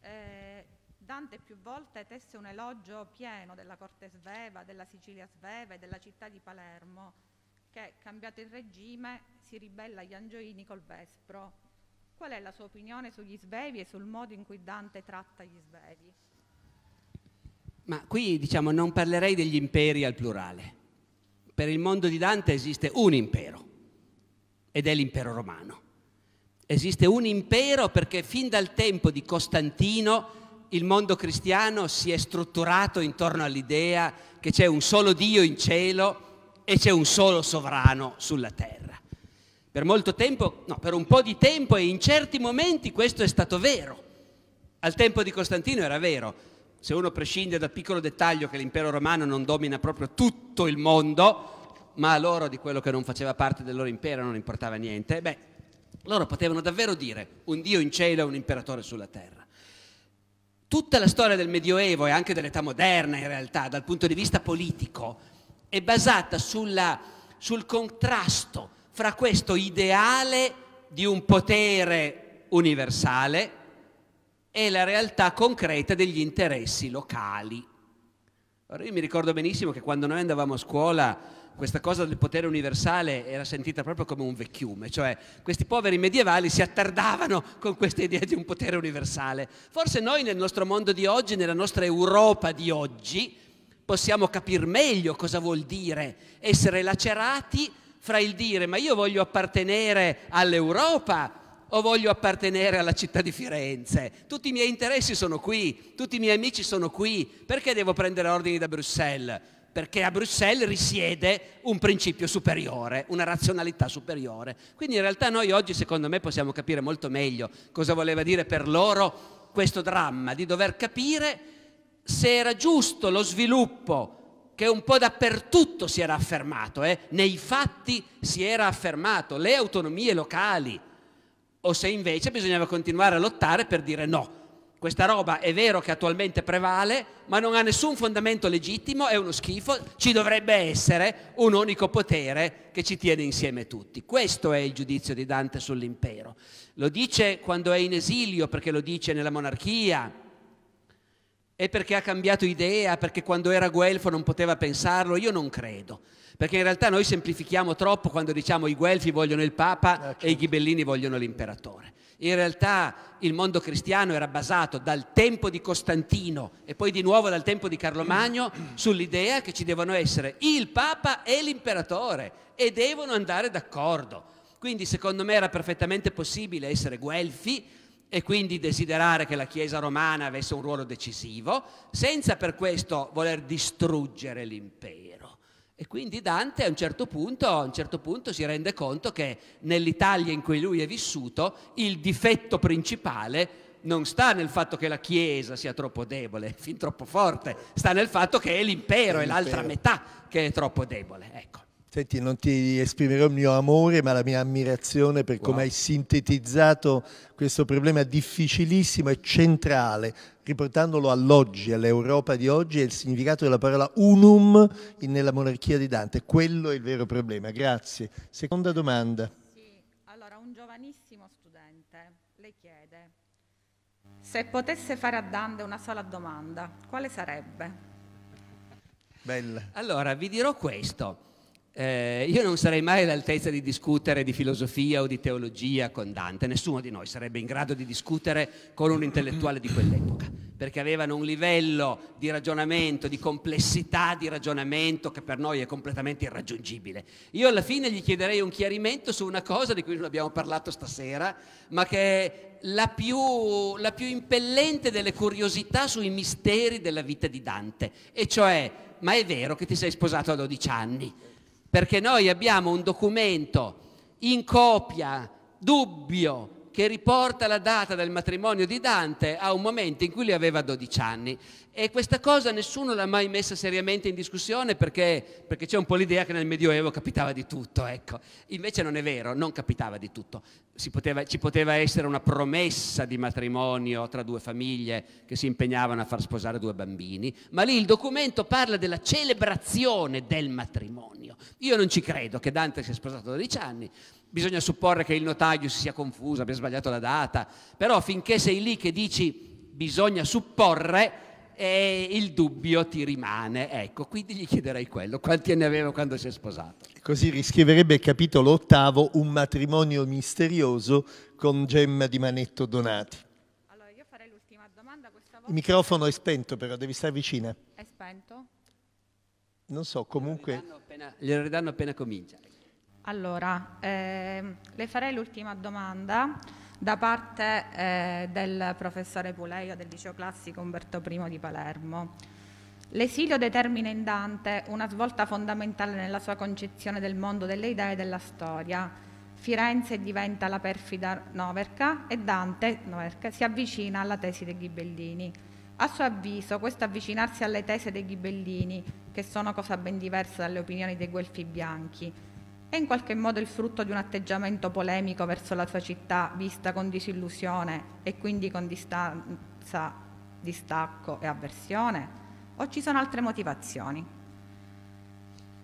Eh, Dante più volte tesse un elogio pieno della corte sveva, della Sicilia sveva e della città di Palermo che, cambiato il regime, si ribella agli angioini col Vespro. Qual è la sua opinione sugli svevi e sul modo in cui Dante tratta gli svevi? Ma qui diciamo non parlerei degli imperi al plurale. Per il mondo di Dante esiste un impero ed è l'impero romano. Esiste un impero perché fin dal tempo di Costantino il mondo cristiano si è strutturato intorno all'idea che c'è un solo Dio in cielo e c'è un solo sovrano sulla terra. Per molto tempo, no, per un po' di tempo e in certi momenti questo è stato vero. Al tempo di Costantino era vero. Se uno prescinde dal piccolo dettaglio che l'impero romano non domina proprio tutto il mondo, ma a loro di quello che non faceva parte del loro impero non importava niente, beh, loro potevano davvero dire un Dio in cielo e un imperatore sulla terra tutta la storia del Medioevo e anche dell'età moderna in realtà, dal punto di vista politico, è basata sulla, sul contrasto fra questo ideale di un potere universale e la realtà concreta degli interessi locali. Allora io mi ricordo benissimo che quando noi andavamo a scuola questa cosa del potere universale era sentita proprio come un vecchiume, cioè questi poveri medievali si attardavano con questa idea di un potere universale. Forse noi nel nostro mondo di oggi, nella nostra Europa di oggi, possiamo capire meglio cosa vuol dire essere lacerati fra il dire ma io voglio appartenere all'Europa o voglio appartenere alla città di Firenze? Tutti i miei interessi sono qui, tutti i miei amici sono qui, perché devo prendere ordini da Bruxelles? Perché a Bruxelles risiede un principio superiore, una razionalità superiore. Quindi in realtà noi oggi secondo me possiamo capire molto meglio cosa voleva dire per loro questo dramma di dover capire se era giusto lo sviluppo che un po' dappertutto si era affermato, eh? nei fatti si era affermato, le autonomie locali, o se invece bisognava continuare a lottare per dire no. Questa roba è vero che attualmente prevale, ma non ha nessun fondamento legittimo, è uno schifo, ci dovrebbe essere un unico potere che ci tiene insieme tutti. Questo è il giudizio di Dante sull'impero. Lo dice quando è in esilio, perché lo dice nella monarchia, e perché ha cambiato idea, perché quando era guelfo non poteva pensarlo? Io non credo. Perché in realtà noi semplifichiamo troppo quando diciamo i guelfi vogliono il Papa eh, certo. e i ghibellini vogliono l'imperatore. In realtà il mondo cristiano era basato dal tempo di Costantino e poi di nuovo dal tempo di Carlo Magno sull'idea che ci devono essere il Papa e l'imperatore e devono andare d'accordo. Quindi secondo me era perfettamente possibile essere guelfi e quindi desiderare che la Chiesa romana avesse un ruolo decisivo, senza per questo voler distruggere l'impero. E quindi Dante a un, certo punto, a un certo punto si rende conto che nell'Italia in cui lui è vissuto il difetto principale non sta nel fatto che la Chiesa sia troppo debole, fin troppo forte, sta nel fatto che è l'impero, è l'altra metà che è troppo debole. Ecco. Senti, non ti esprimerò il mio amore, ma la mia ammirazione per wow. come hai sintetizzato questo problema difficilissimo e centrale, riportandolo all'oggi, all'Europa di oggi e il significato della parola unum nella monarchia di Dante. Quello è il vero problema. Grazie. Seconda domanda. Sì, allora un giovanissimo studente le chiede se potesse fare a Dante una sola domanda, quale sarebbe? Bella. Allora, vi dirò questo. Eh, io non sarei mai all'altezza di discutere di filosofia o di teologia con Dante, nessuno di noi sarebbe in grado di discutere con un intellettuale di quell'epoca, perché avevano un livello di ragionamento, di complessità di ragionamento che per noi è completamente irraggiungibile. Io alla fine gli chiederei un chiarimento su una cosa di cui non abbiamo parlato stasera, ma che è la più, la più impellente delle curiosità sui misteri della vita di Dante, e cioè, ma è vero che ti sei sposato a 12 anni? perché noi abbiamo un documento in copia, dubbio, che riporta la data del matrimonio di Dante a un momento in cui lui aveva 12 anni. E questa cosa nessuno l'ha mai messa seriamente in discussione perché, perché c'è un po' l'idea che nel Medioevo capitava di tutto, ecco. Invece non è vero, non capitava di tutto. Poteva, ci poteva essere una promessa di matrimonio tra due famiglie che si impegnavano a far sposare due bambini, ma lì il documento parla della celebrazione del matrimonio. Io non ci credo che Dante sia sposato a 12 anni, bisogna supporre che il notaio si sia confuso, abbia sbagliato la data, però finché sei lì che dici bisogna supporre, eh, il dubbio ti rimane. Ecco, quindi gli chiederei quello, quanti anni aveva quando si è sposato. Così riscriverebbe il capitolo ottavo, un matrimonio misterioso con Gemma di Manetto Donati. Allora, io farei l'ultima domanda questa volta. Il microfono è spento però, devi stare vicina. È spento? Non so, comunque... Glielo ridanno appena, glielo appena comincia. Allora, eh, le farei l'ultima domanda da parte eh, del professore Puleio del liceo classico Umberto I di Palermo. L'esilio determina in Dante una svolta fondamentale nella sua concezione del mondo delle idee e della storia. Firenze diventa la perfida Noverca e Dante Noverca, si avvicina alla tesi dei Ghibellini. A suo avviso, questo avvicinarsi alle tesi dei Ghibellini, che sono cosa ben diversa dalle opinioni dei guelfi bianchi, è in qualche modo il frutto di un atteggiamento polemico verso la sua città vista con disillusione e quindi con distanza, distacco e avversione? O ci sono altre motivazioni?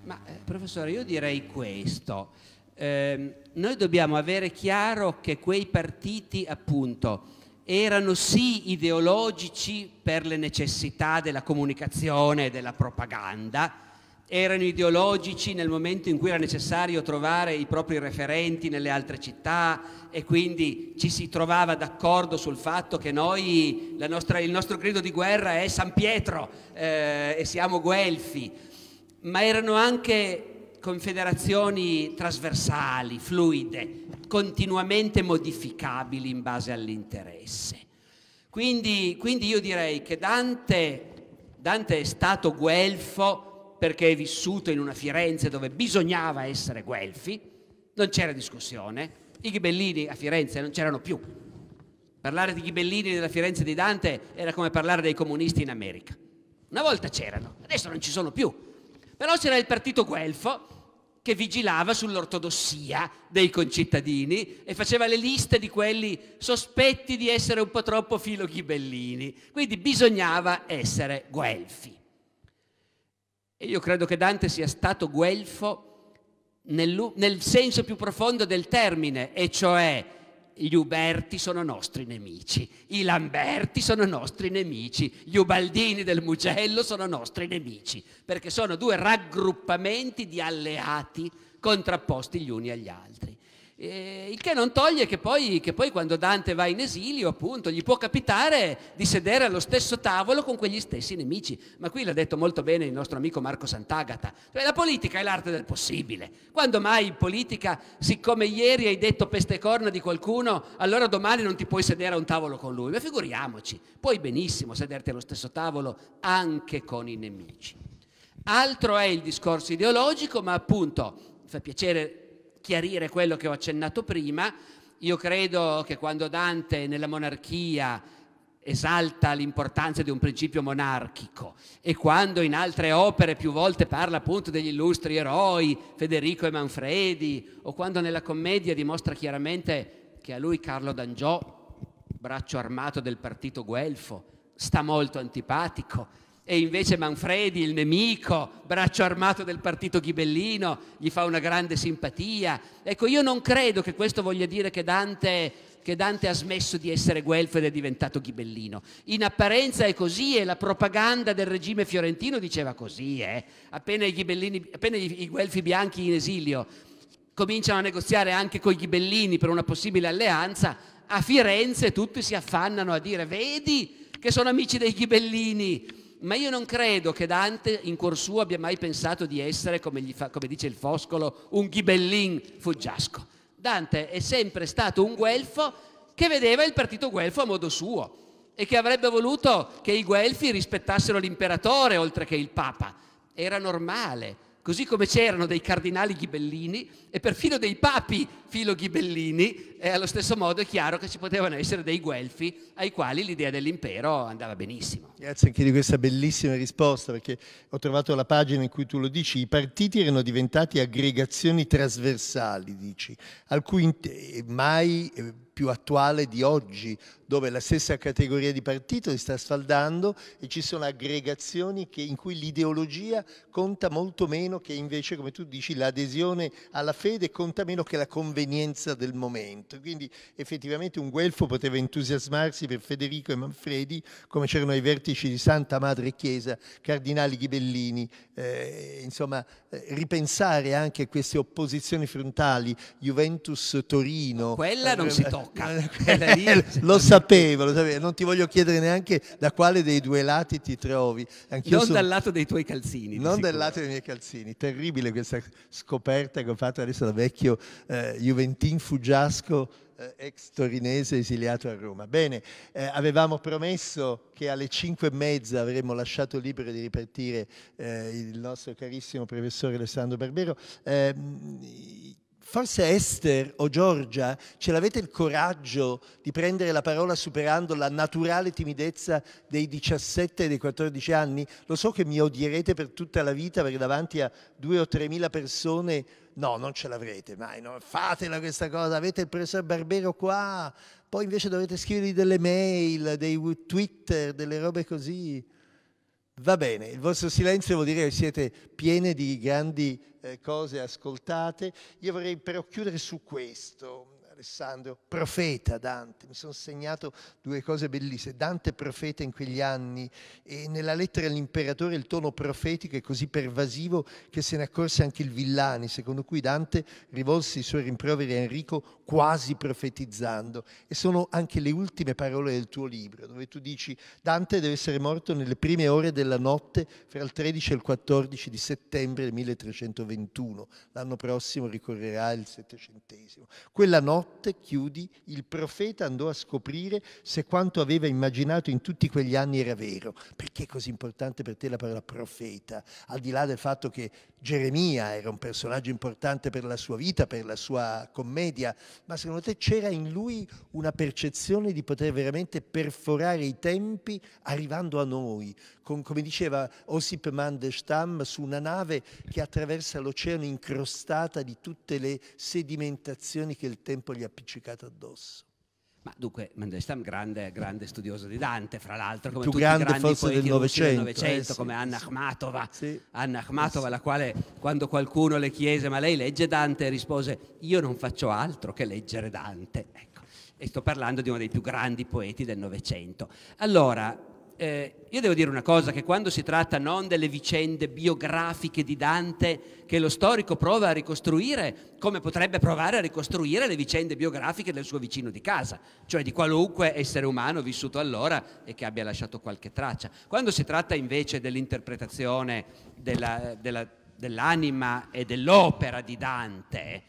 Ma, eh, professore, io direi questo. Eh, noi dobbiamo avere chiaro che quei partiti, appunto, erano sì ideologici per le necessità della comunicazione e della propaganda, erano ideologici nel momento in cui era necessario trovare i propri referenti nelle altre città e quindi ci si trovava d'accordo sul fatto che noi, nostra, il nostro grido di guerra è San Pietro eh, e siamo guelfi, ma erano anche confederazioni trasversali, fluide, continuamente modificabili in base all'interesse. Quindi, quindi io direi che Dante, Dante è stato guelfo, perché è vissuto in una Firenze dove bisognava essere guelfi, non c'era discussione, i ghibellini a Firenze non c'erano più. Parlare di ghibellini della Firenze di Dante era come parlare dei comunisti in America. Una volta c'erano, adesso non ci sono più. Però c'era il partito guelfo che vigilava sull'ortodossia dei concittadini e faceva le liste di quelli sospetti di essere un po' troppo filo ghibellini. Quindi bisognava essere guelfi. E io credo che Dante sia stato guelfo nel, nel senso più profondo del termine, e cioè gli Uberti sono nostri nemici, i Lamberti sono nostri nemici, gli Ubaldini del Mugello sono nostri nemici, perché sono due raggruppamenti di alleati contrapposti gli uni agli altri. Eh, il che non toglie che poi, che poi, quando Dante va in esilio, appunto, gli può capitare di sedere allo stesso tavolo con quegli stessi nemici. Ma qui l'ha detto molto bene il nostro amico Marco Sant'Agata. Cioè, la politica è l'arte del possibile. Quando mai in politica, siccome ieri hai detto peste corna di qualcuno, allora domani non ti puoi sedere a un tavolo con lui. Ma figuriamoci, puoi benissimo sederti allo stesso tavolo anche con i nemici. Altro è il discorso ideologico, ma appunto fa piacere chiarire quello che ho accennato prima. Io credo che quando Dante nella monarchia esalta l'importanza di un principio monarchico e quando in altre opere più volte parla appunto degli illustri eroi Federico e Manfredi o quando nella commedia dimostra chiaramente che a lui Carlo d'Angiò, braccio armato del partito guelfo, sta molto antipatico e invece Manfredi, il nemico, braccio armato del partito ghibellino, gli fa una grande simpatia. Ecco, io non credo che questo voglia dire che Dante, che Dante ha smesso di essere guelfo ed è diventato ghibellino. In apparenza è così e la propaganda del regime fiorentino diceva così, eh? appena, i appena i guelfi bianchi in esilio cominciano a negoziare anche con i ghibellini per una possibile alleanza, a Firenze tutti si affannano a dire vedi che sono amici dei ghibellini, ma io non credo che Dante in cuor suo abbia mai pensato di essere, come, fa, come dice il Foscolo, un ghibellin fuggiasco. Dante è sempre stato un guelfo che vedeva il partito guelfo a modo suo e che avrebbe voluto che i guelfi rispettassero l'imperatore oltre che il papa. Era normale Così come c'erano dei cardinali ghibellini e perfino dei papi filo-ghibellini, eh, allo stesso modo è chiaro che ci potevano essere dei guelfi ai quali l'idea dell'impero andava benissimo. Grazie anche di questa bellissima risposta, perché ho trovato la pagina in cui tu lo dici, i partiti erano diventati aggregazioni trasversali, dici, al cui mai eh, più attuale di oggi, dove la stessa categoria di partito si sta sfaldando e ci sono aggregazioni che, in cui l'ideologia conta molto meno che invece, come tu dici, l'adesione alla fede conta meno che la convenienza del momento. Quindi effettivamente un guelfo poteva entusiasmarsi per Federico e Manfredi, come c'erano ai vertici di Santa Madre Chiesa, Cardinali Ghibellini, eh, insomma, eh, ripensare anche a queste opposizioni frontali, Juventus-Torino. Quella non eh, si tocca bocca. Eh, eh, lo sapevo, lo sapevo, non ti voglio chiedere neanche da quale dei due lati ti trovi. Anch'io non sono... dal lato dei tuoi calzini. Non sicuro. dal lato dei miei calzini, terribile questa scoperta che ho fatto adesso da vecchio eh, Juventin Fuggiasco eh, ex torinese esiliato a Roma. Bene, eh, avevamo promesso che alle 5 e mezza avremmo lasciato libero di ripartire eh, il nostro carissimo professore Alessandro Barbero. Eh, Forse Esther o Giorgia ce l'avete il coraggio di prendere la parola superando la naturale timidezza dei 17 e dei 14 anni? Lo so che mi odierete per tutta la vita perché davanti a 2 o 3 mila persone no, non ce l'avrete mai, no? fatela questa cosa, avete il professor Barbero qua, poi invece dovete scrivergli delle mail, dei Twitter, delle robe così. Va bene, il vostro silenzio vuol dire che siete piene di grandi eh, cose ascoltate. Io vorrei però chiudere su questo. Alessandro, profeta Dante, mi sono segnato due cose bellissime, Dante profeta in quegli anni e nella lettera all'imperatore il tono profetico è così pervasivo che se ne accorse anche il Villani, secondo cui Dante rivolse i suoi rimproveri a Enrico quasi profetizzando e sono anche le ultime parole del tuo libro dove tu dici Dante deve essere morto nelle prime ore della notte fra il 13 e il 14 di settembre 1321, l'anno prossimo ricorrerà il settecentesimo. Quella notte notte, chiudi, il profeta andò a scoprire se quanto aveva immaginato in tutti quegli anni era vero. Perché è così importante per te la parola profeta? Al di là del fatto che Geremia era un personaggio importante per la sua vita, per la sua commedia, ma secondo te c'era in lui una percezione di poter veramente perforare i tempi arrivando a noi, con, come diceva Osip Mandelstam, su una nave che attraversa l'oceano incrostata di tutte le sedimentazioni che il tempo gli gli appiccicate addosso. Ma dunque Mandelstam, grande, grande studioso di Dante, fra l'altro, come Più tutti grande i forse del Novecento, eh, come Anna Akhmatova, sì, Anna Akhmatova eh, sì. la quale quando qualcuno le chiese ma lei legge Dante rispose io non faccio altro che leggere Dante. Ecco. E sto parlando di uno dei più grandi poeti del Novecento. Allora, eh, io devo dire una cosa, che quando si tratta non delle vicende biografiche di Dante che lo storico prova a ricostruire, come potrebbe provare a ricostruire le vicende biografiche del suo vicino di casa, cioè di qualunque essere umano vissuto allora e che abbia lasciato qualche traccia. Quando si tratta invece dell'interpretazione della, della, dell'anima e dell'opera di Dante,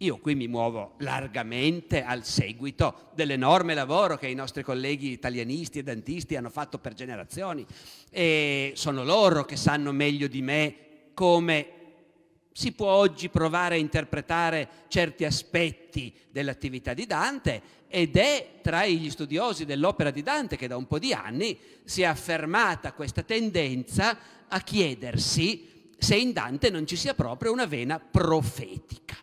io qui mi muovo largamente al seguito dell'enorme lavoro che i nostri colleghi italianisti e dentisti hanno fatto per generazioni e sono loro che sanno meglio di me come si può oggi provare a interpretare certi aspetti dell'attività di Dante ed è tra gli studiosi dell'opera di Dante che da un po' di anni si è affermata questa tendenza a chiedersi se in Dante non ci sia proprio una vena profetica.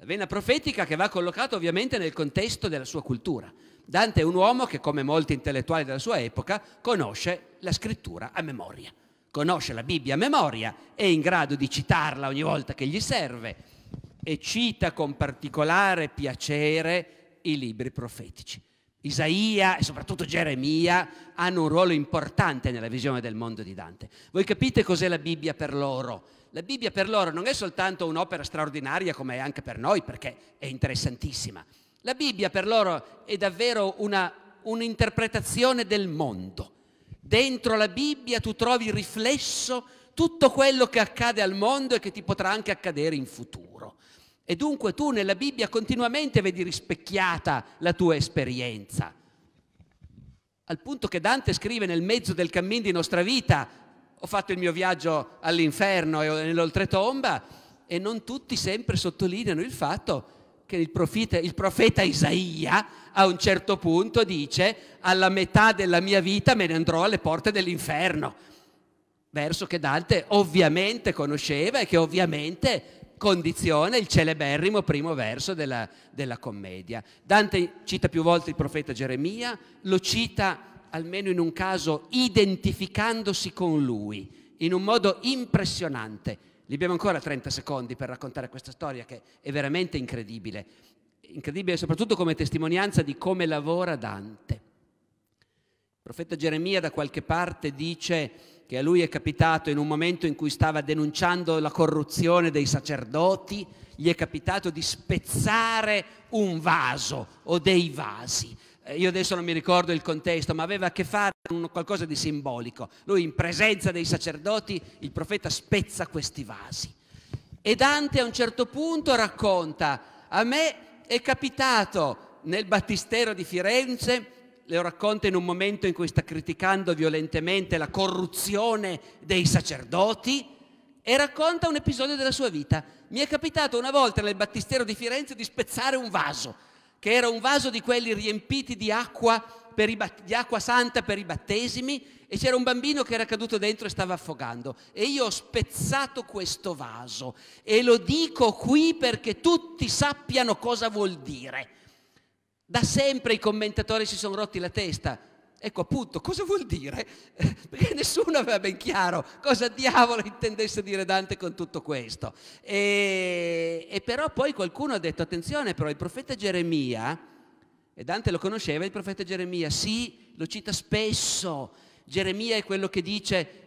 La vena profetica che va collocata ovviamente nel contesto della sua cultura. Dante è un uomo che, come molti intellettuali della sua epoca, conosce la scrittura a memoria, conosce la Bibbia a memoria, è in grado di citarla ogni volta che gli serve e cita con particolare piacere i libri profetici. Isaia e soprattutto Geremia hanno un ruolo importante nella visione del mondo di Dante. Voi capite cos'è la Bibbia per loro? la Bibbia per loro non è soltanto un'opera straordinaria come è anche per noi, perché è interessantissima. La Bibbia per loro è davvero una, un'interpretazione del mondo. Dentro la Bibbia tu trovi riflesso tutto quello che accade al mondo e che ti potrà anche accadere in futuro. E dunque tu nella Bibbia continuamente vedi rispecchiata la tua esperienza. Al punto che Dante scrive nel mezzo del cammin di nostra vita, ho fatto il mio viaggio all'inferno e nell'oltretomba e non tutti sempre sottolineano il fatto che il profeta, il profeta Isaia a un certo punto dice alla metà della mia vita me ne andrò alle porte dell'inferno, verso che Dante ovviamente conosceva e che ovviamente condiziona il celeberrimo primo verso della, della commedia. Dante cita più volte il profeta Geremia, lo cita almeno in un caso, identificandosi con lui in un modo impressionante. Li abbiamo ancora 30 secondi per raccontare questa storia che è veramente incredibile. Incredibile soprattutto come testimonianza di come lavora Dante. Il profeta Geremia da qualche parte dice che a lui è capitato in un momento in cui stava denunciando la corruzione dei sacerdoti, gli è capitato di spezzare un vaso o dei vasi. Eh, io adesso non mi ricordo il contesto, ma aveva a che fare con qualcosa di simbolico. Lui in presenza dei sacerdoti, il profeta spezza questi vasi. E Dante a un certo punto racconta, a me è capitato nel battistero di Firenze, lo racconta in un momento in cui sta criticando violentemente la corruzione dei sacerdoti, e racconta un episodio della sua vita. Mi è capitato una volta nel battistero di Firenze di spezzare un vaso che era un vaso di quelli riempiti di acqua, i, di acqua santa per i battesimi e c'era un bambino che era caduto dentro e stava affogando. E io ho spezzato questo vaso e lo dico qui perché tutti sappiano cosa vuol dire. Da sempre i commentatori si sono rotti la testa Ecco appunto, cosa vuol dire? Perché nessuno aveva ben chiaro cosa diavolo intendesse dire Dante con tutto questo. E, e però poi qualcuno ha detto, attenzione però, il profeta Geremia, e Dante lo conosceva, il profeta Geremia, sì, lo cita spesso. Geremia è quello che dice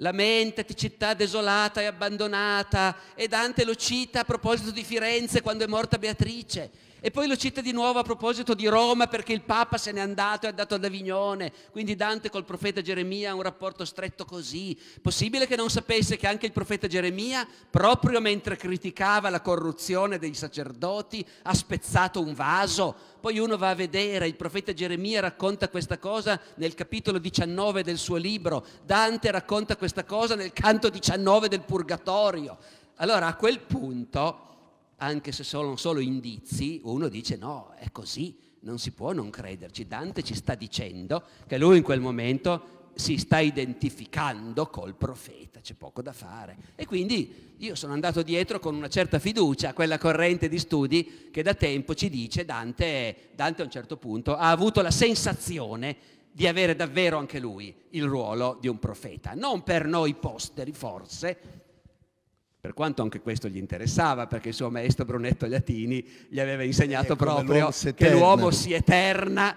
lamentati città desolata e abbandonata e Dante lo cita a proposito di Firenze quando è morta Beatrice. E poi lo cita di nuovo a proposito di Roma perché il Papa se n'è andato e è andato ad Avignone, quindi Dante col profeta Geremia ha un rapporto stretto così. Possibile che non sapesse che anche il profeta Geremia, proprio mentre criticava la corruzione dei sacerdoti, ha spezzato un vaso? Poi uno va a vedere, il profeta Geremia racconta questa cosa nel capitolo 19 del suo libro, Dante racconta questa cosa nel canto 19 del Purgatorio. Allora a quel punto anche se sono solo indizi, uno dice no, è così, non si può non crederci. Dante ci sta dicendo che lui in quel momento si sta identificando col profeta, c'è poco da fare. E quindi io sono andato dietro con una certa fiducia a quella corrente di studi che da tempo ci dice Dante, Dante a un certo punto ha avuto la sensazione di avere davvero anche lui il ruolo di un profeta, non per noi posteri forse, per quanto anche questo gli interessava, perché il suo maestro Brunetto Latini gli aveva insegnato eh, proprio che l'uomo si eterna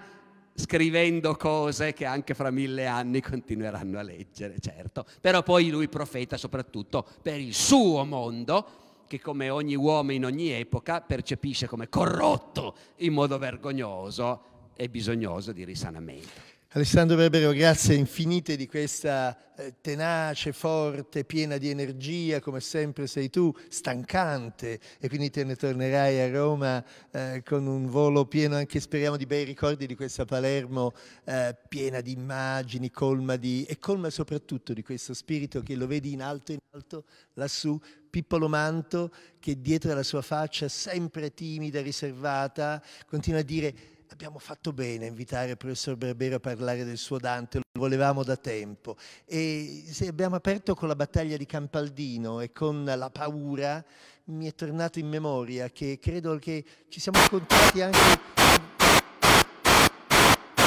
scrivendo cose che anche fra mille anni continueranno a leggere, certo. Però poi lui profeta soprattutto per il suo mondo, che come ogni uomo in ogni epoca percepisce come corrotto in modo vergognoso e bisognoso di risanamento. Alessandro Berbero, grazie infinite di questa eh, tenace, forte, piena di energia, come sempre sei tu, stancante, e quindi te ne tornerai a Roma eh, con un volo pieno anche, speriamo, di bei ricordi di questa Palermo eh, piena di immagini, colma di, e colma soprattutto di questo spirito che lo vedi in alto in alto, lassù, Pippolo Manto, che dietro alla sua faccia, sempre timida, riservata, continua a dire abbiamo fatto bene a invitare il professor Berbero a parlare del suo Dante, lo volevamo da tempo. E se abbiamo aperto con la battaglia di Campaldino e con la paura, mi è tornato in memoria che credo che ci siamo incontrati anche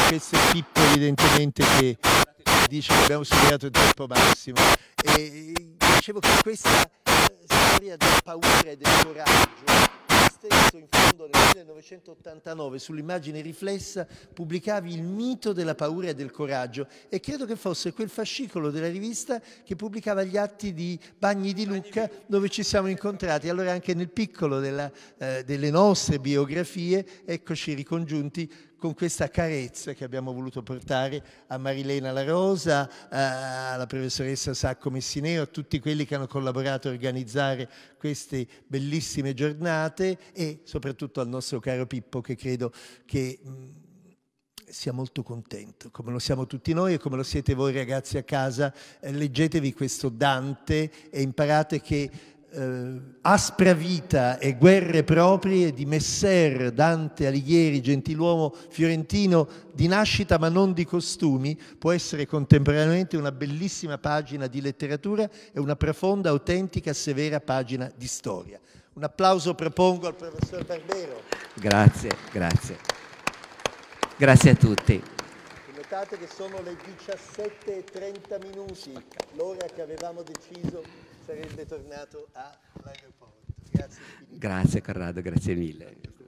queste pippole evidentemente che dice che abbiamo superato il tempo massimo. E dicevo che questa storia della paura e del coraggio stesso in fondo nel 1989 sull'immagine riflessa pubblicavi il mito della paura e del coraggio e credo che fosse quel fascicolo della rivista che pubblicava gli atti di Bagni di Lucca dove ci siamo incontrati. Allora anche nel piccolo della, eh, delle nostre biografie, eccoci ricongiunti con questa carezza che abbiamo voluto portare a Marilena La Rosa, eh, alla professoressa Sacco Messineo, a tutti quelli che hanno collaborato a organizzare queste bellissime giornate e soprattutto al nostro caro Pippo che credo che... Mm, sia molto contento, come lo siamo tutti noi e come lo siete voi ragazzi a casa. Eh, leggetevi questo Dante e imparate che eh, aspra vita e guerre proprie di Messer Dante Alighieri, gentiluomo fiorentino di nascita ma non di costumi, può essere contemporaneamente una bellissima pagina di letteratura e una profonda, autentica, severa pagina di storia. Un applauso propongo al professor Barbero. Grazie, grazie. Grazie a tutti notate che sono le 17.30 minuti, l'ora che avevamo deciso sarebbe tornato all'aeroporto. Grazie. Grazie Corrado, grazie mille.